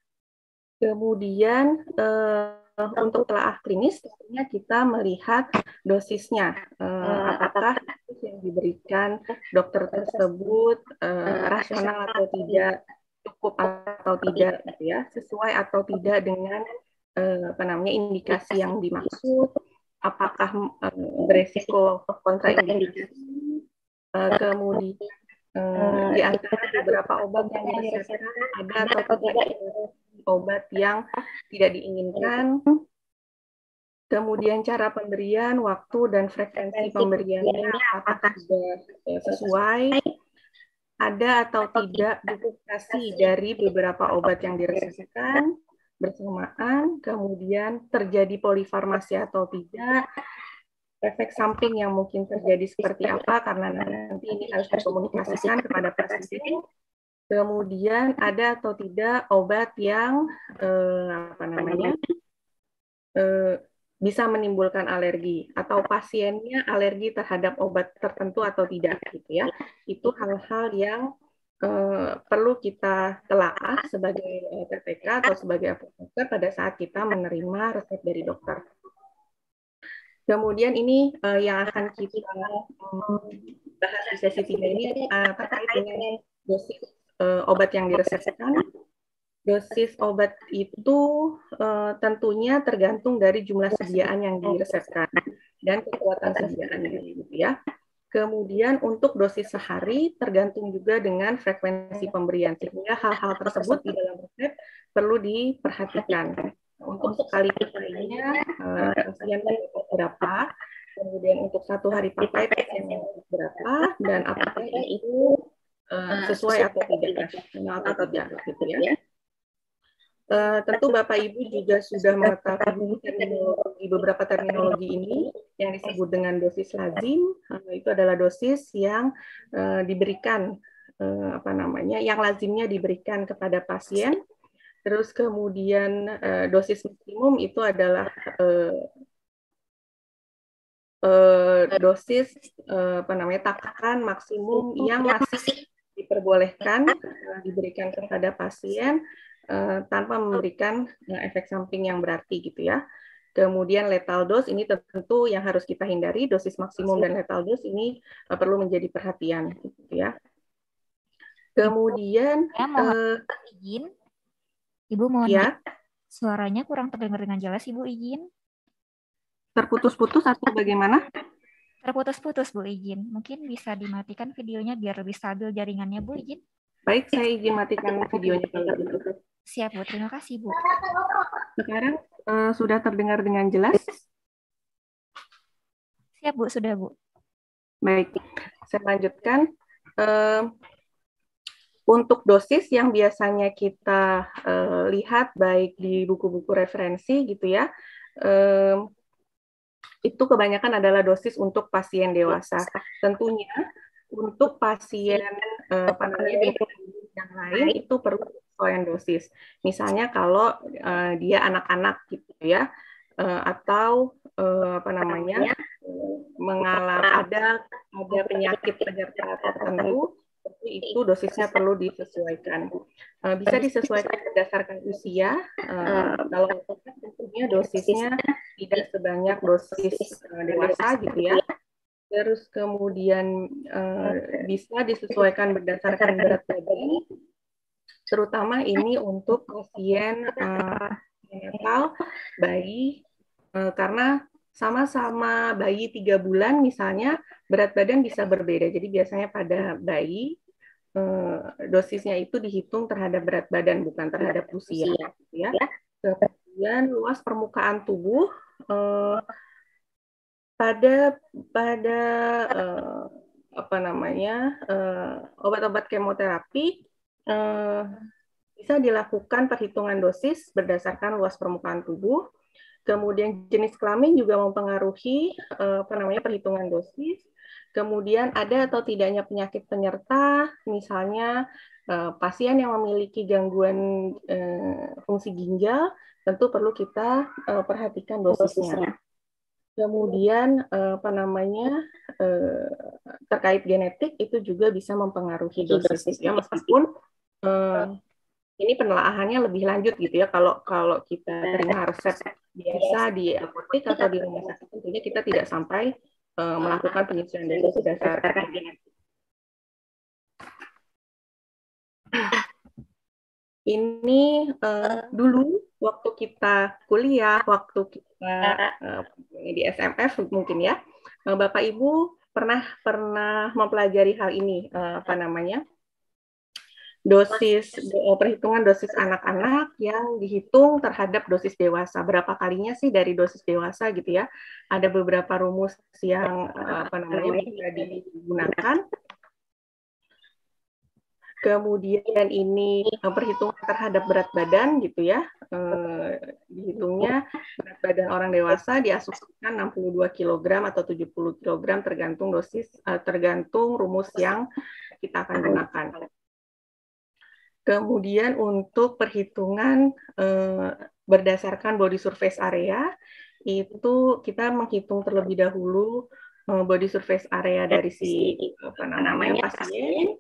Kemudian eh, Eh, untuk telah klinis tentunya kita melihat dosisnya uh, apakah dosis yang diberikan dokter tersebut uh, rasional atau tidak cukup atau tidak gitu ya sesuai atau tidak dengan uh, apa namanya indikasi yang dimaksud apakah uh, beresiko kontraindikasi uh, kemudian eh, hmm, di antara beberapa obat yang diresepkan ada atau tidak gitu obat yang tidak diinginkan, kemudian cara pemberian, waktu dan frekuensi pemberiannya apakah sudah eh, sesuai, ada atau tidak duplikasi dari beberapa obat yang diresepkan bersamaan, kemudian terjadi polifarmasi atau tidak, efek samping yang mungkin terjadi seperti apa karena nanti ini harus dikomunikasikan kepada pasien Kemudian ada atau tidak obat yang eh, apa namanya eh, bisa menimbulkan alergi atau pasiennya alergi terhadap obat tertentu atau tidak gitu ya. Itu hal-hal yang eh, perlu kita telaah sebagai eh, TPK atau sebagai apoteker pada saat kita menerima resep dari dokter. Kemudian ini eh, yang akan kita bahas di sesi ini eh, terkait dengan dosis uh, obat yang diresepkan. Dosis obat itu uh, tentunya tergantung dari jumlah sediaan yang diresepkan dan kekuatan sediaannya, gitu ya. Kemudian untuk dosis sehari tergantung juga dengan frekuensi pemberian sehingga hal-hal tersebut di dalam resep perlu diperhatikan. Untuk sekali pakainya eh, pasien uh, berapa, kemudian untuk satu hari pakai berapa dan apakah itu Eh, sesuai atau tidak, rasional atau tidak, gitu, gitu ya. Uh, tentu Bapak Ibu juga sudah mengetahui terminologi beberapa terminologi ini yang disebut dengan dosis lazim eh, itu adalah dosis yang uh, diberikan uh, apa namanya yang lazimnya diberikan kepada pasien terus kemudian uh, dosis maksimum itu adalah uh, uh, dosis uh, apa namanya takaran maksimum yang masih diperbolehkan eh, diberikan kepada pasien uh, tanpa memberikan uh, efek samping yang berarti gitu ya. Kemudian lethal dose ini tentu yang harus kita hindari dosis maksimum dan lethal dose ini uh, perlu menjadi perhatian gitu ya. Kemudian ya, uh, izin Ibu mohon ya. suaranya kurang terdengar dengan jelas Ibu izin. Terputus-putus atau bagaimana? Terputus-putus Bu Ijin. Mungkin bisa dimatikan videonya biar lebih stabil jaringannya Bu Ijin. Baik, saya izin matikan videonya kalau gitu. Siap Bu, terima kasih Bu. Sekarang uh, sudah terdengar dengan jelas? Siap Bu, sudah Bu. Baik, saya lanjutkan. Uh, untuk dosis yang biasanya kita uh, lihat baik di buku-buku referensi gitu ya, um, itu kebanyakan adalah dosis untuk pasien dewasa. Tentunya untuk pasien eh, yang lain itu perlu penyesuaian dosis. Misalnya kalau eh, dia anak-anak gitu ya eh, atau eh, apa namanya mengalami ada ada penyakit penyerta tertentu itu dosisnya perlu disesuaikan. Eh, bisa disesuaikan berdasarkan usia. Eh, kalau kalau tentunya dosisnya tidak sebanyak dosis eh, dewasa gitu ya. Terus kemudian bisa disesuaikan berdasarkan berat badan. Terutama ini untuk pasien uh, bayi karena sama-sama bayi tiga bulan misalnya berat badan bisa berbeda. Jadi biasanya pada bayi eh, dosisnya itu dihitung terhadap berat badan bukan terhadap usia. Gitu ya. ya. Kemudian luas permukaan tubuh eh, pada pada eh, apa namanya obat-obat kemoterapi bisa dilakukan perhitungan dosis berdasarkan luas permukaan tubuh kemudian jenis kelamin juga mempengaruhi eh, apa namanya perhitungan dosis, kemudian ada atau tidaknya penyakit penyerta, misalnya eh, pasien yang memiliki gangguan eh, fungsi ginjal, tentu perlu kita perhatikan dosisnya. Kemudian apa namanya terkait genetik itu juga bisa mempengaruhi dosisnya, meskipun ini penelaahannya lebih lanjut gitu ya kalau kalau kita terima resep biasa di apotek atau di rumah sakit tentunya kita tidak sampai uh, melakukan penyesuaian dosis dasar ini uh, dulu waktu kita kuliah waktu kita uh, di SMF mungkin ya uh, bapak ibu pernah pernah mempelajari hal ini uh, apa namanya dosis oh, perhitungan dosis anak-anak yang dihitung terhadap dosis dewasa berapa kalinya sih dari dosis dewasa gitu ya ada beberapa rumus yang eh, apa namanya digunakan kemudian ini eh, perhitungan terhadap berat badan gitu ya eh, dihitungnya berat badan orang dewasa diasumsikan 62 kg atau 70 kg tergantung dosis tergantung rumus yang kita akan gunakan Kemudian untuk perhitungan eh, berdasarkan body surface area itu kita menghitung terlebih dahulu eh, body surface area dari si apa namanya pasien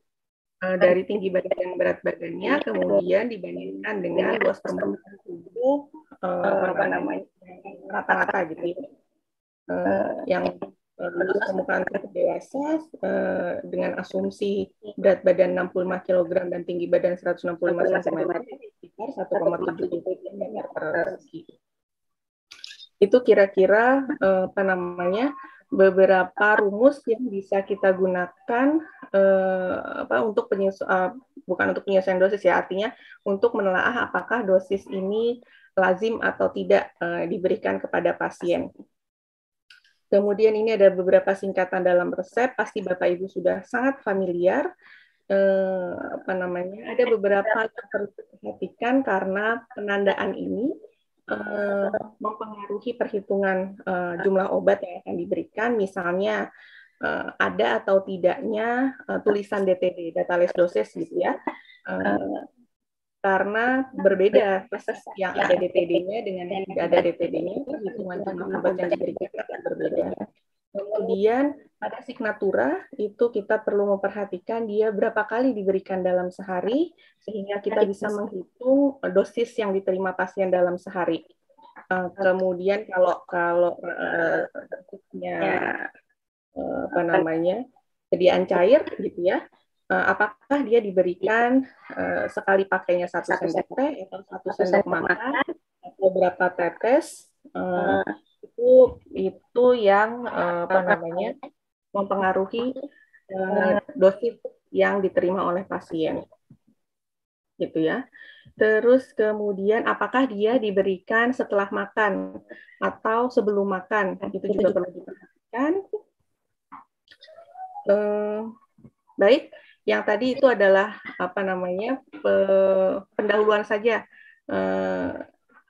eh, dari tinggi badan dan berat badannya iya. kemudian dibandingkan dengan iya. luas permukaan tubuh eh, eh, apa namanya rata-rata gitu yang permukaan air dewasa eh, dengan asumsi berat badan 65 kg dan tinggi badan 165 cm sekitar 1,7 cm Itu kira-kira uh, apa namanya beberapa rumus yang bisa kita gunakan eh, apa untuk penyesu bukan untuk penyesuaian dosis ya artinya untuk menelaah apakah dosis ini lazim atau tidak diberikan kepada pasien. Kemudian ini ada beberapa singkatan dalam resep, pasti Bapak Ibu sudah sangat familiar. Eh, apa namanya? Ada beberapa yang perlu diperhatikan karena penandaan ini eh, mempengaruhi perhitungan eh, jumlah obat yang akan diberikan. Misalnya eh, ada atau tidaknya eh, tulisan DTD, data les dosis gitu ya. Eh, karena berbeda proses yang ada DPD-nya dengan yang tidak ada DPD-nya hitungan jumlah obat yang diberikan berbeda. Kemudian pada signatura itu kita perlu memperhatikan dia berapa kali diberikan dalam sehari sehingga kita bisa menghitung eh, dosis yang diterima pasien dalam sehari. Eh, kemudian kalau kalau eh, ya. apa namanya sediaan cair gitu ya Eh, apakah dia diberikan uh, sekali pakainya satu sendok teh atau satu sendok makan atau berapa tetes uh, itu itu yang uh, apa namanya mempengaruhi uh, dosis yang diterima oleh pasien gitu ya. Terus kemudian apakah dia diberikan setelah makan atau sebelum makan nah, itu juga perlu diperhatikan. Uh, baik, yang tadi itu adalah apa namanya pendahuluan saja eh,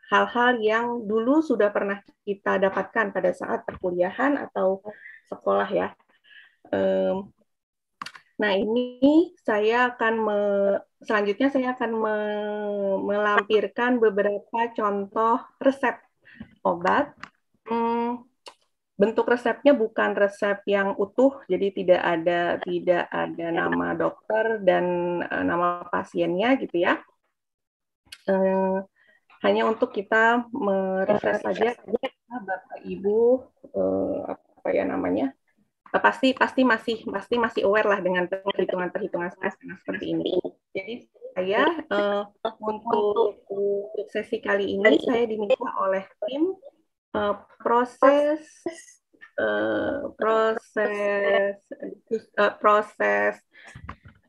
hal-hal yang dulu sudah pernah kita dapatkan pada saat perkuliahan atau sekolah ya. Nah ini saya akan me, selanjutnya saya akan me, melampirkan beberapa contoh resep obat. Hmm, bentuk resepnya bukan resep yang utuh, jadi tidak ada tidak ada nama dokter dan uh, nama pasiennya gitu ya. Uh, hanya untuk kita merefresh saja Bapak Ibu uh, apa ya namanya? Uh, pasti pasti masih pasti masih aware lah dengan perhitungan-perhitungan saya seperti ini. Jadi saya uh, untuk sesi kali ini saya diminta oleh tim uh, proses uh, proses uh, proses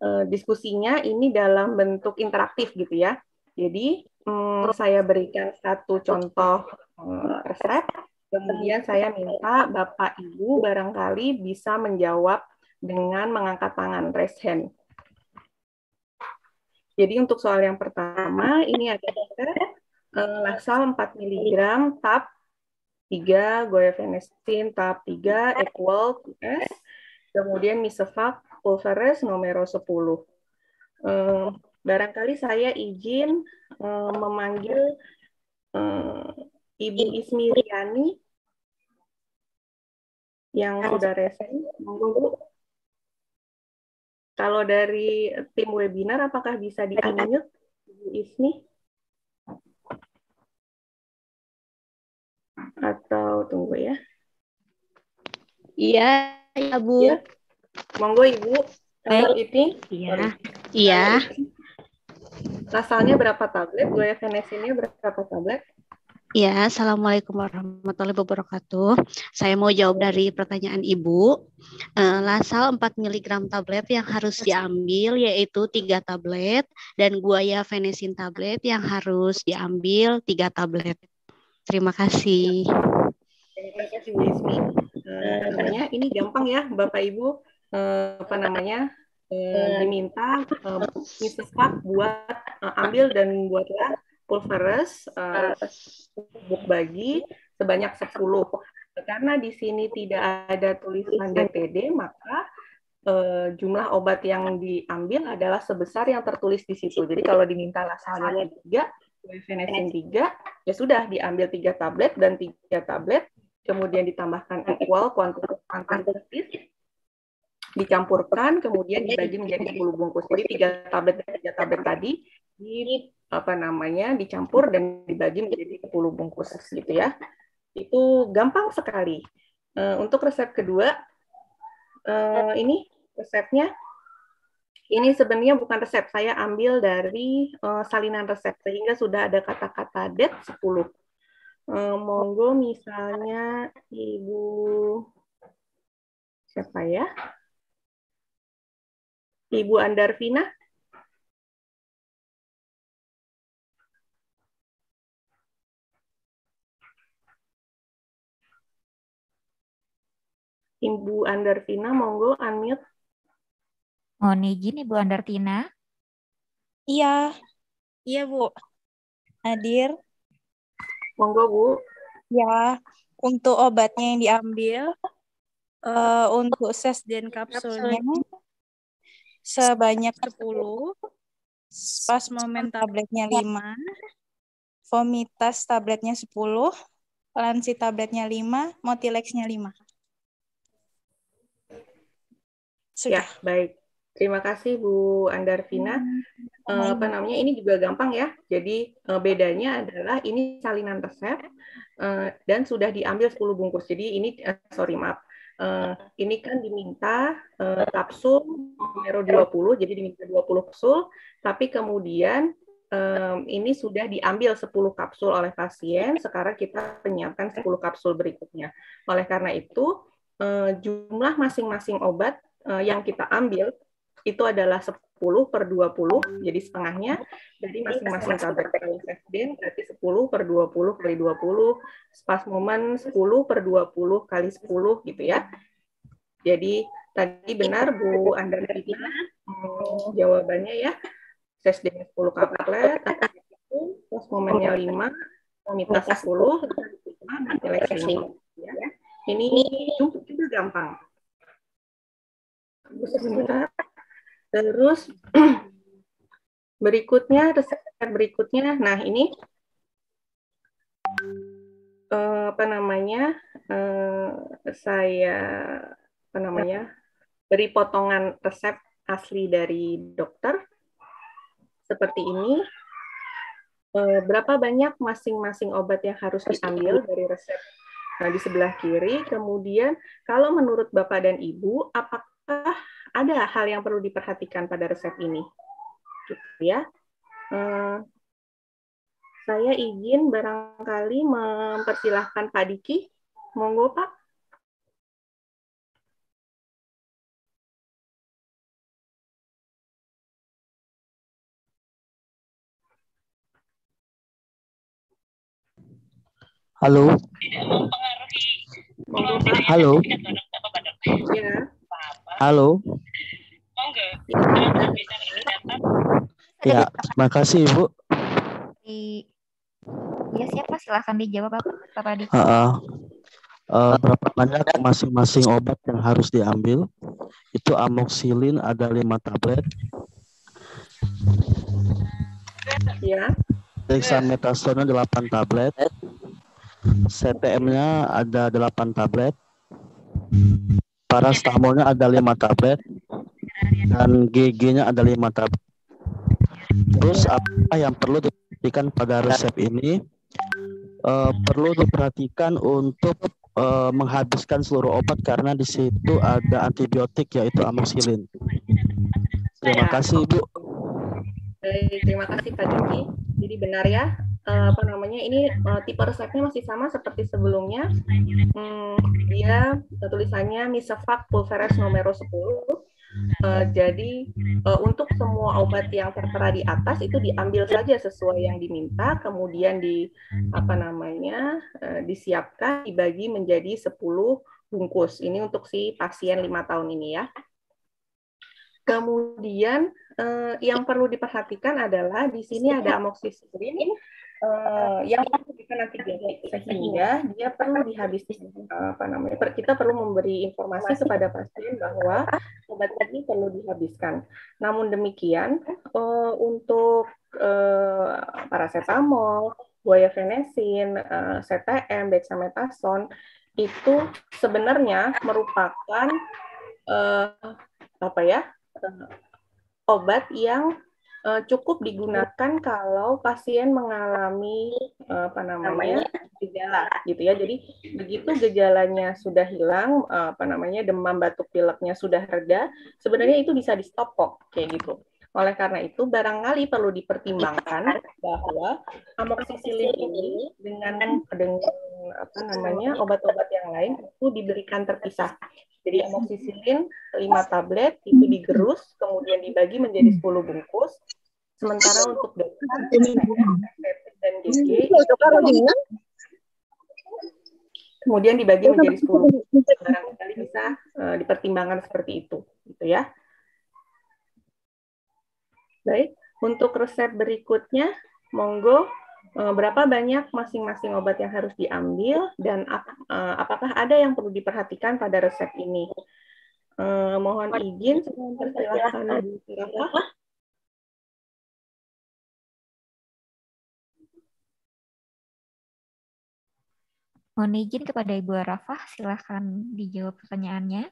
uh, diskusinya ini dalam bentuk interaktif gitu ya. Jadi um, saya berikan satu contoh uh, resep, kemudian saya minta Bapak Ibu barangkali bisa menjawab dengan mengangkat tangan raise hand. Jadi untuk soal yang pertama ini ada uh, lasal 4 mg TAP 3, goyefenestin tahap 3 equal QS, kemudian misofak pulveres nomor 10. Um, barangkali saya izin memanggil Ibu Ismi Riani yang sudah resen. Kalau dari tim webinar apakah bisa di Ibu Ismi? atau tunggu ya. Iya, ya Bu. Ya. Monggo Ibu. Baik. Ipin. Iya. Iya. Rasanya berapa tablet? Gue FNS ini berapa tablet? Ya, Assalamualaikum warahmatullahi wabarakatuh. Saya mau jawab dari pertanyaan Ibu. E, Lasal 4 mg tablet yang harus diambil yaitu 3 tablet dan guaya venesin tablet yang harus diambil 3 tablet. Terima kasih. Terima kasih Bu Ismi. ini gampang ya Bapak Ibu uh, apa namanya uh, diminta uh, eh, Mrs. buat uh, ambil dan buatlah pulveres uh, bagi sebanyak 10. Karena di sini tidak ada tulisan DPD, maka uh, jumlah obat yang diambil adalah sebesar yang tertulis di situ. Jadi kalau diminta lah, salahnya tiga, Venezin iya. 3, ya sudah diambil tiga tablet dan tiga tablet kemudian ditambahkan iya. equal kuantitas dicampurkan kemudian iya. dibagi menjadi 10 bungkus. Jadi tiga tablet dan tiga tablet tadi di apa namanya dicampur dan dibagi menjadi 10 bungkus gitu ya. Itu gampang sekali. Eh, untuk resep kedua eh, ini resepnya ini sebenarnya bukan resep, saya ambil dari uh, salinan resep, sehingga sudah ada kata-kata det 10. Uh, monggo misalnya Ibu, siapa ya? Ibu Andarvina? Ibu Andarvina, monggo unmute. Mohon izin Ibu Andartina. Iya. Iya, Bu. Hadir. Monggo, Bu. Ya, untuk obatnya yang diambil, uh, untuk ses dan kapsulnya sebanyak 10, momen tabletnya 5, vomitas tabletnya 10, lansi tabletnya 5, motilexnya 5. Ya, Sudah. Ya, baik. Terima kasih Bu Andarvina. Uh, apa namanya ini juga gampang ya. Jadi uh, bedanya adalah ini salinan resep uh, dan sudah diambil 10 bungkus. Jadi ini uh, sorry maaf. Uh, ini kan diminta uh, kapsul nomor 20, jadi diminta 20 kapsul, tapi kemudian um, ini sudah diambil 10 kapsul oleh pasien, sekarang kita menyiapkan 10 kapsul berikutnya. Oleh karena itu, uh, jumlah masing-masing obat uh, yang kita ambil itu adalah 10 per 20, jadi setengahnya Jadi masing-masing tabel presiden berarti 10 per 20 kali 20, pas momen 10 per 20 kali 10 gitu ya. Jadi tadi benar Bu Anda hmm, jawabannya ya. Sesden 10 kaplet, momennya 5, komitas 10, nilai Ya. Ini juga gampang. Sebentar. Terus <clears throat> berikutnya resep berikutnya, nah ini eh, apa namanya eh, saya apa namanya beri potongan resep asli dari dokter seperti ini. Eh, berapa banyak masing-masing obat yang harus diambil dari resep? Nah di sebelah kiri. Kemudian kalau menurut bapak dan ibu, apakah ada hal yang perlu diperhatikan pada resep ini. Gitu ya. Eh, saya izin barangkali mempersilahkan Pak Diki. Monggo Pak. Halo. Halo. Halo. Ya. Halo. Oh enggak. Ya, makasih Ibu. Iya siapa silahkan dijawab pak, Bapak Adi. Uh, uh, eh, uh, berapa banyak masing-masing obat yang harus diambil? Itu amoksilin ada lima tablet. Ya. Dexametasona delapan tablet. CTM-nya ada delapan tablet. Parastamolnya ada lima tablet dan GG-nya ada lima tablet. Terus apa yang perlu diperhatikan pada resep ini? Uh, perlu diperhatikan untuk uh, menghabiskan seluruh obat karena di situ ada antibiotik yaitu amoxicillin. Terima kasih Bu. Baik, terima kasih Pak Diki. Jadi benar ya, Eh, apa namanya ini uh, tipe resepnya masih sama seperti sebelumnya. Hmm, dia uh, tulisannya Misafak Pulveres nomor 10. Uh, jadi uh, untuk semua obat yang tertera di atas itu diambil saja sesuai yang diminta, kemudian di apa namanya uh, disiapkan dibagi menjadi 10 bungkus. Ini untuk si pasien lima tahun ini ya. Kemudian eh, yang perlu diperhatikan adalah di sini iya. ada amoxicillin uh, yang nanti sehingga dia perlu dihabisi eh, apa namanya kita perlu memberi informasi kepada pasien bahwa obat ini perlu dihabiskan. Namun demikian uh, untuk uh, paracetamol, guaifenesin, uh, CTM, dexamethasone itu sebenarnya merupakan uh, apa ya uh, obat yang Eh, cukup digunakan kalau pasien mengalami eh, apa namanya gejala gitu ya. Jadi begitu gejalanya sudah hilang, eh, apa namanya demam batuk pileknya sudah reda, sebenarnya itu bisa di stop kok kayak gitu. Oleh karena itu, barangkali perlu dipertimbangkan bahwa amoxicillin ini dengan dengan apa namanya obat-obat yang lain itu diberikan terpisah. Jadi amoxicillin 5 tablet itu digerus, kemudian dibagi menjadi 10 bungkus, Sementara untuk dokter, dan GG, kemudian dibagi menjadi 10. Barangkali bisa uh, dipertimbangkan seperti itu, gitu ya. Baik, untuk resep berikutnya, monggo eh, berapa banyak masing-masing obat yang harus diambil dan ap, eh, apakah ada yang perlu diperhatikan pada resep ini? Uh, mohon izin, Silakan. Mohon izin kepada Ibu Arafah, silahkan dijawab pertanyaannya.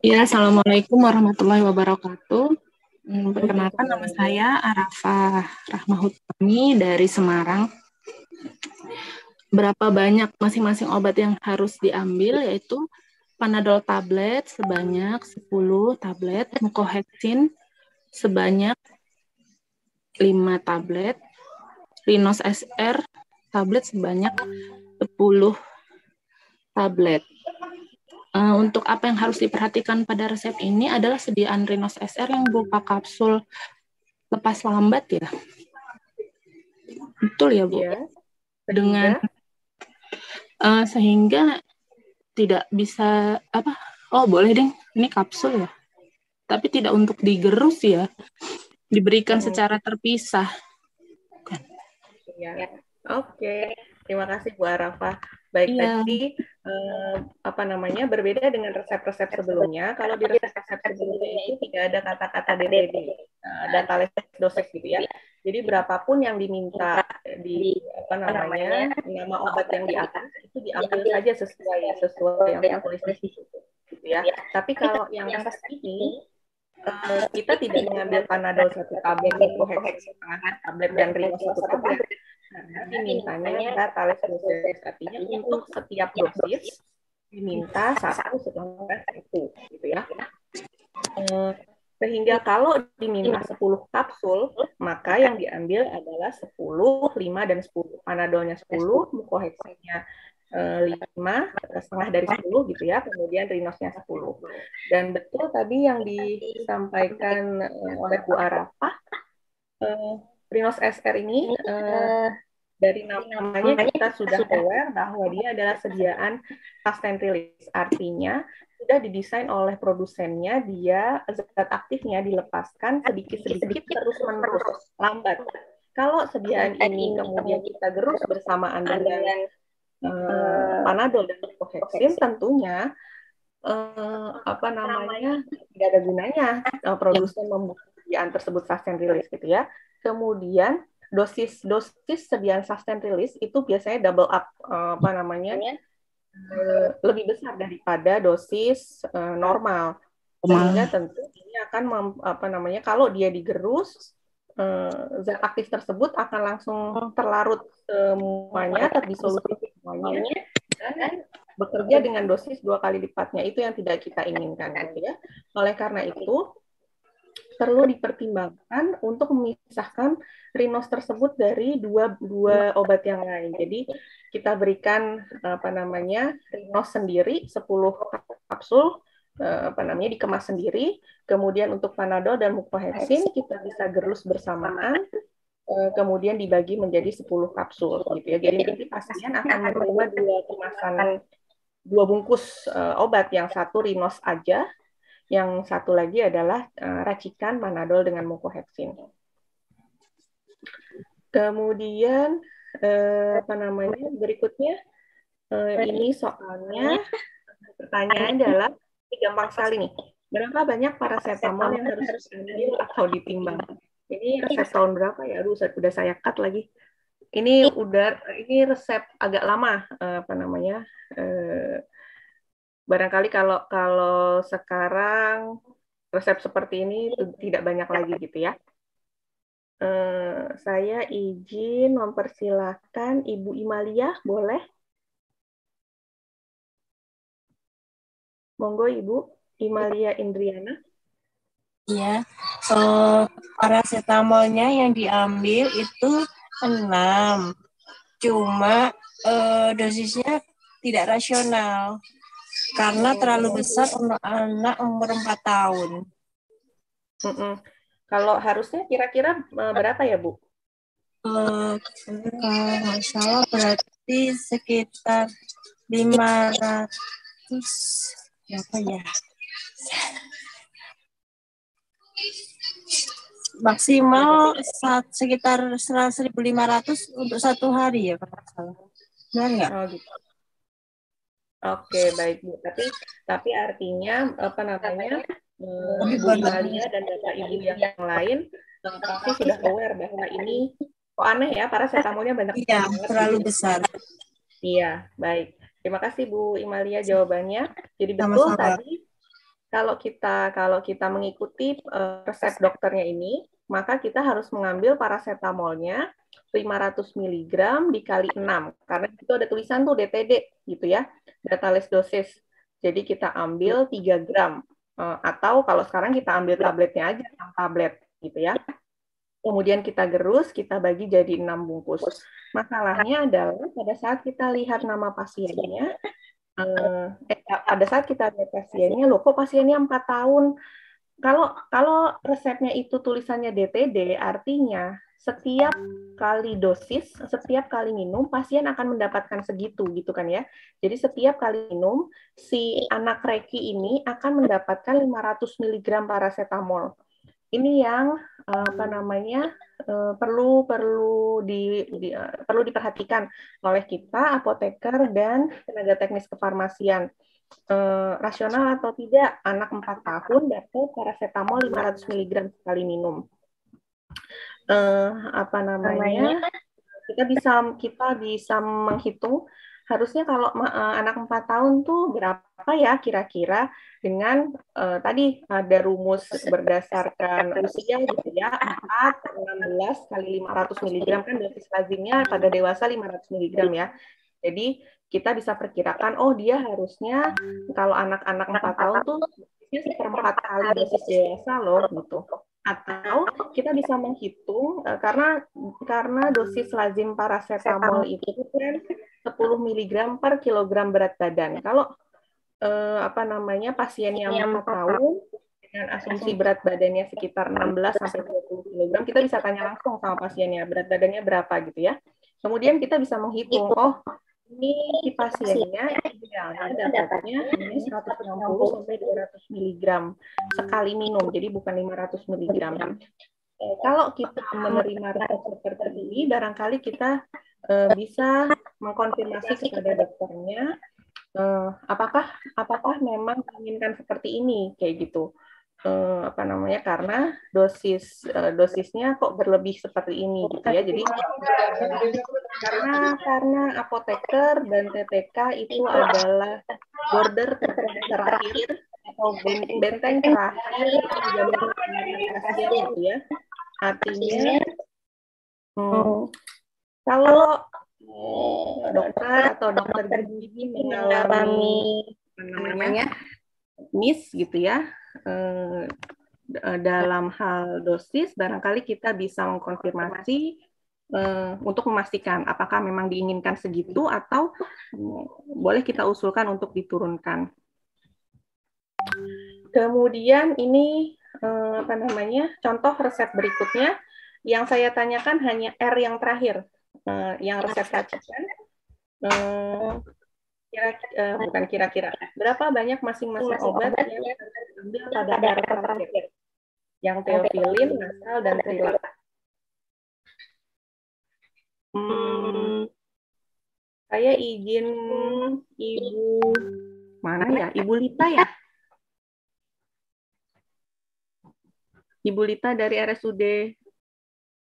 Ya, Assalamualaikum warahmatullahi wabarakatuh. Hmm, perkenalkan nama saya Arafah Rahmahutami dari Semarang. Berapa banyak masing-masing obat yang harus diambil yaitu Panadol tablet sebanyak 10 tablet, Mukohexin sebanyak 5 tablet, Rinos SR tablet sebanyak 10 tablet. Eh, untuk apa yang harus diperhatikan pada resep ini adalah sediaan Rinos SR yang berupa kapsul lepas lambat ya. Betul ya, Bu? Ya. Dengan Uh, sehingga tidak bisa apa? Oh, boleh deh. Ini kapsul ya. Tapi tidak untuk digerus ya. Diberikan oh. secara terpisah. Ya. Oke. Okay. Terima kasih Bu Arafa. Baik ya. tadi eh, apa namanya berbeda dengan resep-resep sebelumnya. Kalau di resep-resep sebelumnya itu tidak ada kata-kata DDD, data les dosis gitu ya. Jadi berapapun yang diminta di apa namanya nama obat yang diambil itu diambil saja sesuai sesuai yang tertulis di situ, gitu ya. Iya. Tapi kalau yang pasti ini Eh, kita tidak mengambil panadol satu tablet, hexax setengah tablet dan rino satu tablet. Nanti mintanya talis dosis, artinya untuk setiap dosis diminta satu setengah itu, gitu ya. ya. Eh, sehingga kalau diminta 10 iya. kapsul, maka yang diambil adalah 10, 5, dan 10. Panadolnya 10, mukoheksinya Eh, lima eh, setengah dari 10 gitu ya, kemudian rinosnya 10. Dan betul tadi yang disampaikan eh, oleh Bu Arafah, eh, rinos SR ini eh, dari namanya kita sudah aware bahwa dia adalah sediaan custom release, artinya sudah didesain oleh produsennya, dia zat aktifnya dilepaskan sedikit-sedikit terus-menerus, lambat. Kalau sediaan ini kemudian kita gerus bersamaan dengan uh, panadol dan leukoheksin tentunya uh, apa namanya tidak ada gunanya uh, produsen ya. membuat tersebut sustain release gitu ya. Kemudian dosis dosis sediaan sustain release itu biasanya double up uh, apa namanya uh, lebih besar daripada dosis uh, normal. Sehingga tentu ini akan mem, apa namanya kalau dia digerus zat aktif tersebut akan langsung oh. terlarut semuanya terdisolusi semuanya iya. bekerja dengan dosis dua kali lipatnya itu yang tidak kita inginkan gitu ya. Oleh karena itu perlu dipertimbangkan untuk memisahkan rinos tersebut dari dua dua obat yang lain. Jadi kita berikan apa namanya rinos sendiri 10 kapsul eh, apa namanya dikemas sendiri, kemudian untuk panadol dan mukoheksin kita bisa gerus bersamaan Eh, kemudian dibagi menjadi 10 kapsul gitu ya. Jadi iya. nanti pasien akan iya, menerima iya. dua kemasan dua bungkus uh, obat yang satu Rinos aja, yang satu lagi adalah uh, racikan Panadol dengan mukoheksin. Kemudian uh, apa namanya berikutnya uh, ini soalnya pertanyaannya adalah gampang sekali nih. Berapa banyak paracetamol yang harus diambil atau ditimbang? Ini resep tahun berapa ya? Aduh, udah saya cut lagi. Ini udah ini resep agak lama eh, apa namanya? Eh, barangkali kalau kalau sekarang resep seperti ini tidak banyak lagi gitu ya. Eh, saya izin mempersilahkan Ibu Imalia, boleh? Monggo Ibu Imalia Indriana. Ya, so, parasetamolnya yang diambil itu 6. Cuma eh, dosisnya tidak rasional karena terlalu besar untuk anak umur 4 tahun. Mm -mm. Kalau harusnya kira-kira eh, berapa ya, Bu? Uh, kalau Allah, berarti sekitar 500 berapa ya? maksimal saat sekitar 1.500 untuk satu hari ya kalau Benar nggak? Oh, gitu. Oke, baik Bu. Tapi tapi artinya apa namanya? Eh, oh, Ibu Malia dan data Ibu yang lain pasti sudah aware bahwa ini kok aneh ya para tamunya banyak iya, gitu. terlalu besar. Iya, baik. Terima kasih Bu Imalia jawabannya. Jadi betul Sama -sama. tadi kalau kita kalau kita mengikuti uh, resep dokternya ini, maka kita harus mengambil paracetamolnya 500 mg dikali 6 karena itu ada tulisan tuh DTD gitu ya, data list dosis. Jadi kita ambil 3 gram uh, atau kalau sekarang kita ambil tabletnya aja 6 tablet gitu ya. Kemudian kita gerus, kita bagi jadi 6 bungkus. Masalahnya adalah pada saat kita lihat nama pasiennya, Uh, eh, eh pada saat kita lihat pasiennya loh kok pasiennya empat tahun kalau kalau resepnya itu tulisannya DTD artinya setiap kali dosis setiap kali minum pasien akan mendapatkan segitu gitu kan ya jadi setiap kali minum si anak reki ini akan mendapatkan 500 mg paracetamol ini yang eh, apa namanya Eh, perlu perlu di, di uh, perlu diperhatikan oleh kita apoteker dan tenaga teknis kefarmasian. Uh, rasional atau tidak anak 4 tahun dapat paracetamol 500 mg sekali minum. apa namanya? namanya? Kita bisa kita bisa menghitung harusnya kalau anak 4 tahun tuh berapa ya kira-kira dengan uh, tadi ada rumus berdasarkan usia gitu ya 4 16 kali 500 mg kan dosis lazimnya pada dewasa 500 mg ya. Jadi kita bisa perkirakan oh dia harusnya kalau anak-anak 4 tahun tuh dosisnya seperempat kali dosis dewasa loh gitu. Atau kita bisa menghitung uh, karena karena dosis lazim paracetamol itu kan 10 mg per kilogram berat badan. Kalau eh, apa namanya pasien yang berapa tahun dengan asumsi berat badannya sekitar 16 sampai 20 kg, kita bisa tanya langsung sama pasiennya berat badannya berapa gitu ya. Kemudian kita bisa menghitung, iya. oh ini si pasiennya idealnya dapatnya ini 160 sampai 200 mg sekali minum, jadi bukan 500 mg. Eh, kalau kita menerima resep seperti ini, barangkali kita uh, bisa mengkonfirmasi kepada dokternya uh, apakah apakah memang menginginkan seperti ini kayak gitu uh, apa namanya karena dosis uh, dosisnya kok berlebih seperti ini gitu ya jadi karena karena apoteker dan TTK itu adalah border terakhir atau benteng, terakhir gitu ya artinya hmm, hmm. kalau Oh. dokter atau dokter gigi mengalami namanya miss gitu ya eh, eh, dalam hal dosis barangkali kita bisa mengkonfirmasi eh, untuk memastikan apakah memang diinginkan segitu atau boleh kita usulkan untuk diturunkan. Kemudian ini apa namanya contoh resep berikutnya yang saya tanyakan hanya R yang terakhir uh, yang resep lakukan uh, eh, kira uh, bukan kira-kira berapa banyak masing-masing obat yang diambil pada darah terakhir yang teofilin, nasal dan trilata. Hmm, saya izin Ibu mana ya? Ibu Lita ya? Ibu Lita dari RSUD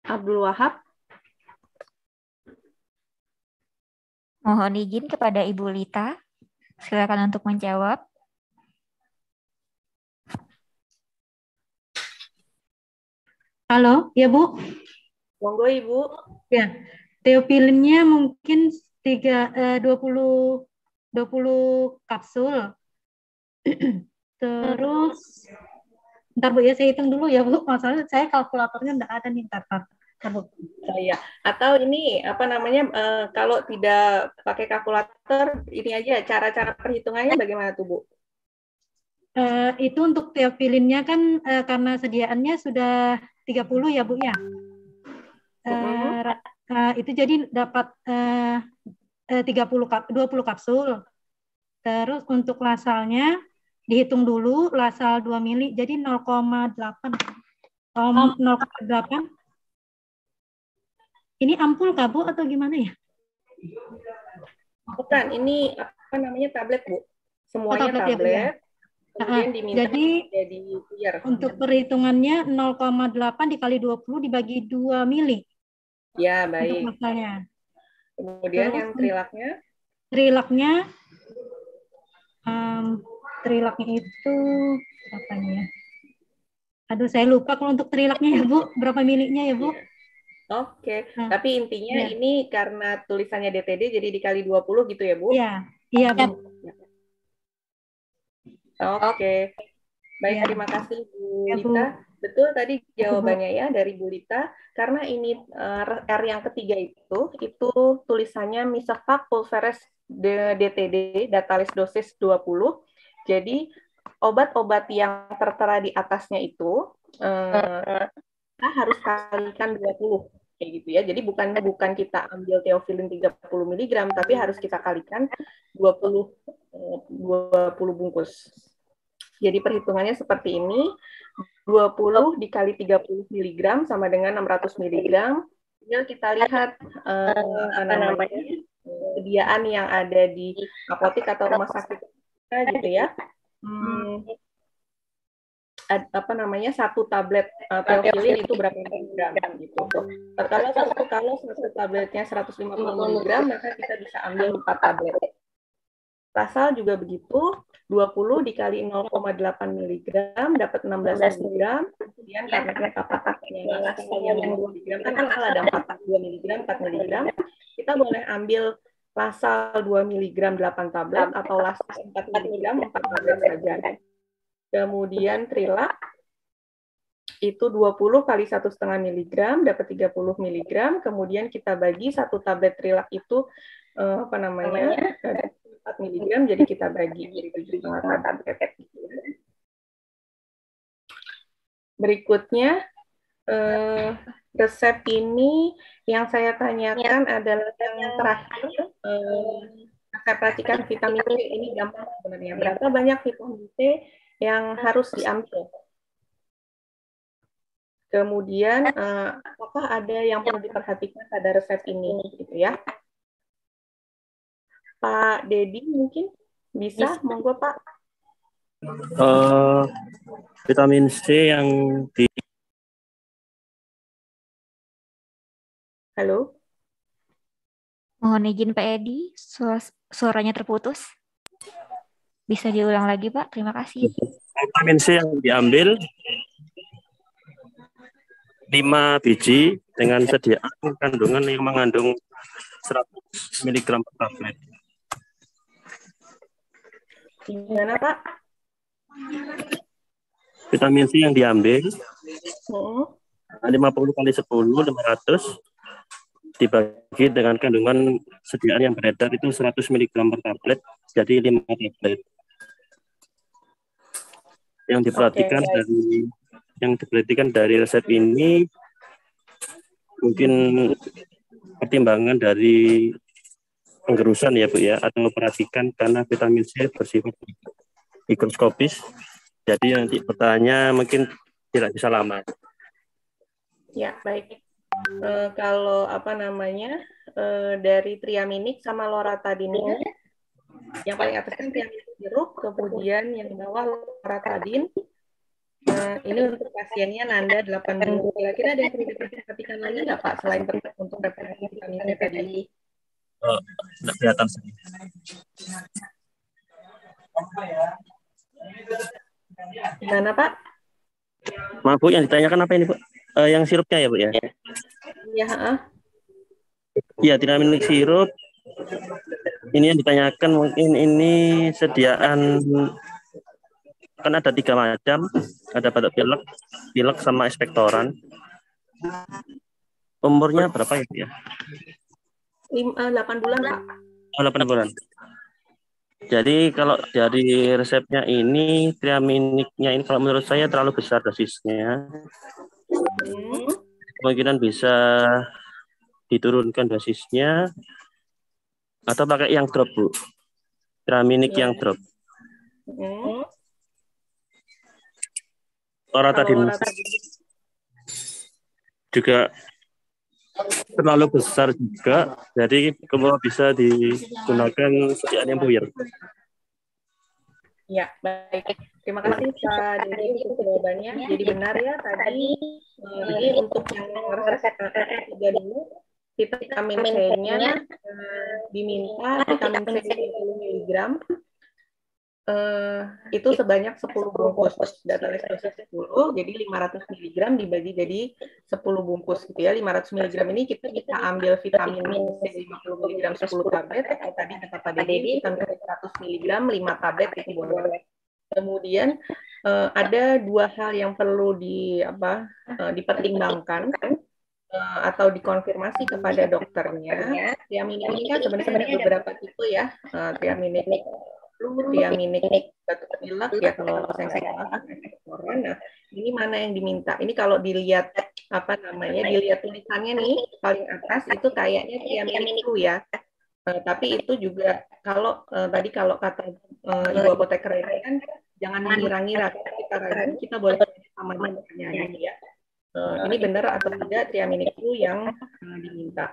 Abdul Wahab. Mohon izin kepada Ibu Lita. Silakan untuk menjawab. Halo, ya Bu. Monggo Ibu. Ya, teofilinnya mungkin 3, eh, 20, 20 kapsul. <clears throat> Terus, ntar Bu ya, saya hitung dulu ya Bu. Masalah saya kalkulatornya enggak ada nih, ntar, ntar saya atau ini apa namanya uh, kalau tidak pakai kalkulator ini aja cara-cara perhitungannya bagaimana tuh Bu? Uh, itu untuk teofilinnya kan uh, karena sediaannya sudah 30 ya Bu ya. Uh, uh, itu jadi dapat uh, 30 kap 20 kapsul. Terus untuk lasalnya dihitung dulu lasal 2 mili jadi 0,8. Um, 0,8 ini ampul bu atau gimana ya? Bukan, ini apa namanya tablet bu? Semuanya oh, tablet. tablet. Ya, bu, ya? jadi, Untuk perhitungannya 0,8 dikali 20 dibagi 2 mili. Ya, baik. Untuk Kemudian Terus, yang trilaknya? Trilaknya um, trilaknya itu apa ya? Aduh, saya lupa kalau untuk trilaknya ya, Bu. Berapa miliknya ya, Bu? Ya. Oke, okay. nah. tapi intinya ya. ini karena tulisannya DTD jadi dikali 20 gitu ya, Bu? Iya, iya, Bu. Oke. Okay. Baik, ya. terima kasih Bu ya, Bu. Betul tadi iya, jawabannya ya dari Bu Lita. Karena ini eh, R yang ketiga itu, itu tulisannya misafak pulveres DTD, datalis dosis 20. Jadi obat-obat yang tertera di atasnya itu uh, kita harus kalikan 20 kayak gitu ya. Jadi bukan bukan kita ambil teofilin 30 mg tapi harus kita kalikan 20 20 eh, bungkus. Jadi perhitungannya seperti ini. 20 dikali 30 mg sama dengan 600 mg. Tinggal kita lihat eh, apa namanya kediaan yang ada di apotek atau rumah sakit gitu ya. Hmm, apa namanya satu tablet eh, uh, teofilin itu berapa miligram iya. gitu. Kalau satu kalau satu tabletnya 150 miligram maka kita bisa ambil 4 tablet. Pasal juga begitu, 20 dikali 0,8 miligram dapat 16 miligram. Kemudian karena kita pakainya yang 2 miligram, kan asal ada 4 2 miligram, 4 miligram, Kita boleh ambil pasal 2 mg 8 tablet atau lasal 4 mg 4 tablet saja. Kemudian Trilak itu 20 kali satu setengah miligram dapat 30 miligram. Kemudian kita bagi satu tablet Trilak itu eh, apa namanya? namanya? 4 miligram jadi kita bagi jadi Berikutnya uh, resep ini yang saya tanyakan ya. adalah yang terakhir uh, saya perhatikan vitamin C ini gampang sebenarnya. Berapa banyak vitamin C yang harus diambil. Kemudian, uh, apakah ada yang perlu diperhatikan pada resep ini, gitu ya? Pak Dedi mungkin bisa, monggo Pak. Uh, vitamin C yang di Halo. Mohon izin Pak Edi, suaranya terputus. Bisa diulang lagi, Pak? Terima kasih. Vitamin C yang diambil 5 biji dengan sediaan kandungan yang mengandung 100 mg per tablet. Gimana, Pak? Vitamin C yang diambil oh. Hmm. 50 kali 10, 500 dibagi dengan kandungan sediaan yang beredar itu 100 mg per tablet, jadi 5 tablet yang diperhatikan okay, dari yang diperhatikan dari resep ini mungkin pertimbangan dari penggerusan ya Bu ya atau memperhatikan karena vitamin C bersifat mikroskopis jadi nanti pertanyaannya mungkin tidak bisa lama. Ya baik. E, kalau apa namanya e, dari triaminik sama loratadinik yang paling atas kan vitamin jeruk, kemudian yang bawah loratadin. Nah, ini untuk pasiennya Nanda 8 minggu. Kira-kira ada yang perlu diperhatikan lagi nggak Pak selain untuk referensi vitamin C tadi? Oh, kelihatan sih. Gimana Pak? Maaf Bu, yang ditanyakan apa ini Bu? Uh, yang sirupnya ya Bu ya? Iya. Iya, uh. Ya, sirup, ini yang ditanyakan mungkin ini sediaan kan ada tiga macam ada batuk pilek pilek sama inspektoran umurnya berapa ya, ya? Eh, delapan bulan pak oh, 8 bulan jadi kalau dari resepnya ini triaminiknya ini kalau menurut saya terlalu besar dosisnya hmm. kemungkinan bisa diturunkan dosisnya atau pakai yang drop, Bu? Draminik yeah. yang iya. drop. Hmm. Ora tadi juga terlalu besar juga, jadi kalau bisa digunakan setiap yang buyar. Ya, baik. Terima kasih Pak Dini untuk jawabannya. Jadi benar ya tadi ini eh, untuk yang eh, resep tiga dulu vitamin C-nya uh, diminta ah, vitamin C 10 mg uh, itu iya. sebanyak 10 bungkus data dosisnya iya. 10 jadi 500 mg dibagi jadi 10 bungkus gitu ya 500 mg ini kita bisa ambil vitamin C 50 mg 10 tablet atau tadi kata Pak Dedi vitamin 100 mg 5 tablet itu boleh kemudian uh, ada dua hal yang perlu di apa uh, dipertimbangkan Eh, atau dikonfirmasi kepada dokternya. Tiaminik kan sebenarnya ada beberapa tipe ya. Tiaminik tiaminik batuk pilek, diagnosis sengseng koran. Nah, ini mana yang diminta? Ini kalau dilihat apa namanya? Dilihat tulisannya nih paling atas itu kayaknya tiaminik flu ya. Uh, tapi itu juga kalau uh, tadi kalau kata uh, ibu apoteker kan jangan mengira-ngira kita kita boleh sama dokternya ya Nah, ini benar atau tidak triamini itu yang diminta.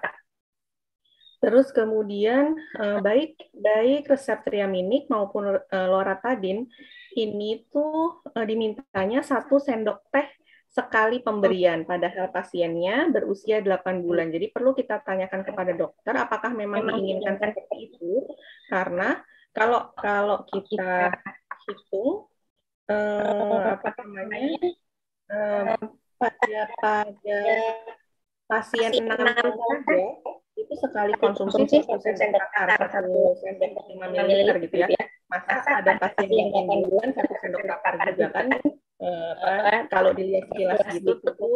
Terus kemudian eh, baik baik resep triaminik maupun eh, loratadin ini tuh eh, dimintanya satu sendok teh sekali pemberian padahal pasiennya berusia 8 bulan. Jadi perlu kita tanyakan kepada dokter apakah memang diinginkan iya. seperti itu karena kalau kalau kita iya. hitung eh, apa namanya eh, pada pada pasien enam saja itu sekali konsumsi sih sendok makan satu sendok lima mililiter gitu, gitu ya. ya. Masa ada pasien yang enam satu sendok makan juga kan? kan? Eh, kalau dilihat sekilas gitu itu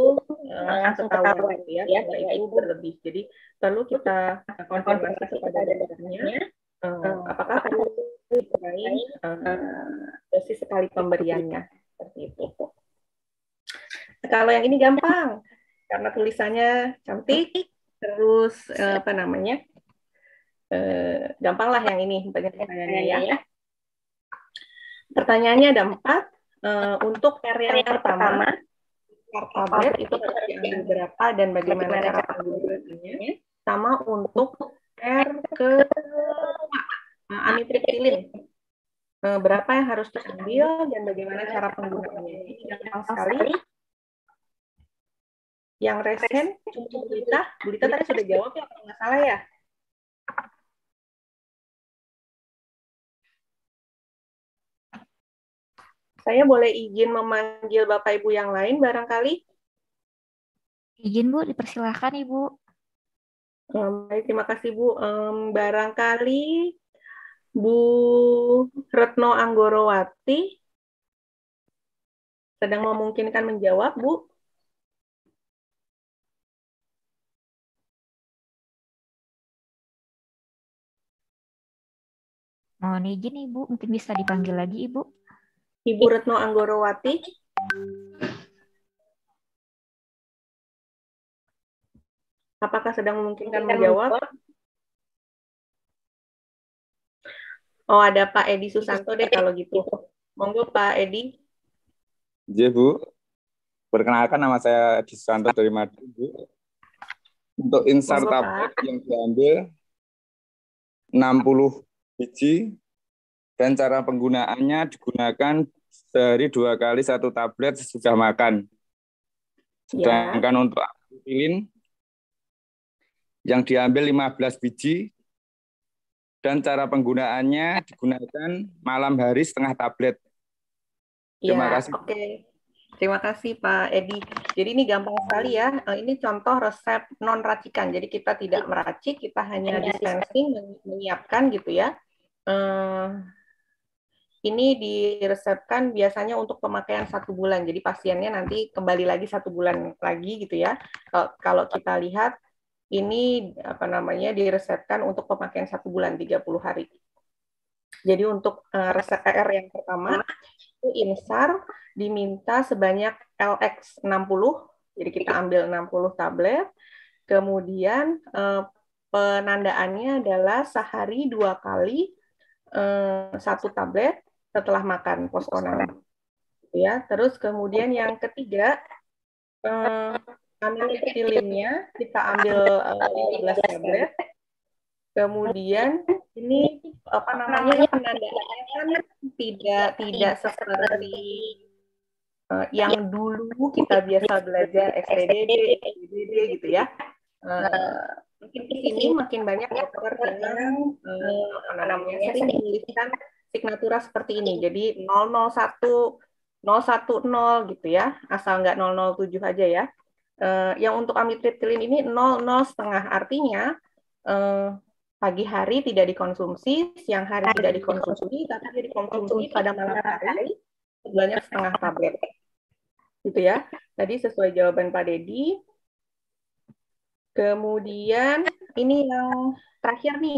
eh, eh, langsung ketahuan gitu ya, ya, ya itu berlebih. Jadi perlu kita konfirmasi kepada dokternya Uh, apakah perlu dikurangi uh, dosis sekali pemberiannya seperti itu? Kalau yang ini gampang karena tulisannya cantik, terus eh, apa namanya? Eh, gampang lah yang ini pertanyaannya ya. Iya. Pertanyaannya ada empat. Eh, untuk area yang pertama, kartabet itu yang berapa dan bagaimana cara penggunaannya? Sama untuk R ke eh, amitriptilin. Eh, berapa yang harus diambil dan bagaimana cara penggunaannya? Ini gampang sekali yang resen cuma Gulita. Gulita tadi sudah jawab ya kalau nggak salah ya. Saya boleh izin memanggil Bapak Ibu yang lain barangkali? Izin Bu, dipersilahkan Ibu. Hmm, baik, terima kasih Bu. Um, barangkali Bu Retno Anggorowati sedang memungkinkan menjawab, Bu. Mohon izin Ibu, mungkin bisa dipanggil lagi Ibu. Ibu Retno Anggorowati. Apakah sedang memungkinkan menjawab? Oh, ada Pak Edi Susanto deh kalau gitu. Monggo Pak Edi. Iya, Bu. Perkenalkan nama saya Edi Susanto dari Madu Bu. Untuk insert tablet yang diambil 60 biji dan cara penggunaannya digunakan dari dua kali satu tablet sesudah makan. Ya. Sedangkan ya. untuk ampicilin yang diambil 15 biji dan cara penggunaannya digunakan malam hari setengah tablet. Ya, Terima ya, kasih. Oke. Okay. Terima kasih Pak Edi. Jadi ini gampang sekali ya. Eh, ini contoh resep non racikan. Jadi kita tidak meracik, kita hanya dispensing menyiapkan gitu ya. Eh, ini diresepkan biasanya untuk pemakaian satu bulan. Jadi pasiennya nanti kembali lagi satu bulan lagi gitu ya. Kalau kita lihat ini apa namanya diresepkan untuk pemakaian satu bulan 30 hari. Jadi untuk eh, resep ER yang pertama itu insar diminta sebanyak LX 60. Jadi kita ambil 60 tablet. Kemudian eh, penandaannya adalah sehari dua kali Eh, satu tablet setelah makan postpone. Ya, terus kemudian yang ketiga eh, ambil pilinnya, kita ambil eh, 15 tablet. Kemudian ini apa namanya penandaannya tidak tidak seperti eh, yang dulu kita biasa belajar xdd, SPDD gitu ya. Eh, makin kesini makin banyak dokter eh, yang namanya sering menuliskan signatura seperti ini. Jadi 001 010 gitu ya, asal nggak 007 aja ya. Eh, yang untuk amitriptilin ini 00 setengah artinya eh, pagi hari tidak dikonsumsi, siang hari tidak dikonsumsi, tapi dikonsumsi pada malam hari sebanyak setengah tablet. Gitu ya. Tadi sesuai jawaban Pak Dedi, Kemudian ini yang terakhir nih.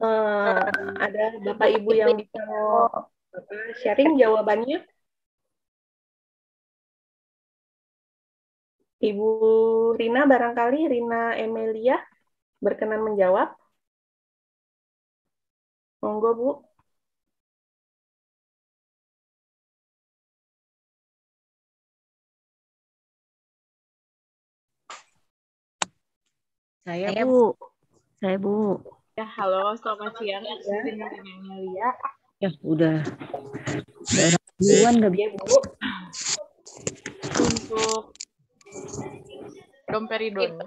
Uh, ada Bapak Ibu yang bisa eh, sharing jawabannya? Ibu Rina barangkali, Rina Emelia berkenan menjawab. Monggo Bu. Saya, saya Bu. Saya Bu. Ya, halo, selamat siang. Ya, iya, ya, Ya, udah. duluan enggak biaya, Bu. Untuk domperidon.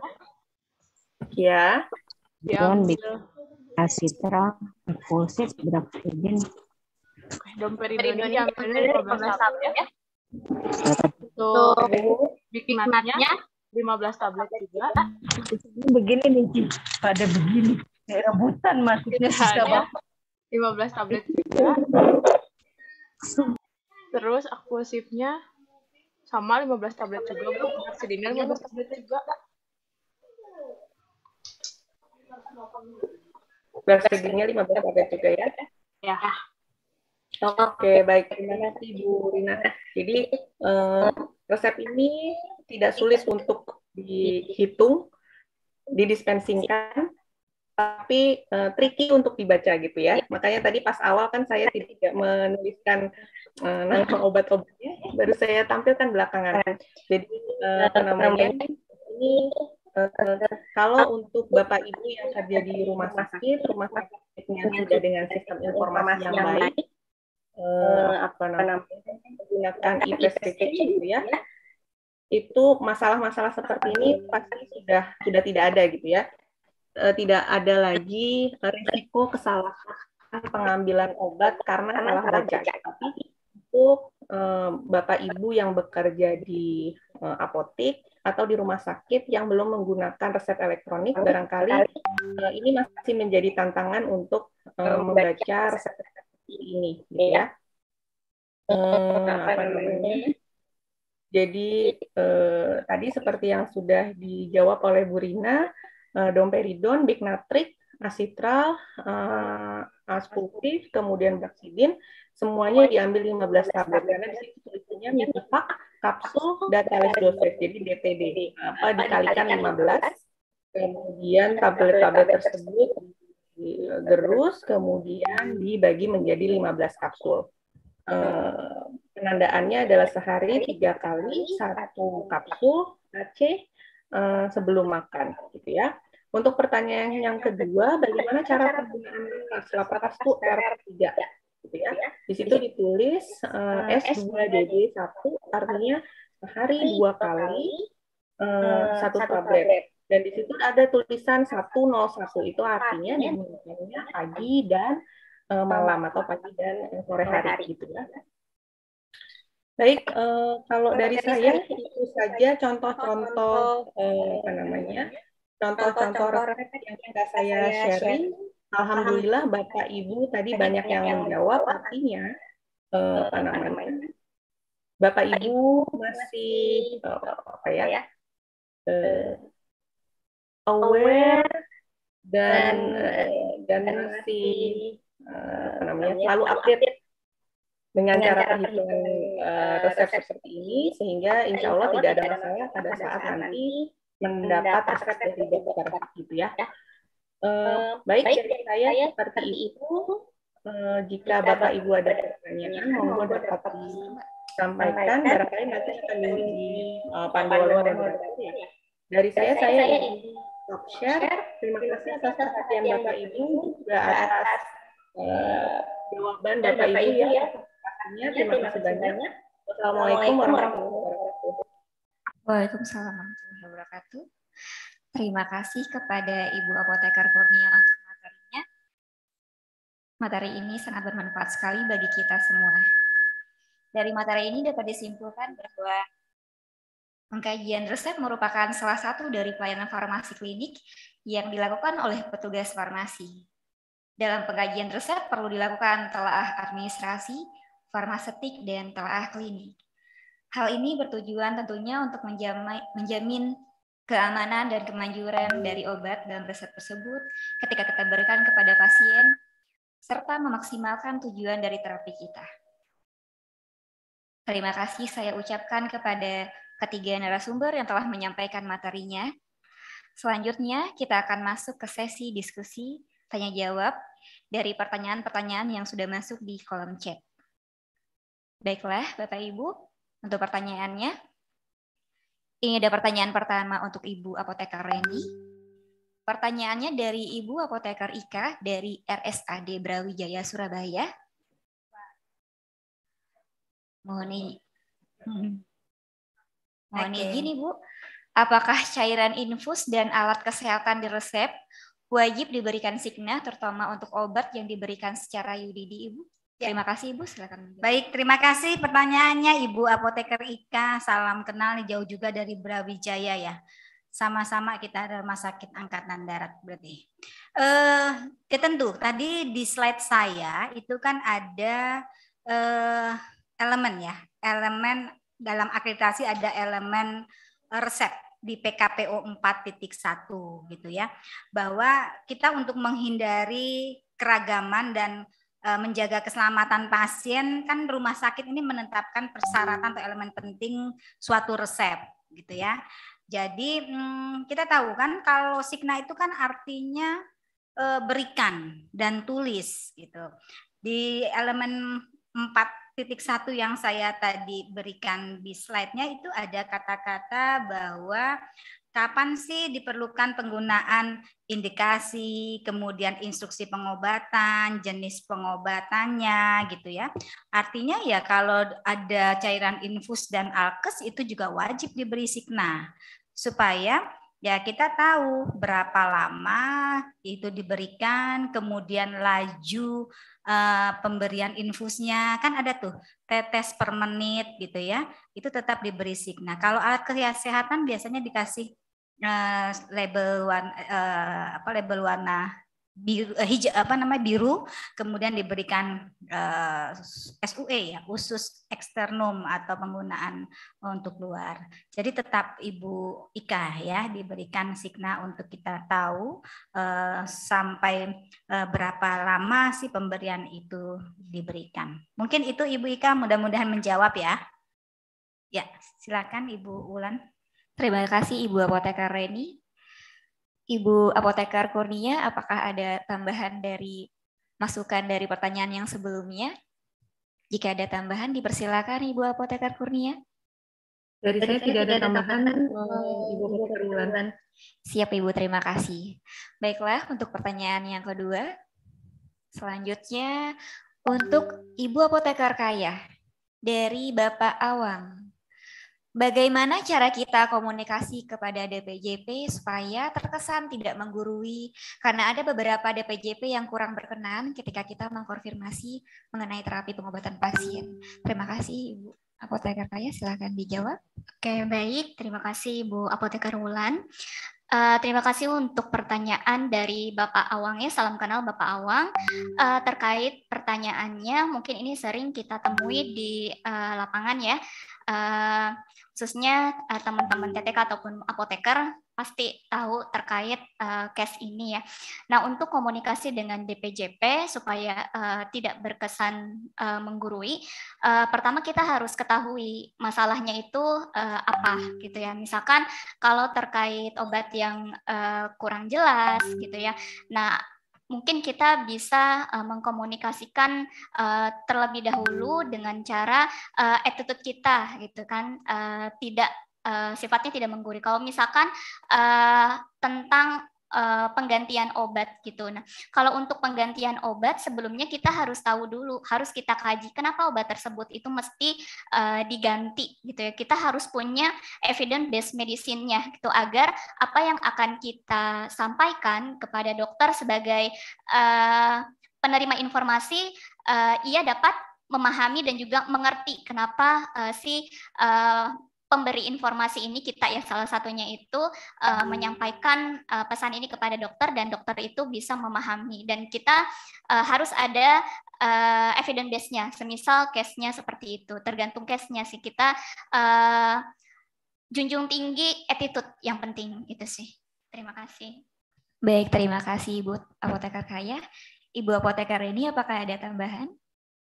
Ya. Don kasih terang, impulsif, berapa izin. Domperidon diambil dari 15 ya. Untuk bikin matanya 15 tablet juga. Begini nih, Ci. Pada begini. Kayak rebutan masuknya susah banget. 15 tablet iya. juga. Terus aku sipnya sama 15 tablet juga, Bu. Sedingan 15 tablet juga. Bersedihnya 15 tablet juga ya? Ya. Oke, okay, baik. Terima kasih Bu Rina. Jadi, uh, Resep ini tidak sulit untuk dihitung, didispensingkan, tapi uh, tricky untuk dibaca gitu ya. Iya. Makanya tadi pas awal kan saya tidak menuliskan uh, nama obat-obatnya, baru saya tampilkan belakangan. Nah, Jadi uh, namanya ini Uh, kalau untuk Bapak Ibu yang kerja di rumah sakit, rumah sakitnya sudah dengan sistem informasi yang baik, uh, apa namanya menggunakan e-prescription gitu ya. ya itu masalah-masalah seperti ini pasti sudah sudah tidak ada gitu ya e, tidak ada lagi risiko kesalahan pengambilan obat karena salah baca tapi itu e, bapak ibu yang bekerja di e, apotek atau di rumah sakit yang belum menggunakan resep elektronik barangkali e, ini masih menjadi tantangan untuk e, membaca resep ini gitu iya. ya. Hmm, apa namanya? Jadi eh, tadi seperti yang sudah dijawab oleh Bu Rina, eh, domperidon, bignatrik, asitral, eh, aspultif, kemudian baksidin, semuanya diambil 15 tablet karena di situ tulisannya minipak, kan iya. kapsul, dan teles dosis, jadi DTD. Apa dikalikan 15, kemudian tablet-tablet tersebut digerus kemudian dibagi menjadi 15 kapsul. Eh, penandaannya adalah sehari tiga kali satu kapsul Aceh sebelum makan, gitu ya. Untuk pertanyaan yang kedua, bagaimana cara penggunaan kapsul apakah itu R3, gitu ya. Di situ ditulis uh, s 2 dd satu, artinya sehari dua kali eh, satu tablet dan di situ ada tulisan 101 itu artinya dimulainya pagi dan uh, malam atau pagi dan e, sore hari gitu ya. Baik, uh, kalau dari saya itu saja contoh-contoh apa namanya? Contoh-contoh yang sudah saya sharing. Alhamdulillah Bapak Ibu tadi banyak yang menjawab artinya uh, apa namanya? Bapak Ibu masih uh, apa ya? Uh, aware, dan dan, eh, dan eh, eh, masih namanya selalu update, dengan cara perhitungan resep seperti ini sehingga insya Allah tidak ada masalah pada saat nanti mendapat resep dari dokter gitu ya. ya. baik, saya seperti itu. jika Bapak Ibu ada pertanyaan, monggo dapat disampaikan. Barangkali nanti akan di uh, panduan ya. ya. dari saya, saya Stop Share. Terima kasih atas perhatian Bapak Ibu juga atas eh, jawaban eh, Bapak, Ibu ya. ya. Terima kasih banyak. Wassalamualaikum warahmatullahi wabarakatuh. Waalaikumsalam warahmatullahi wabarakatuh. Terima kasih kepada Ibu Apoteker Kurnia untuk materinya. Materi ini sangat bermanfaat sekali bagi kita semua. Dari materi ini dapat disimpulkan bahwa Pengkajian resep merupakan salah satu dari pelayanan farmasi klinik yang dilakukan oleh petugas farmasi. Dalam pengkajian resep perlu dilakukan telaah administrasi, farmasetik, dan telaah klinik. Hal ini bertujuan tentunya untuk menjamin keamanan dan kemanjuran dari obat dalam resep tersebut ketika kita berikan kepada pasien, serta memaksimalkan tujuan dari terapi kita. Terima kasih saya ucapkan kepada ketiga narasumber yang telah menyampaikan materinya. Selanjutnya, kita akan masuk ke sesi diskusi tanya-jawab dari pertanyaan-pertanyaan yang sudah masuk di kolom chat. Baiklah, Bapak-Ibu, untuk pertanyaannya. Ini ada pertanyaan pertama untuk Ibu Apoteker Reni. Pertanyaannya dari Ibu Apoteker Ika dari RSAD Brawijaya Surabaya. Mohon ini. Hmm. Mau okay. gini bu, apakah cairan infus dan alat kesehatan di resep wajib diberikan signa terutama untuk obat yang diberikan secara UDD Ibu? Ya. Terima kasih Ibu, silakan. Baik, terima kasih pertanyaannya Ibu Apoteker Ika. Salam kenal jauh juga dari Brawijaya ya. Sama-sama kita ada Rumah Sakit Angkatan Darat berarti. Eh, ya tentu tadi di slide saya itu kan ada eh, elemen ya, elemen dalam akreditasi ada elemen eh, resep di PKPO 4.1 gitu ya. Bahwa kita untuk menghindari keragaman dan eh, menjaga keselamatan pasien kan rumah sakit ini menetapkan persyaratan atau elemen penting suatu resep gitu ya. Jadi hmm, kita tahu kan kalau signa itu kan artinya eh, berikan dan tulis gitu. Di elemen 4 titik satu yang saya tadi berikan di slide-nya itu ada kata-kata bahwa kapan sih diperlukan penggunaan indikasi, kemudian instruksi pengobatan, jenis pengobatannya gitu ya. Artinya ya kalau ada cairan infus dan alkes itu juga wajib diberi signa supaya ya kita tahu berapa lama itu diberikan, kemudian laju uh, pemberian infusnya kan ada tuh tetes per menit gitu ya itu tetap diberi signa kalau alat kesehatan biasanya dikasih uh, label warna, uh, eh, apa label warna biru eh, hijau apa namanya biru kemudian diberikan uh, eh, SUE ya usus eksternum atau penggunaan untuk luar. Jadi tetap Ibu Ika ya diberikan signa untuk kita tahu uh, sampai uh, berapa lama sih pemberian itu diberikan. Mungkin itu Ibu Ika mudah-mudahan menjawab ya. Ya, silakan Ibu Ulan. Terima kasih Ibu Apoteker Reni. Ibu Apoteker Kurnia, apakah ada tambahan dari masukan dari pertanyaan yang sebelumnya? Jika ada tambahan, dipersilakan Ibu Apoteker Kurnia. Dari saya, saya tidak ada tambahan, tambahan oh, Ibu Apoteker Siap Ibu, terima kasih. Baiklah, untuk pertanyaan yang kedua, selanjutnya untuk Ibu Apoteker Kaya dari Bapak Awang. Bagaimana cara kita komunikasi kepada DPJP supaya terkesan tidak menggurui? Karena ada beberapa DPJP yang kurang berkenan ketika kita mengkonfirmasi mengenai terapi pengobatan pasien. Terima kasih Ibu. Apoteker Kaya, silakan dijawab. Oke, baik. Terima kasih Bu Apoteker Wulan. Uh, terima kasih untuk pertanyaan dari Bapak Awang ya. Salam kenal Bapak Awang. Uh, terkait pertanyaannya, mungkin ini sering kita temui di uh, lapangan ya, uh, khususnya teman-teman uh, teman -teman TTK ataupun apoteker pasti tahu terkait uh, case ini ya. Nah, untuk komunikasi dengan DPJP supaya uh, tidak berkesan uh, menggurui, uh, pertama kita harus ketahui masalahnya itu uh, apa gitu ya. Misalkan kalau terkait obat yang uh, kurang jelas gitu ya. Nah, mungkin kita bisa uh, mengkomunikasikan uh, terlebih dahulu dengan cara uh, attitude kita gitu kan uh, tidak uh, sifatnya tidak mengguri. Kalau misalkan uh, tentang uh, penggantian obat gitu. Nah, kalau untuk penggantian obat sebelumnya kita harus tahu dulu, harus kita kaji kenapa obat tersebut itu mesti uh, diganti gitu ya. Kita harus punya evidence based medicine-nya gitu agar apa yang akan kita sampaikan kepada dokter sebagai uh, penerima informasi uh, ia dapat memahami dan juga mengerti kenapa uh, si uh, pemberi informasi ini kita ya salah satunya itu uh, menyampaikan uh, pesan ini kepada dokter dan dokter itu bisa memahami dan kita uh, harus ada uh, evidence base-nya semisal case-nya seperti itu tergantung case-nya sih kita uh, junjung tinggi attitude yang penting itu sih terima kasih baik terima kasih ibu apoteker kaya ibu apoteker ini apakah ada tambahan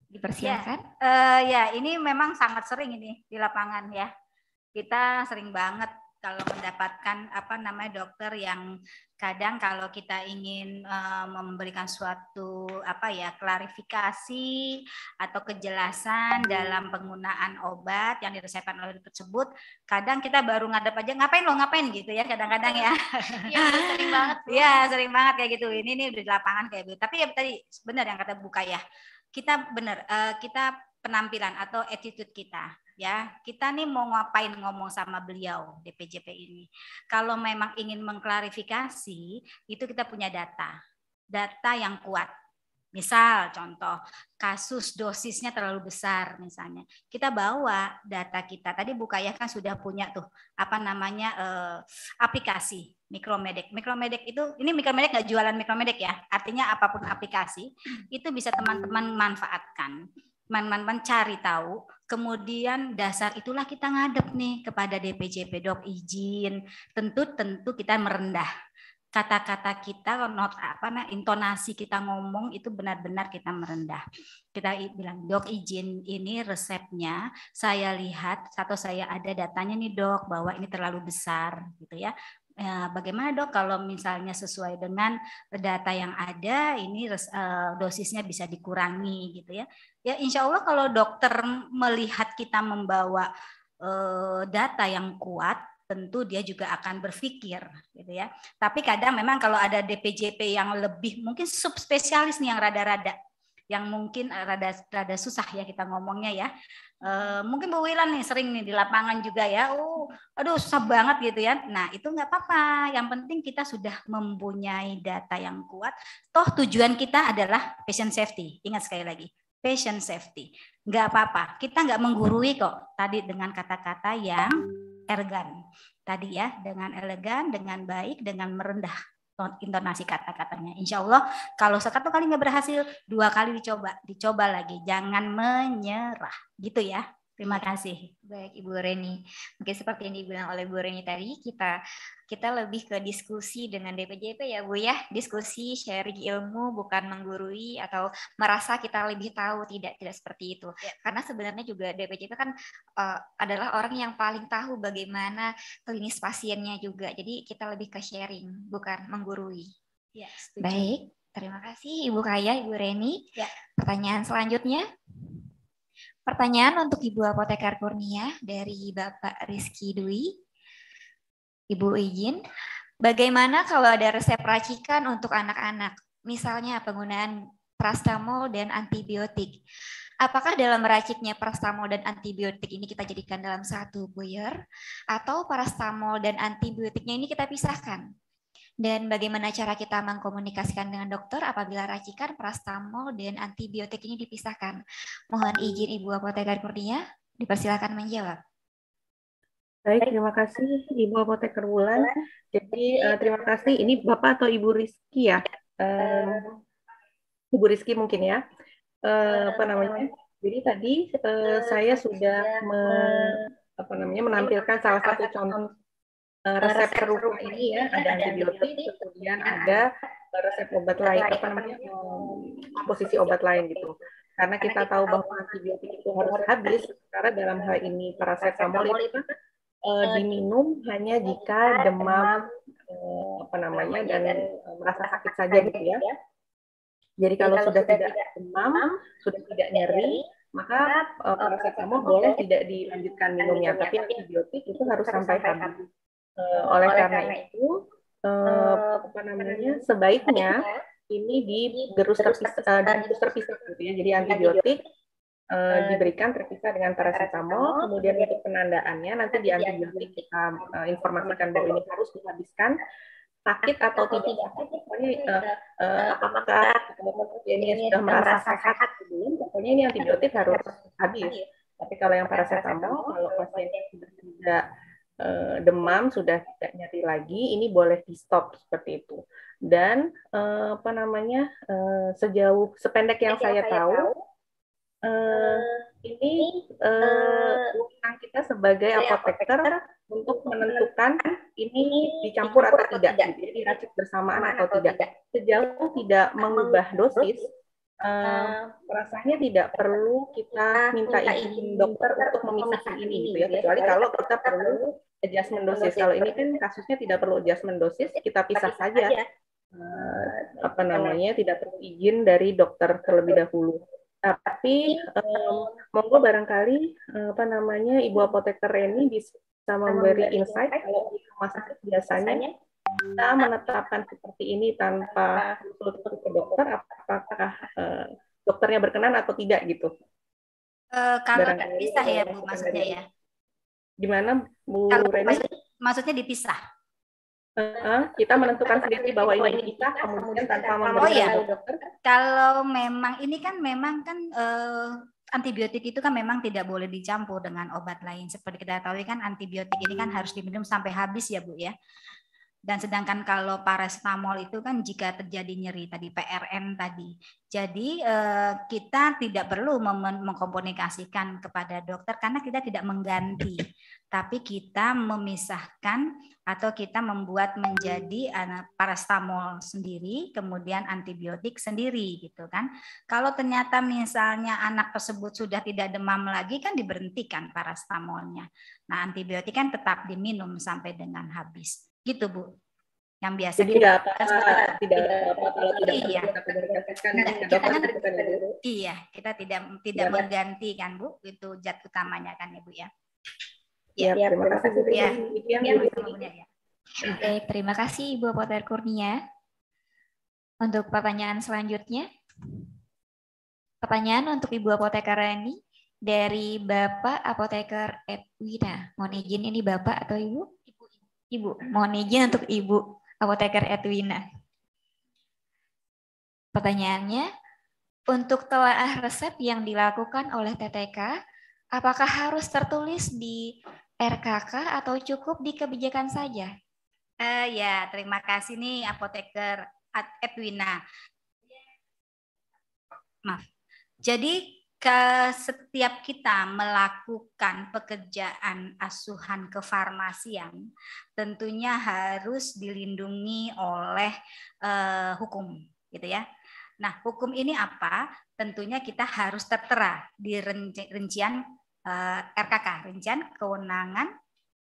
dipersiapkan ya, uh, ya ini memang sangat sering ini di lapangan ya kita sering banget kalau mendapatkan apa namanya dokter yang kadang kalau kita ingin uh, memberikan suatu apa ya klarifikasi atau kejelasan hmm. dalam penggunaan obat yang diresepkan oleh dokter tersebut, kadang kita baru ngadep aja ngapain lo ngapain gitu ya kadang-kadang ya. Iya sering banget. <laughs> Iya sering banget kayak gitu. Ini nih di lapangan kayak gitu. Tapi ya tadi benar yang kata buka ya. Kita benar uh, kita penampilan atau attitude kita ya kita nih mau ngapain ngomong sama beliau DPJP ini kalau memang ingin mengklarifikasi itu kita punya data data yang kuat Misal contoh kasus dosisnya terlalu besar misalnya. Kita bawa data kita. Tadi Bu Kaya kan sudah punya tuh apa namanya eh, aplikasi Mikromedek. Mikromedek itu ini Mikromedek nggak jualan Mikromedek ya. Artinya apapun aplikasi itu bisa teman-teman manfaatkan. Teman-teman cari tahu Kemudian dasar itulah kita ngadep nih kepada DPJP dok izin. Tentu tentu kita merendah kata-kata kita not apa nah intonasi kita ngomong itu benar-benar kita merendah kita bilang dok izin ini resepnya saya lihat atau saya ada datanya nih dok bahwa ini terlalu besar gitu ya Ya, bagaimana dok kalau misalnya sesuai dengan data yang ada ini eh, dosisnya bisa dikurangi gitu ya? Ya insya Allah kalau dokter melihat kita membawa eh, data yang kuat tentu dia juga akan berpikir gitu ya. Tapi kadang memang kalau ada DPJP yang lebih mungkin subspesialis nih yang rada-rada yang mungkin eh, rada rada susah ya kita ngomongnya ya. E, mungkin Bu Wilan nih sering nih di lapangan juga ya. Oh, aduh susah banget gitu ya. Nah, itu nggak apa-apa. Yang penting kita sudah mempunyai data yang kuat. Toh tujuan kita adalah patient safety. Ingat sekali lagi, patient safety. Nggak apa-apa. Kita nggak menggurui kok tadi dengan kata-kata yang ergan. Tadi ya, dengan elegan, dengan baik, dengan merendah intonasi kata-katanya. Insya Allah kalau satu kali nggak berhasil, dua kali dicoba, dicoba lagi. Jangan menyerah, gitu ya. Terima kasih. Baik Ibu Reni. Mungkin seperti yang dibilang oleh Bu Reni tadi, kita kita lebih ke diskusi dengan DPJP ya Bu ya, diskusi sharing ilmu bukan menggurui atau merasa kita lebih tahu tidak tidak seperti itu. Ya. Karena sebenarnya juga DPJP kan uh, adalah orang yang paling tahu bagaimana klinis pasiennya juga. Jadi kita lebih ke sharing bukan menggurui. Ya, Baik, terima kasih Ibu Kaya, Ibu Reni. Ya. Pertanyaan selanjutnya. Pertanyaan untuk Ibu Apotekar Kurnia dari Bapak Rizky Dwi. Ibu izin, bagaimana kalau ada resep racikan untuk anak-anak? Misalnya penggunaan prastamol dan antibiotik. Apakah dalam meraciknya prastamol dan antibiotik ini kita jadikan dalam satu buyer atau prastamol dan antibiotiknya ini kita pisahkan? Dan bagaimana cara kita mengkomunikasikan dengan dokter apabila racikan prastamol dan antibiotik ini dipisahkan? Mohon izin Ibu Apoteker Kurnia, dipersilakan menjawab. Baik, terima kasih Ibu Apoteker Wulan. Jadi uh, terima kasih. Ini Bapak atau Ibu Rizky ya? Uh, Ibu Rizky mungkin ya. Uh, apa namanya? Jadi tadi uh, saya sudah me, apa namanya menampilkan salah satu contoh Eh, eh, resep serupa ini ya, ya ada antibiotik kemudian ada eh, resep obat lain apa namanya komposisi obat lain gitu karena kita tahu bahwa antibiotik itu harus habis karena dalam hal ini paracetamol itu uh, diminum hanya jika demam uh, apa namanya dan uh, merasa sakit saja gitu ya jadi kalau sudah tidak demam sudah tidak nyeri maka uh, paracetamol boleh tidak dilanjutkan minumnya tapi antibiotik itu harus sampai habis Eh, oleh, oleh karena, karena itu, uh, apa namanya, sebaiknya ini digerus terpisah, terpisah, terpisah gitu ya. Jadi iya, antibiotik uh, diberikan terpisah dengan paracetamol. Kemudian untuk penandaannya nanti di antibiotik kita uh, informasikan bahwa ini harus dihabiskan sakit atau tidak sakit, pokoknya uh, uh, apakah ini sudah merasa sehat belum pokoknya ini antibiotik harus habis. Tapi kalau yang paracetamol, kalau pasien tidak Eh, demam sudah tidak nyeri lagi, ini boleh di stop seperti itu. Dan uh, apa namanya uh, sejauh sependek yang, saya, saya tahu, tahu uh, ini uh, uh, kita sebagai apoteker, untuk menentukan ini dicampur atau tidak, gitu, jadi racik bersamaan atau tidak. Sejauh tidak mengubah dosis, rasanya tidak perlu kita minta, izin dokter untuk memisahkan ini gitu ya kecuali kalau kita kan perlu adjustment dosis kalau ini kan kasusnya tidak perlu adjustment dosis ya, kita pisah saja uh, apa namanya tidak perlu izin dari dokter terlebih dahulu tapi um, monggo barangkali uh, apa namanya ibu apoteker ini bisa memberi insight kalau di rumah biasanya kita menetapkan seperti ini tanpa konsultasi ke dokter apakah eh, dokternya berkenan atau tidak gitu uh, kalau Barang dipisah ya bu maksudnya ya gimana bu kalau Reni maksudnya dipisah Uh, kita menentukan sendiri bahwa ini kita kemudian tanpa oh, memberikan oh, iya. dokter. Kalau memang ini kan memang kan uh, antibiotik itu kan memang tidak boleh dicampur dengan obat lain. Seperti kita tahu kan antibiotik ini kan hmm. harus diminum sampai habis ya Bu ya. Dan sedangkan kalau paracetamol itu kan jika terjadi nyeri tadi PRN tadi. Jadi eh, kita tidak perlu mengkomunikasikan kepada dokter karena kita tidak mengganti, tapi kita memisahkan atau kita membuat menjadi eh, paracetamol sendiri, kemudian antibiotik sendiri gitu kan. Kalau ternyata misalnya anak tersebut sudah tidak demam lagi kan diberhentikan paracetamolnya. Nah, antibiotik kan tetap diminum sampai dengan habis gitu bu yang biasa Jadi kita apa, tidak apa kalau tidak iya. kita kan, iya kita tidak tidak ya, kan bu itu jad utamanya kan ibu ya ya, ya terima kasih bu iya. Iya, iya, ya, ya, ya. okay, terima kasih Ibu Potter Kurnia. Untuk pertanyaan selanjutnya, pertanyaan untuk Ibu Apoteker Rani dari Bapak Apoteker Edwina. Mohon izin ini Bapak atau Ibu? Ibu, mohon izin untuk Ibu Apoteker Edwina. Pertanyaannya, untuk telaah resep yang dilakukan oleh TTK, apakah harus tertulis di RKK atau cukup di kebijakan saja? Uh, ya, terima kasih nih Apoteker Edwina. Maaf. Jadi ke setiap kita melakukan pekerjaan asuhan kefarmasian tentunya harus dilindungi oleh uh, hukum gitu ya. Nah, hukum ini apa? Tentunya kita harus tertera di rincian uh, eh, RKK, rincian kewenangan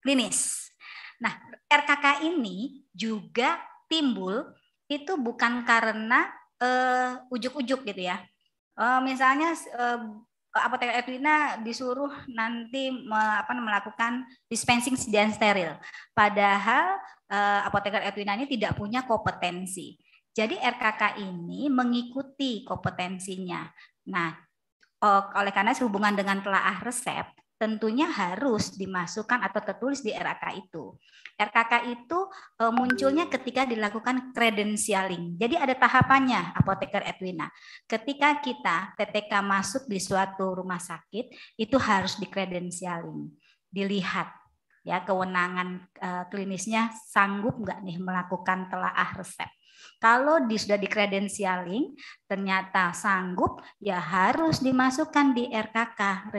klinis. Nah, RKK ini juga timbul itu bukan karena eh, ujuk-ujuk uh, gitu ya Eh, misalnya uh, eh, apotek Evlina disuruh nanti me, apa, melakukan dispensing dan steril. Padahal uh, apoteker Evlina ini tidak punya kompetensi. Jadi RKK ini mengikuti kompetensinya. Nah, oleh karena sehubungan dengan telaah resep, tentunya harus dimasukkan atau tertulis di RKK itu. RKK itu e, munculnya ketika dilakukan credentialing. Jadi ada tahapannya, apoteker Edwina. Ketika kita TTK masuk di suatu rumah sakit, itu harus dikredensialing, dilihat ya kewenangan e, klinisnya sanggup nggak nih melakukan telaah resep kalau di, sudah dikredensialing, ternyata sanggup, ya harus dimasukkan di RKK,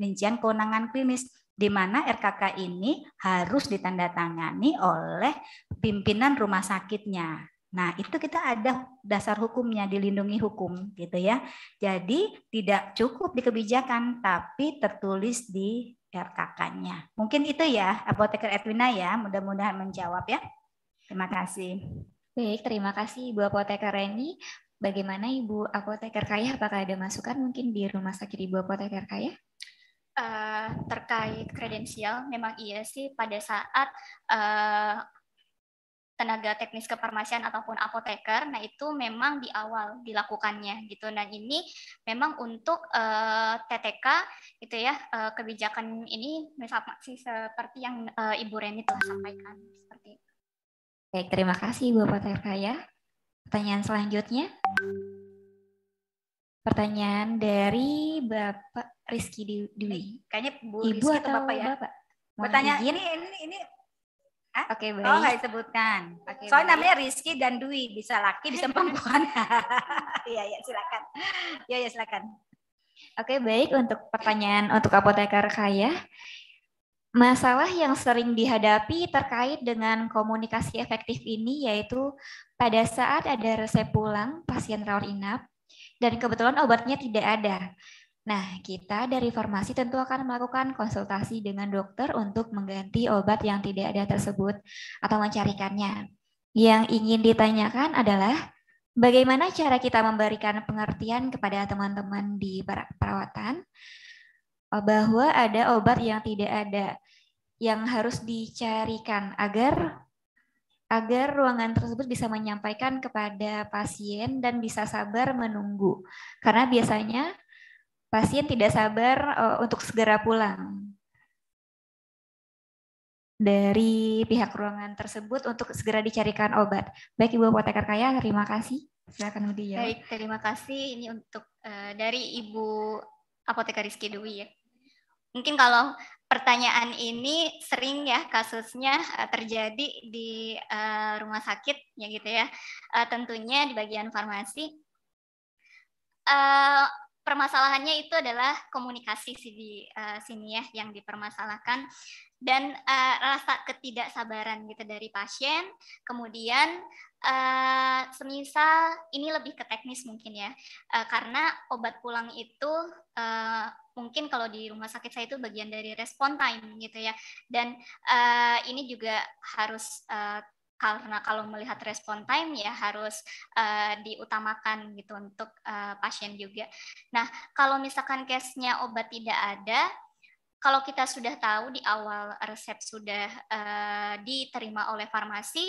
rincian kewenangan klinis, di mana RKK ini harus ditandatangani oleh pimpinan rumah sakitnya. Nah, itu kita ada dasar hukumnya, dilindungi hukum gitu ya. Jadi tidak cukup di kebijakan, tapi tertulis di RKK-nya. Mungkin itu ya, Apoteker Edwina ya, mudah-mudahan menjawab ya. Terima kasih. Baik, terima kasih Ibu Apoteker Reni. Bagaimana Ibu Apoteker Kaya, apakah ada masukan mungkin di Rumah Sakit Ibu Apoteker Kaya? Uh, terkait kredensial, memang iya sih pada saat uh, tenaga teknis kefarmasian ataupun apoteker, nah itu memang di awal dilakukannya gitu. Dan ini memang untuk uh, eh, TTK gitu ya uh, kebijakan ini sih seperti yang uh, Ibu Reni telah sampaikan seperti itu. Baik, terima kasih Bapak ya Pertanyaan selanjutnya. Pertanyaan dari Bapak Rizky Dwi. Eh, kayaknya Bu Ibu Rizky atau Bapak ya? Bapak? Pertanyaan Bertanya, ini, ini, ini. Hah? Oke, oh, baik. Oh, nggak disebutkan. Okay, Soalnya namanya Rizky dan Dwi. Bisa laki, bisa <laughs> perempuan. <laughs> Iya, ya, silakan. Iya, ya, silakan. Oke, baik. Untuk pertanyaan untuk apoteker kaya, Masalah yang sering dihadapi terkait dengan komunikasi efektif ini yaitu pada saat ada resep pulang pasien rawat inap dan kebetulan obatnya tidak ada. Nah, kita dari farmasi tentu akan melakukan konsultasi dengan dokter untuk mengganti obat yang tidak ada tersebut atau mencarikannya. Yang ingin ditanyakan adalah bagaimana cara kita memberikan pengertian kepada teman-teman di perawatan Oh, bahwa ada obat yang tidak ada yang harus dicarikan agar agar ruangan tersebut bisa menyampaikan kepada pasien dan bisa sabar menunggu. Karena biasanya pasien tidak sabar eh, untuk segera pulang dari pihak ruangan tersebut untuk segera dicarikan obat. Baik Ibu Apoteker Kaya, terima kasih. Silakan Budi ya. Baik, terima kasih. Ini untuk uh, dari Ibu Apoteker Rizky Dewi ya. Mungkin kalau pertanyaan ini sering ya kasusnya eh, terjadi di eh, rumah sakit ya gitu ya. Eh, tentunya di bagian farmasi permasalahannya itu adalah komunikasi sih di sini ya yang dipermasalahkan dan rasa ketidaksabaran gitu dari pasien. Kemudian uh, semisal ini lebih ke teknis mungkin ya, uh, karena obat pulang itu uh, mungkin kalau di rumah sakit saya itu bagian dari respon time gitu ya dan uh, ini juga harus uh, karena kalau melihat respon time ya harus uh, diutamakan gitu untuk uh, pasien juga. Nah, kalau misalkan case-nya obat tidak ada, kalau kita sudah tahu di awal resep sudah uh, diterima oleh farmasi,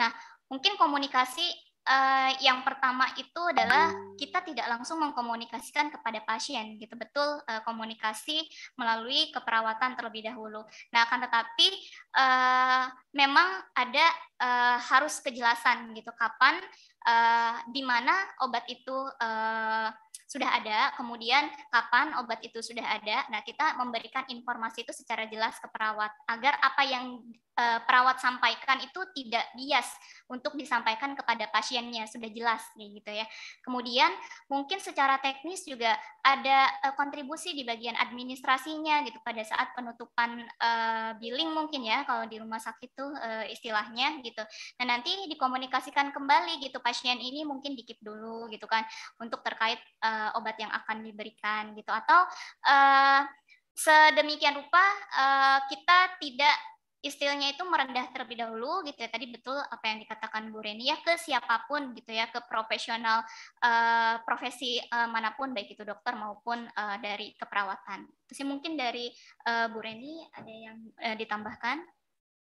nah mungkin komunikasi uh, yang pertama itu adalah kita tidak langsung mengkomunikasikan kepada pasien gitu betul uh, komunikasi melalui keperawatan terlebih dahulu. Nah akan tetapi uh, memang ada uh, harus kejelasan gitu kapan uh, di mana obat itu uh, sudah ada, kemudian kapan obat itu sudah ada. Nah, kita memberikan informasi itu secara jelas ke perawat agar apa yang uh, perawat sampaikan itu tidak bias untuk disampaikan kepada pasiennya sudah jelas kayak gitu ya. Kemudian mungkin secara teknis juga ada uh, kontribusi di bagian administrasinya gitu pada saat penutupan uh, billing mungkin ya kalau di rumah sakit itu uh, istilahnya gitu. Nah, nanti dikomunikasikan kembali gitu pasien ini mungkin dikip dulu gitu kan untuk terkait uh, obat yang akan diberikan gitu atau uh, sedemikian rupa uh, kita tidak istilahnya itu merendah terlebih dahulu gitu ya tadi betul apa yang dikatakan Bu Reni ya ke siapapun gitu ya ke profesional uh, profesi uh, manapun baik itu dokter maupun uh, dari keperawatan. Terus mungkin dari uh, Bu Reni ada yang uh, ditambahkan?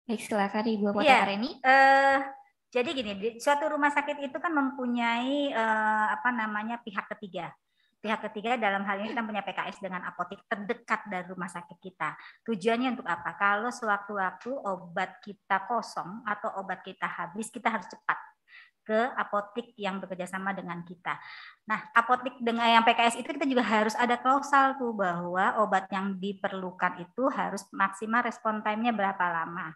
Baik silakan Ibu Bu ya, Reni. Uh, jadi gini, di suatu rumah sakit itu kan mempunyai uh, apa namanya pihak ketiga pihak ketiga dalam hal ini kita punya PKS dengan apotek terdekat dari rumah sakit kita. Tujuannya untuk apa? Kalau sewaktu-waktu obat kita kosong atau obat kita habis, kita harus cepat ke apotek yang bekerja sama dengan kita. Nah, apotek dengan yang PKS itu kita juga harus ada klausal tuh bahwa obat yang diperlukan itu harus maksimal respon time-nya berapa lama.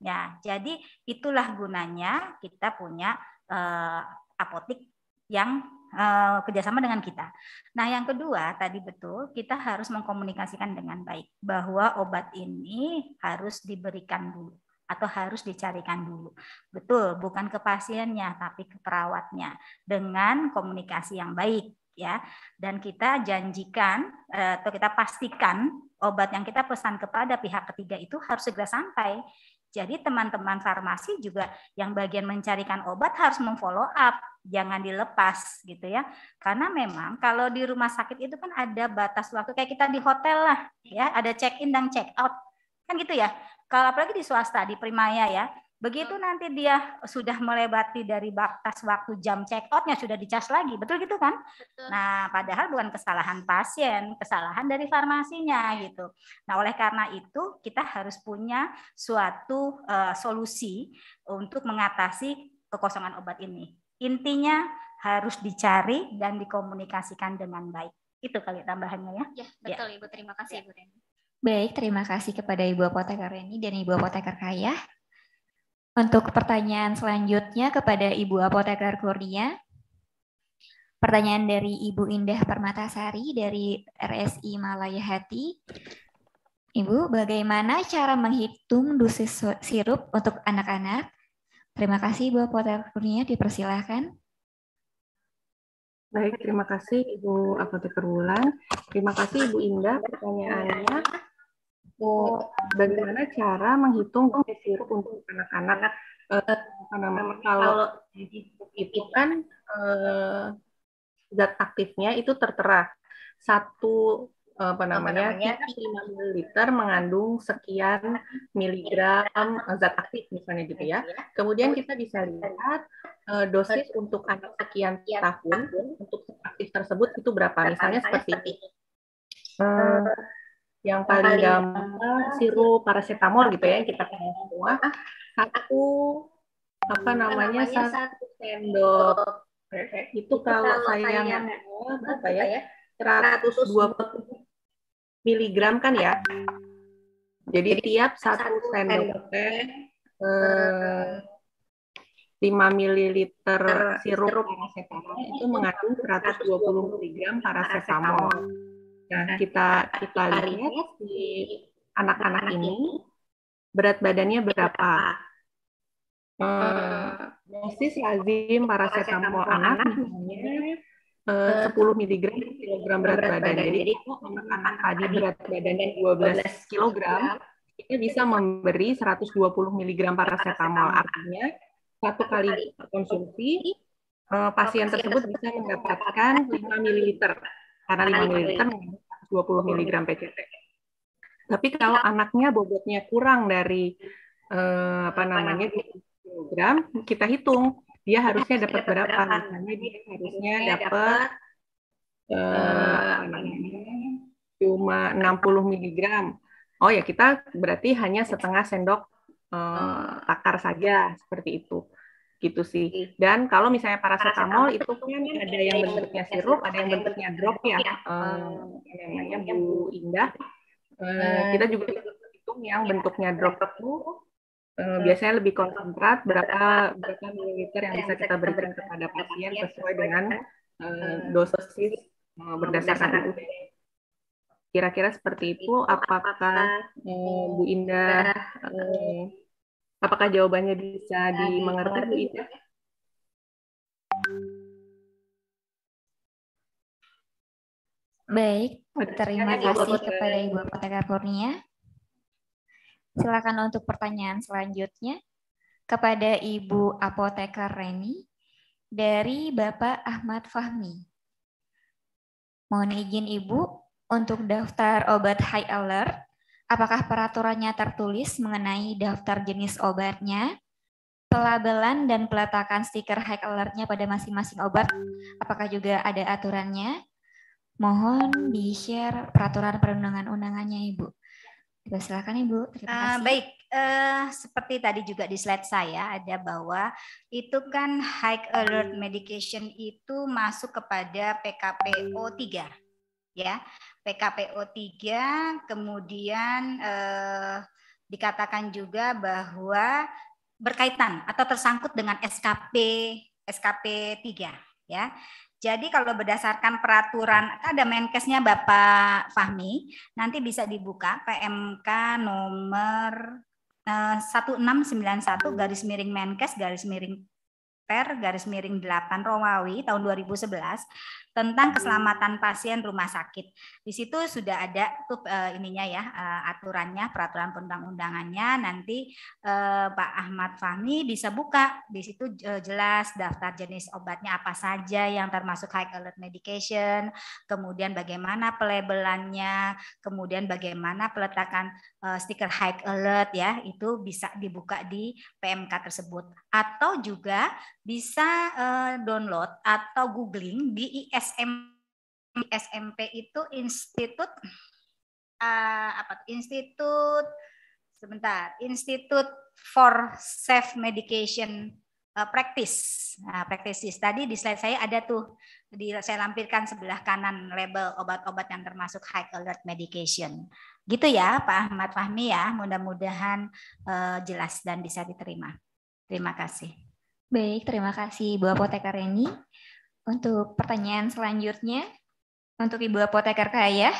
Ya, jadi itulah gunanya kita punya eh, apotek yang uh, kerjasama dengan kita. Nah, yang kedua tadi betul kita harus mengkomunikasikan dengan baik bahwa obat ini harus diberikan dulu atau harus dicarikan dulu. Betul, bukan ke pasiennya tapi ke perawatnya dengan komunikasi yang baik ya. Dan kita janjikan eh, atau kita pastikan obat yang kita pesan kepada pihak ketiga itu harus segera sampai. Jadi teman-teman farmasi juga yang bagian mencarikan obat harus memfollow up jangan dilepas gitu ya. Karena memang kalau di rumah sakit itu kan ada batas waktu kayak kita di hotel lah ya, ada check in dan check out. Kan gitu ya. Kalau apalagi di swasta di Primaya ya. Begitu hmm. nanti dia sudah melewati dari batas waktu jam check outnya sudah dicas lagi, betul gitu kan? Betul. Nah, padahal bukan kesalahan pasien, kesalahan dari farmasinya gitu. Nah, oleh karena itu kita harus punya suatu uh, solusi untuk mengatasi kekosongan obat ini. Intinya harus dicari dan dikomunikasikan dengan baik. Itu kali tambahannya ya. Ya, ya. betul ya. Ibu. Terima kasih ya. Ibu Reni. Baik, terima kasih kepada Ibu Apoteker Reni dan Ibu Apoteker Kaya. Untuk pertanyaan selanjutnya kepada Ibu Apoteker Kurnia. Pertanyaan dari Ibu Indah Permatasari dari RSI Malaya Hati. Ibu, bagaimana cara menghitung dosis sirup untuk anak-anak Terima kasih Potter Kurnia, dipersilahkan. Baik, terima kasih Ibu Apoteker Wulan. Terima kasih Ibu Indah pertanyaannya. bu Bagaimana cara menghitung sirup untuk anak-anak? Eh, kalau, namanya? Kalau itu kan eh, zat aktifnya itu tertera. Satu Eh, apa namanya, namanya? kita 5 ml mengandung sekian miligram zat aktif misalnya gitu ya. Iya. Kemudian kita bisa lihat eh, dosis untuk anak sekian tahun untuk aktif tersebut itu berapa? Misalnya seperti ini. Uh, yang paling gampang sirup paracetamol gitu ya kita kenal semua ah. satu apa namanya, satu sendok itu kalau saya yang berapa ya 120 ya? miligram kan ya. Jadi, tiap satu sendok teh eh, lima mililiter ml sirup paracetamol itu mengandung 120 mg paracetamol. Nah, nah, kita kita lihat di anak-anak ini berat badannya berapa. Eh, dosis lazim eh, paracetamol anak 10 eh, eh, mg kilogram berat, berat badan. badan. Jadi anak-anak tadi berat dan 12 kg, kita bisa memberi 120 mg paracetamol. Artinya satu kali konsumsi eh, pasien tersebut bisa mendapatkan 5 ml karena 5 ml 20 mg PCT. Tapi kalau anaknya bobotnya kurang dari eh, apa namanya kilogram, kita hitung dia harusnya dapat berapa? Misalnya dia iya, harusnya dapat uh, cuma 60 mg. Oh ya kita berarti hanya iya. setengah sendok uh, eh, takar oh. saja seperti itu gitu sih. Iya. Dan kalau misalnya paracetamol itu kan, kan ada yang bentuknya sirup, ada yang bentuknya drop ya, uh, Bu Indah. Uh, kita juga hitung yang bentuknya drop itu Eh, biasanya lebih konsentrat berapa berapa mililiter yang bisa kita berikan kepada pasien sesuai dengan uh, dosis uh, berdasarkan itu. Kira-kira seperti itu, apakah uh, Bu Indah, uh, apakah jawabannya bisa dimengerti Bu Indah? Baik, terima kasih kepada Ibu Apoteka Kurnia. Silakan untuk pertanyaan selanjutnya kepada Ibu Apoteker Reni dari Bapak Ahmad Fahmi. Mohon izin Ibu untuk daftar obat high alert, apakah peraturannya tertulis mengenai daftar jenis obatnya, pelabelan dan peletakan stiker high alertnya pada masing-masing obat, apakah juga ada aturannya? Mohon di-share peraturan perundangan undangannya Ibu silakan Ibu. Terima ah, kasih. Uh, baik, uh, seperti tadi juga di slide saya ada bahwa itu kan high alert medication itu masuk kepada PKPO 3 ya. PKPO 3 kemudian uh, dikatakan juga bahwa berkaitan atau tersangkut dengan SKP SKP 3 ya. Jadi kalau berdasarkan peraturan kan ada menkesnya Bapak Fahmi, nanti bisa dibuka PMK nomor 1691 eh, garis miring Menkes garis miring Per garis miring 8 Romawi tahun 2011 tentang hmm. keselamatan pasien rumah sakit. Di situ sudah ada tuh eh, ininya ya eh, aturannya, peraturan perundang-undangannya. Nanti eh, Pak Ahmad Fahmi bisa buka. Di situ jelas daftar jenis obatnya apa saja yang termasuk high alert medication, kemudian bagaimana pelabelannya, kemudian bagaimana peletakan stiker high alert ya, itu bisa dibuka di PMK tersebut. Atau juga bisa uh, download atau googling di ISM ISMP itu Institut uh, apa Institut sebentar Institut for Safe Medication uh, Practice nah, Practices tadi di slide saya ada tuh di saya lampirkan sebelah kanan label obat-obat yang termasuk high alert medication gitu ya Pak Ahmad Fahmi ya mudah-mudahan uh, jelas dan bisa diterima terima kasih Baik, terima kasih Bu Apoteker Reni. Untuk pertanyaan selanjutnya, untuk Ibu Apoteker Kaya,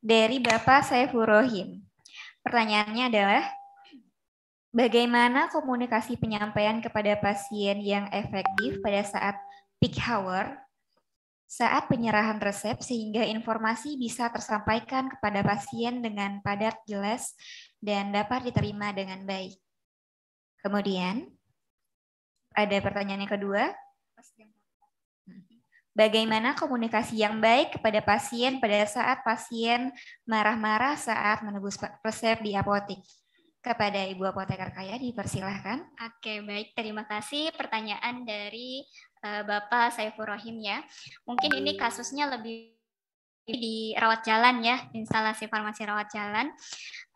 dari Bapak Saiful Rohim. Pertanyaannya adalah, bagaimana komunikasi penyampaian kepada pasien yang efektif pada saat peak hour, saat penyerahan resep sehingga informasi bisa tersampaikan kepada pasien dengan padat, jelas, dan dapat diterima dengan baik. Kemudian, ada pertanyaan yang kedua. Bagaimana komunikasi yang baik kepada pasien pada saat pasien marah-marah saat menebus resep di apotek? Kepada Ibu Apoteker Kaya dipersilahkan. Oke, baik. Terima kasih pertanyaan dari uh, Bapak Saiful Rohim ya. Mungkin ini kasusnya lebih di rawat jalan ya, instalasi farmasi rawat jalan.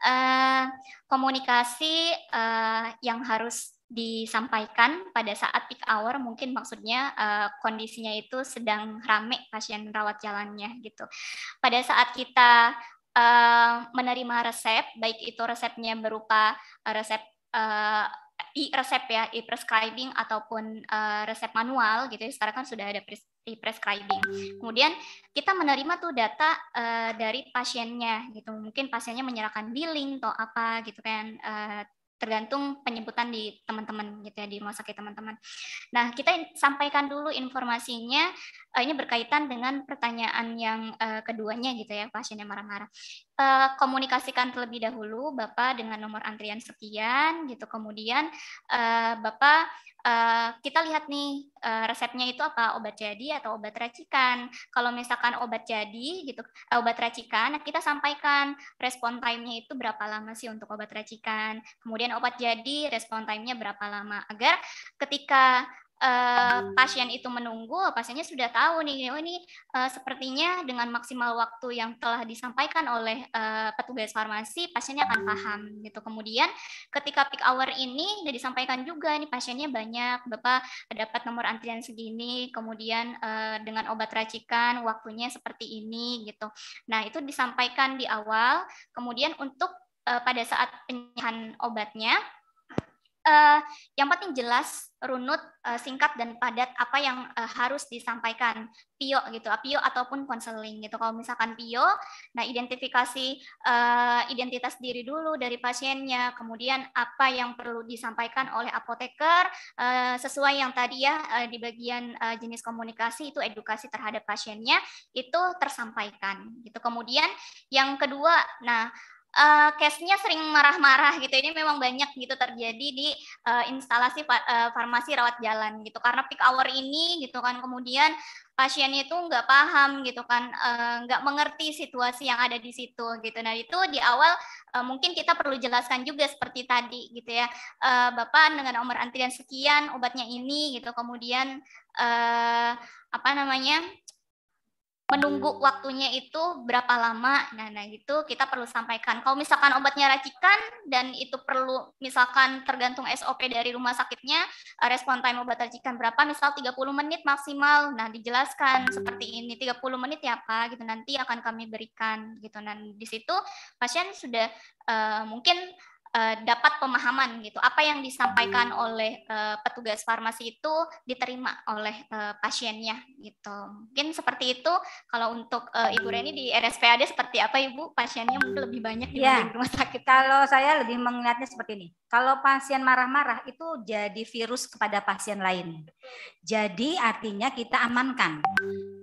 Uh, komunikasi uh, yang harus disampaikan pada saat peak hour mungkin maksudnya uh, kondisinya itu sedang rame pasien rawat jalannya gitu. Pada saat kita uh, menerima resep, baik itu resepnya berupa eh, resep uh, e-resep ya, e-prescribing ataupun uh, resep manual gitu. Ya, sekarang kan sudah ada e-prescribing. Kemudian kita menerima tuh data uh, dari pasiennya gitu. Mungkin pasiennya menyerahkan billing atau apa gitu kan. Uh, tergantung penyebutan di teman-teman gitu ya di rumah sakit teman-teman. Nah, kita sampaikan dulu informasinya uh, ini berkaitan dengan pertanyaan yang uh, keduanya gitu ya pasiennya marah-marah. Uh, komunikasikan terlebih dahulu Bapak dengan nomor antrian sekian gitu. Kemudian uh, Bapak Eh, kita lihat nih uh, resepnya itu apa obat jadi atau obat racikan. Kalau misalkan obat jadi gitu, eh, obat racikan, nah kita sampaikan respon time-nya itu berapa lama sih untuk obat racikan. Kemudian obat jadi respon time-nya berapa lama agar ketika Eh, pasien itu menunggu, oh, pasiennya sudah tahu nih, oh ini uh, sepertinya dengan maksimal waktu yang telah disampaikan oleh uh, petugas farmasi, pasiennya akan paham gitu. Kemudian ketika peak hour ini sudah disampaikan juga nih pasiennya banyak, Bapak dapat nomor antrian segini, kemudian uh, dengan obat racikan waktunya seperti ini gitu. Nah, itu disampaikan di awal, kemudian untuk pada saat penyihan obatnya uh, yang penting jelas, runut, uh, singkat dan padat apa yang uh, harus disampaikan. Pio gitu, pio ataupun konseling gitu. Kalau misalkan pio, nah identifikasi uh, identitas diri dulu dari pasiennya, kemudian apa yang perlu disampaikan oleh apoteker uh, sesuai yang tadi ya uh, di bagian uh, jenis komunikasi itu edukasi terhadap pasiennya itu tersampaikan gitu. Kemudian yang kedua, nah uh, case-nya sering marah-marah gitu. Ini memang banyak gitu terjadi di uh, instalasi fa uh, farmasi rawat jalan gitu. Karena peak hour ini gitu kan. Kemudian pasien itu nggak paham gitu kan, uh, nggak mengerti situasi yang ada di situ gitu. Nah itu di awal mungkin kita perlu jelaskan juga seperti tadi gitu ya, uh, bapak dengan nomor antrian sekian obatnya ini gitu. Kemudian apa namanya? menunggu waktunya itu berapa lama. Nah, nah itu kita perlu sampaikan. Kalau misalkan obatnya racikan dan itu perlu misalkan tergantung SOP dari rumah sakitnya, eh, respon time obat racikan berapa, misal 30 menit maksimal. Nah, dijelaskan seperti ini 30 menit ya Pak, gitu nanti akan kami berikan gitu. Nah, di situ pasien sudah uh, mungkin uh, dapat pemahaman gitu apa yang disampaikan oleh uh, petugas farmasi itu diterima oleh uh, pasiennya gitu mungkin seperti itu kalau untuk uh, ibu Reni di RSPAD seperti apa ibu pasiennya mungkin lebih banyak di ya. rumah sakit kalau saya lebih melihatnya seperti ini kalau pasien marah-marah itu jadi virus kepada pasien lain jadi artinya kita amankan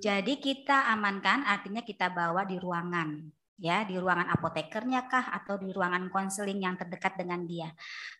jadi kita amankan artinya kita bawa di ruangan ya di ruangan apotekernya kah atau di ruangan konseling yang terdekat dengan dia.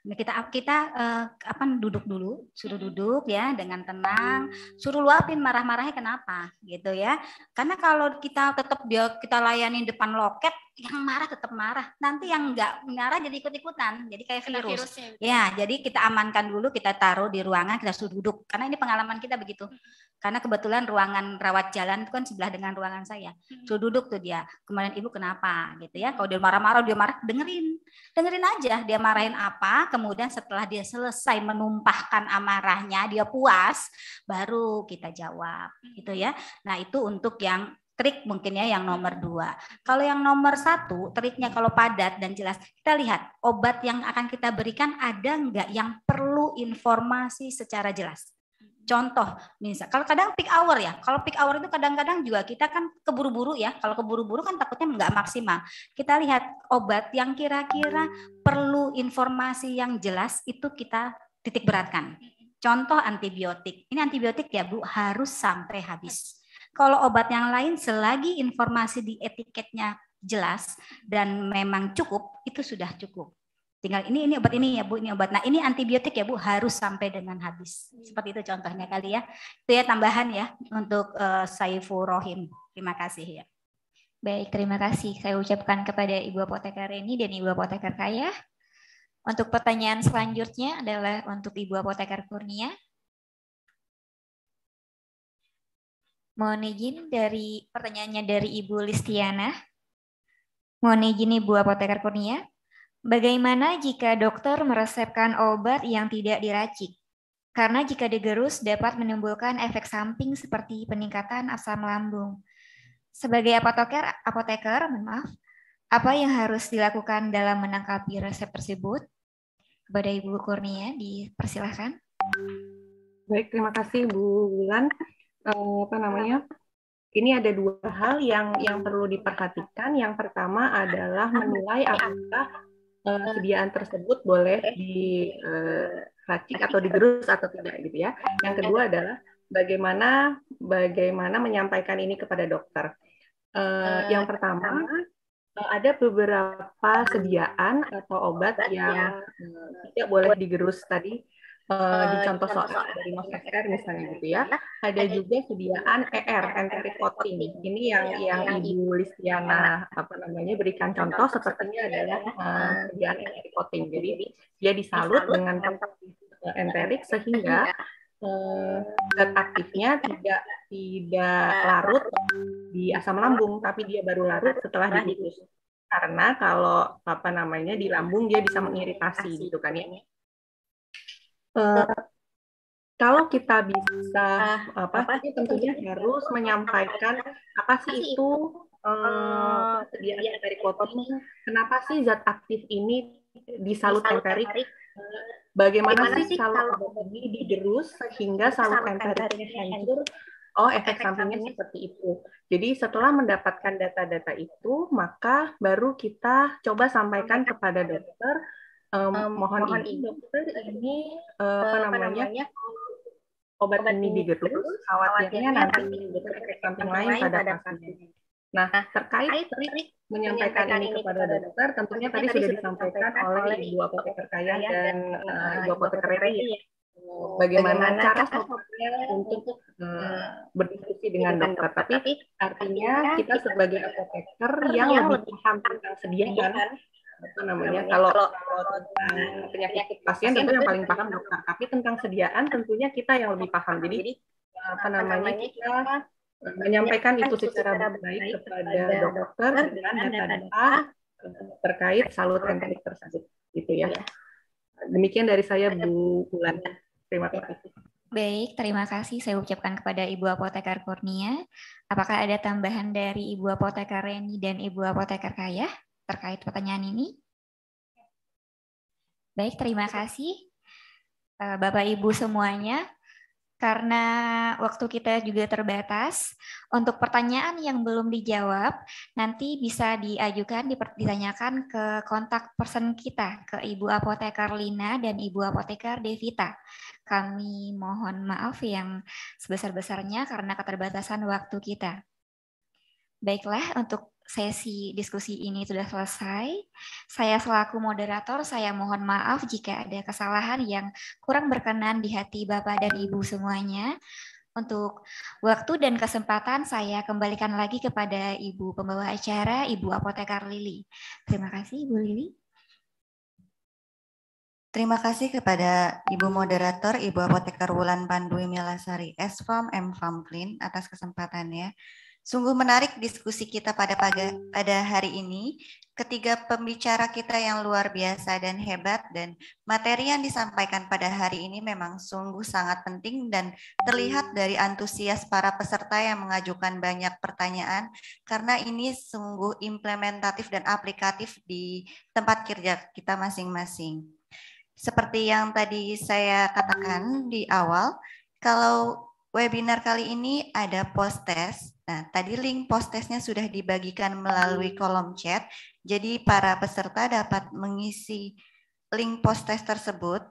Nah, kita kita eh, apa duduk dulu, suruh duduk ya dengan tenang, mm. suruh luapin marah-marahnya kenapa gitu ya. Karena kalau kita tetap dia kita layani depan loket yang marah tetap marah. Nanti yang nggak marah jadi ikut-ikutan. Jadi kayak Kena virus. virusnya. Gitu. Ya, jadi kita amankan dulu, kita taruh di ruangan, kita suruh duduk. Karena ini pengalaman kita begitu. Hmm. Karena kebetulan ruangan rawat jalan itu kan sebelah dengan ruangan saya. Hmm. Suruh duduk tuh dia. Kemarin ibu kenapa gitu ya. Kalau dia marah-marah, dia marah, dengerin. Dengerin aja dia marahin apa. Kemudian setelah dia selesai menumpahkan amarahnya, dia puas, baru kita jawab gitu ya. Hmm. Nah itu untuk yang trik mungkin ya yang nomor hmm. dua. Kalau yang nomor satu, triknya kalau padat dan jelas, kita lihat obat yang akan kita berikan ada nggak yang perlu informasi secara jelas. Hmm. Contoh, misal kalau kadang peak hour ya, kalau peak hour itu kadang-kadang juga kita kan keburu-buru ya. Kalau keburu-buru kan takutnya nggak maksimal. Kita lihat obat yang kira-kira perlu informasi yang jelas itu kita titik beratkan. Hmm. Contoh antibiotik. Ini antibiotik ya Bu harus sampai habis kalau obat yang lain selagi informasi di etiketnya jelas dan memang cukup, itu sudah cukup. Tinggal ini ini obat ini ya Bu, ini obat. Nah, ini antibiotik ya Bu harus sampai dengan habis. Seperti itu contohnya kali ya. Itu ya tambahan ya untuk uh, eh, Saiful Rohim. Terima kasih ya. Baik, terima kasih. Saya ucapkan kepada Ibu Apoteker ini dan Ibu Apoteker Kaya. Untuk pertanyaan selanjutnya adalah untuk Ibu Apoteker Kurnia. Mohon izin dari pertanyaannya dari Ibu Listiana. Mohon izin Ibu Apoteker Kurnia. Bagaimana jika dokter meresepkan obat yang tidak diracik? Karena jika digerus dapat menimbulkan efek samping seperti peningkatan asam lambung. Sebagai apoteker, apoteker maaf, apa yang harus dilakukan dalam menangkapi resep tersebut? Kepada Ibu Kurnia, dipersilahkan. Baik, terima kasih Bu Bulan. Eh, apa namanya? Ini ada dua hal yang yang perlu diperhatikan. Yang pertama adalah menilai apakah eh, sediaan tersebut boleh diracik eh, atau digerus atau tidak gitu ya. Yang kedua adalah bagaimana bagaimana menyampaikan ini kepada dokter. Uh, yang pertama ada beberapa sediaan atau obat yang tidak boleh digerus tadi Uh, di contoh soal dari Mas FR misalnya gitu ya. Ada juga sediaan ER, enteric coating. Ini iya, yang yang Ibu Listiana apa namanya berikan contoh sepertinya adalah uh, sediaan enteric coating. Jadi dia disalut dengan enterik sehingga uh, zat aktifnya tidak tidak larut di asam lambung, tapi dia baru larut setelah dibius. Karena kalau apa namanya di lambung dia bisa mengiritasi gitu kan ya Eh, eh, kalau kita bisa ah, apa, apa sih tentunya harus menyampaikan apa sih itu uh, sediaan dari ini. kenapa sih zat aktif ini di salut eh, bagaimana, sih kalau ini digerus sehingga salut emperiknya hancur Oh, efek, efek sampingnya samping. seperti itu. Jadi setelah mendapatkan data-data itu, maka baru kita coba sampaikan kepada dokter um, mohon, mohon izin ini uh, apa eh, namanya, obat, obat ini digerus, khawatirnya nanti berefek samping lain pada pasien. Nah, nah terkait menyampaikan ini kepada dokter, tentunya tadi sudah disampaikan oleh dua Apoteker Kaya dan uh, Ibu Apoteker Bagaimana cara sopnya untuk uh, berdiskusi dengan dokter, tapi artinya kita sebagai apoteker yang lebih paham tentang sediaan apa namanya kalau, kalau nah, penyakit pasien tentu yang paling paham dokter tapi tentang sediaan tentunya kita yang lebih paham jadi apa namanya kita menyampaikan itu secara baik kepada dokter dan data-data terkait saluran teknik tersebut gitu ya demikian dari saya Bu iya. Bulan terima iya. kasih Baik, terima kasih saya ucapkan kepada Ibu Apoteker Kurnia. Apakah ada tambahan dari Ibu Apoteker Reni dan Ibu Apoteker Kayah? terkait pertanyaan ini? Baik, terima kasih eh, Bapak Ibu semuanya. Karena waktu kita juga terbatas, untuk pertanyaan yang belum dijawab nanti bisa diajukan ditanyakan ke kontak person kita ke Ibu Apoteker Lina dan Ibu Apoteker Devita. Kami mohon maaf yang sebesar-besarnya karena keterbatasan waktu kita. Baiklah, untuk sesi diskusi ini sudah selesai. Saya selaku moderator, saya mohon maaf jika ada kesalahan yang kurang berkenan di hati Bapak dan Ibu semuanya. Untuk waktu dan kesempatan saya kembalikan lagi kepada Ibu pembawa acara, Ibu Apotekar Lili. Terima kasih Ibu Lili. Terima kasih kepada Ibu Moderator, Ibu Apotekar Wulan Pandu Milasari, S-Farm, M-Farm Clean atas kesempatannya. Sungguh menarik diskusi kita pada pagi, pada hari ini. Ketiga pembicara kita yang luar biasa dan hebat dan materi yang disampaikan pada hari ini memang sungguh sangat penting dan terlihat dari antusias para peserta yang mengajukan banyak pertanyaan karena ini sungguh implementatif dan aplikatif di tempat kerja kita masing-masing. Seperti yang tadi saya katakan di awal, kalau Webinar kali ini ada post test. Nah, tadi link post testnya sudah dibagikan melalui hmm. kolom chat. Jadi para peserta dapat mengisi link post test tersebut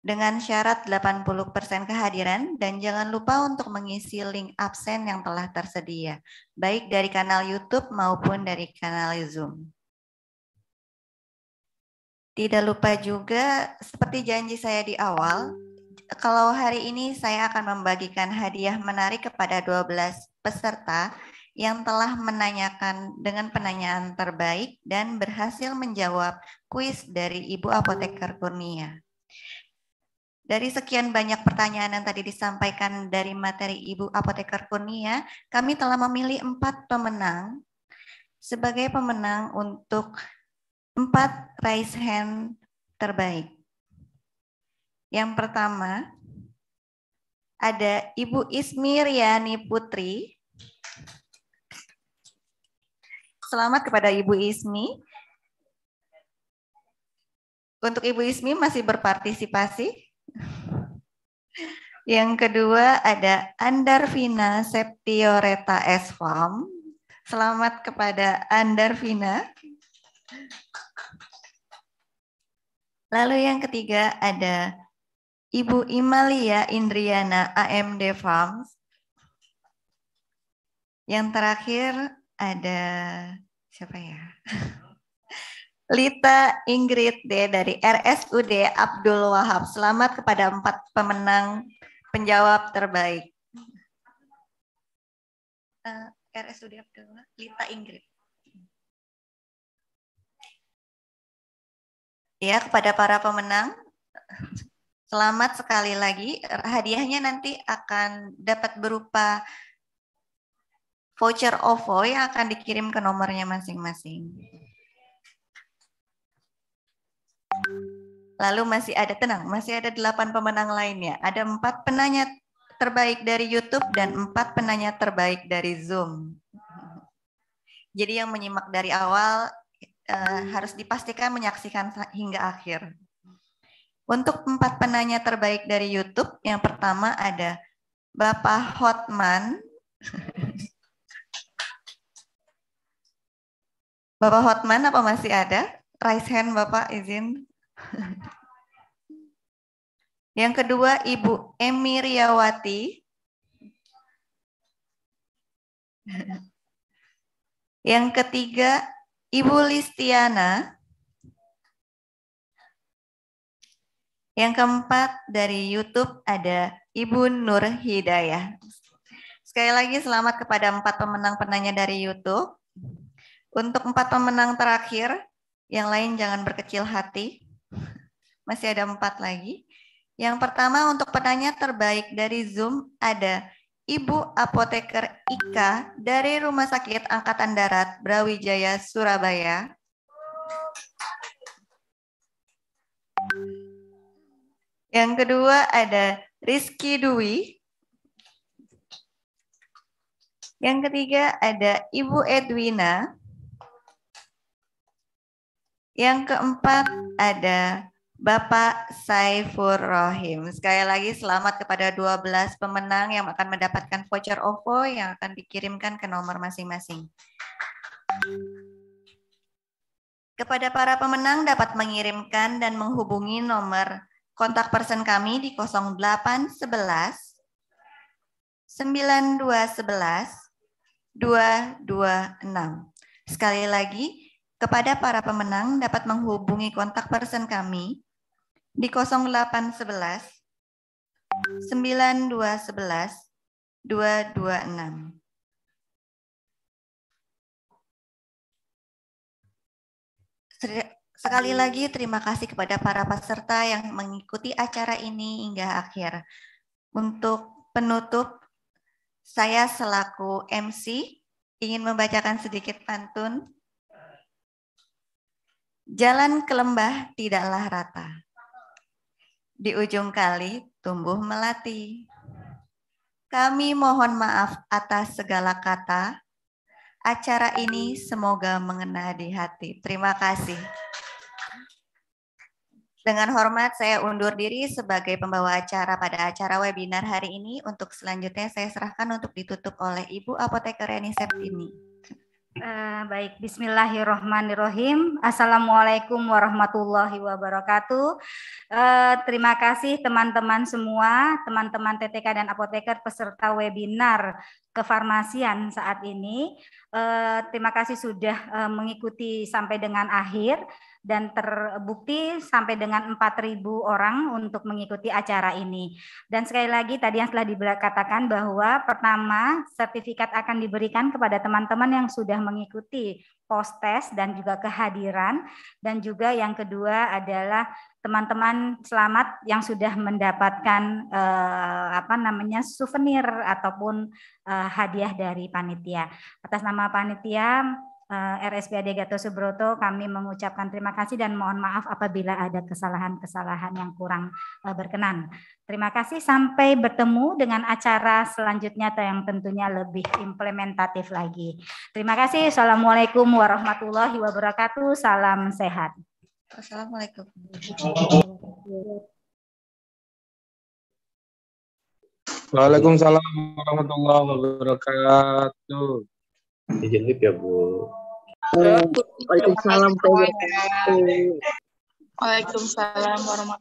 dengan syarat 80% kehadiran dan jangan lupa untuk mengisi link absen yang telah tersedia, baik dari kanal YouTube maupun dari kanal Zoom. Tidak lupa juga, seperti janji saya di awal, kalau hari ini saya akan membagikan hadiah menarik kepada 12 peserta yang telah menanyakan dengan penanyaan terbaik dan berhasil menjawab kuis dari Ibu Apoteker Kurnia. Dari sekian banyak pertanyaan yang tadi disampaikan dari materi Ibu Apoteker Kurnia, kami telah memilih empat pemenang sebagai pemenang untuk empat raise hand terbaik. Yang pertama ada Ibu Ismiriani Putri. Selamat kepada Ibu Ismi. Untuk Ibu Ismi masih berpartisipasi. Yang kedua ada Andarvina Septioreta Farm. Selamat kepada Andarvina. Lalu yang ketiga ada Ibu Imalia Indriana AMD Farms. Yang terakhir ada siapa ya? <laughs> Lita Ingrid D dari RSUD Abdul Wahab. Selamat kepada empat pemenang penjawab terbaik. Eh, RSUD Abdul Wahab, Lita Ingrid. Ya, kepada para pemenang. Selamat sekali lagi. Hadiahnya nanti akan dapat berupa voucher OVO yang akan dikirim ke nomornya masing-masing. Lalu masih ada, tenang, masih ada delapan pemenang lainnya. Ada empat penanya terbaik dari YouTube dan empat penanya terbaik dari Zoom. Jadi yang menyimak dari awal eh, harus dipastikan menyaksikan hingga akhir. Untuk empat penanya terbaik dari YouTube, yang pertama ada Bapak Hotman. Bapak Hotman apa masih ada? Raise hand Bapak izin. Yang kedua Ibu Emiriawati. Yang ketiga Ibu Listiana. Yang keempat dari YouTube ada Ibu Nur Hidayah. Sekali lagi selamat kepada empat pemenang penanya dari YouTube. Untuk empat pemenang terakhir, yang lain jangan berkecil hati. Masih ada empat lagi. Yang pertama untuk penanya terbaik dari Zoom ada Ibu Apoteker Ika dari Rumah Sakit Angkatan Darat Brawijaya, Surabaya. Yang kedua ada Rizky Dwi. Yang ketiga ada Ibu Edwina. Yang keempat ada Bapak Saifur Rohim. Sekali lagi selamat kepada 12 pemenang yang akan mendapatkan voucher OVO yang akan dikirimkan ke nomor masing-masing. Kepada para pemenang dapat mengirimkan dan menghubungi nomor Kontak person kami di 0811 9211 226. Sekali lagi, kepada para pemenang dapat menghubungi kontak person kami di 0811 9211 226. Sekali lagi terima kasih kepada para peserta yang mengikuti acara ini hingga akhir. Untuk penutup, saya selaku MC ingin membacakan sedikit pantun. Jalan ke lembah tidaklah rata. Di ujung kali tumbuh melati. Kami mohon maaf atas segala kata. Acara ini semoga mengena di hati. Terima kasih. Dengan hormat saya undur diri sebagai pembawa acara pada acara webinar hari ini. Untuk selanjutnya saya serahkan untuk ditutup oleh Ibu Apoteker Reni Septini. Uh, baik, Bismillahirrohmanirrohim. Assalamualaikum warahmatullahi wabarakatuh. Uh, terima kasih teman-teman semua, teman-teman TTK dan apoteker peserta webinar kefarmasian saat ini. Uh, terima kasih sudah uh, mengikuti sampai dengan akhir dan terbukti sampai dengan 4.000 orang untuk mengikuti acara ini. Dan sekali lagi tadi yang telah dikatakan bahwa pertama sertifikat akan diberikan kepada teman-teman yang sudah mengikuti post test dan juga kehadiran dan juga yang kedua adalah teman-teman selamat yang sudah mendapatkan eh, apa namanya souvenir ataupun eh, hadiah dari panitia. Atas nama panitia Eh, RSPAD Gatot Subroto kami mengucapkan terima kasih dan mohon maaf apabila ada kesalahan-kesalahan yang kurang eh, berkenan. Terima kasih sampai bertemu dengan acara selanjutnya atau yang tentunya lebih implementatif lagi. Terima kasih. Assalamualaikum warahmatullahi wabarakatuh. Salam sehat. Assalamualaikum. Waalaikumsalam warahmatullahi wabarakatuh. Izin ya Bu. Waalaikumsalam. Waalaikumsalam warahmatullahi wabarakatuh.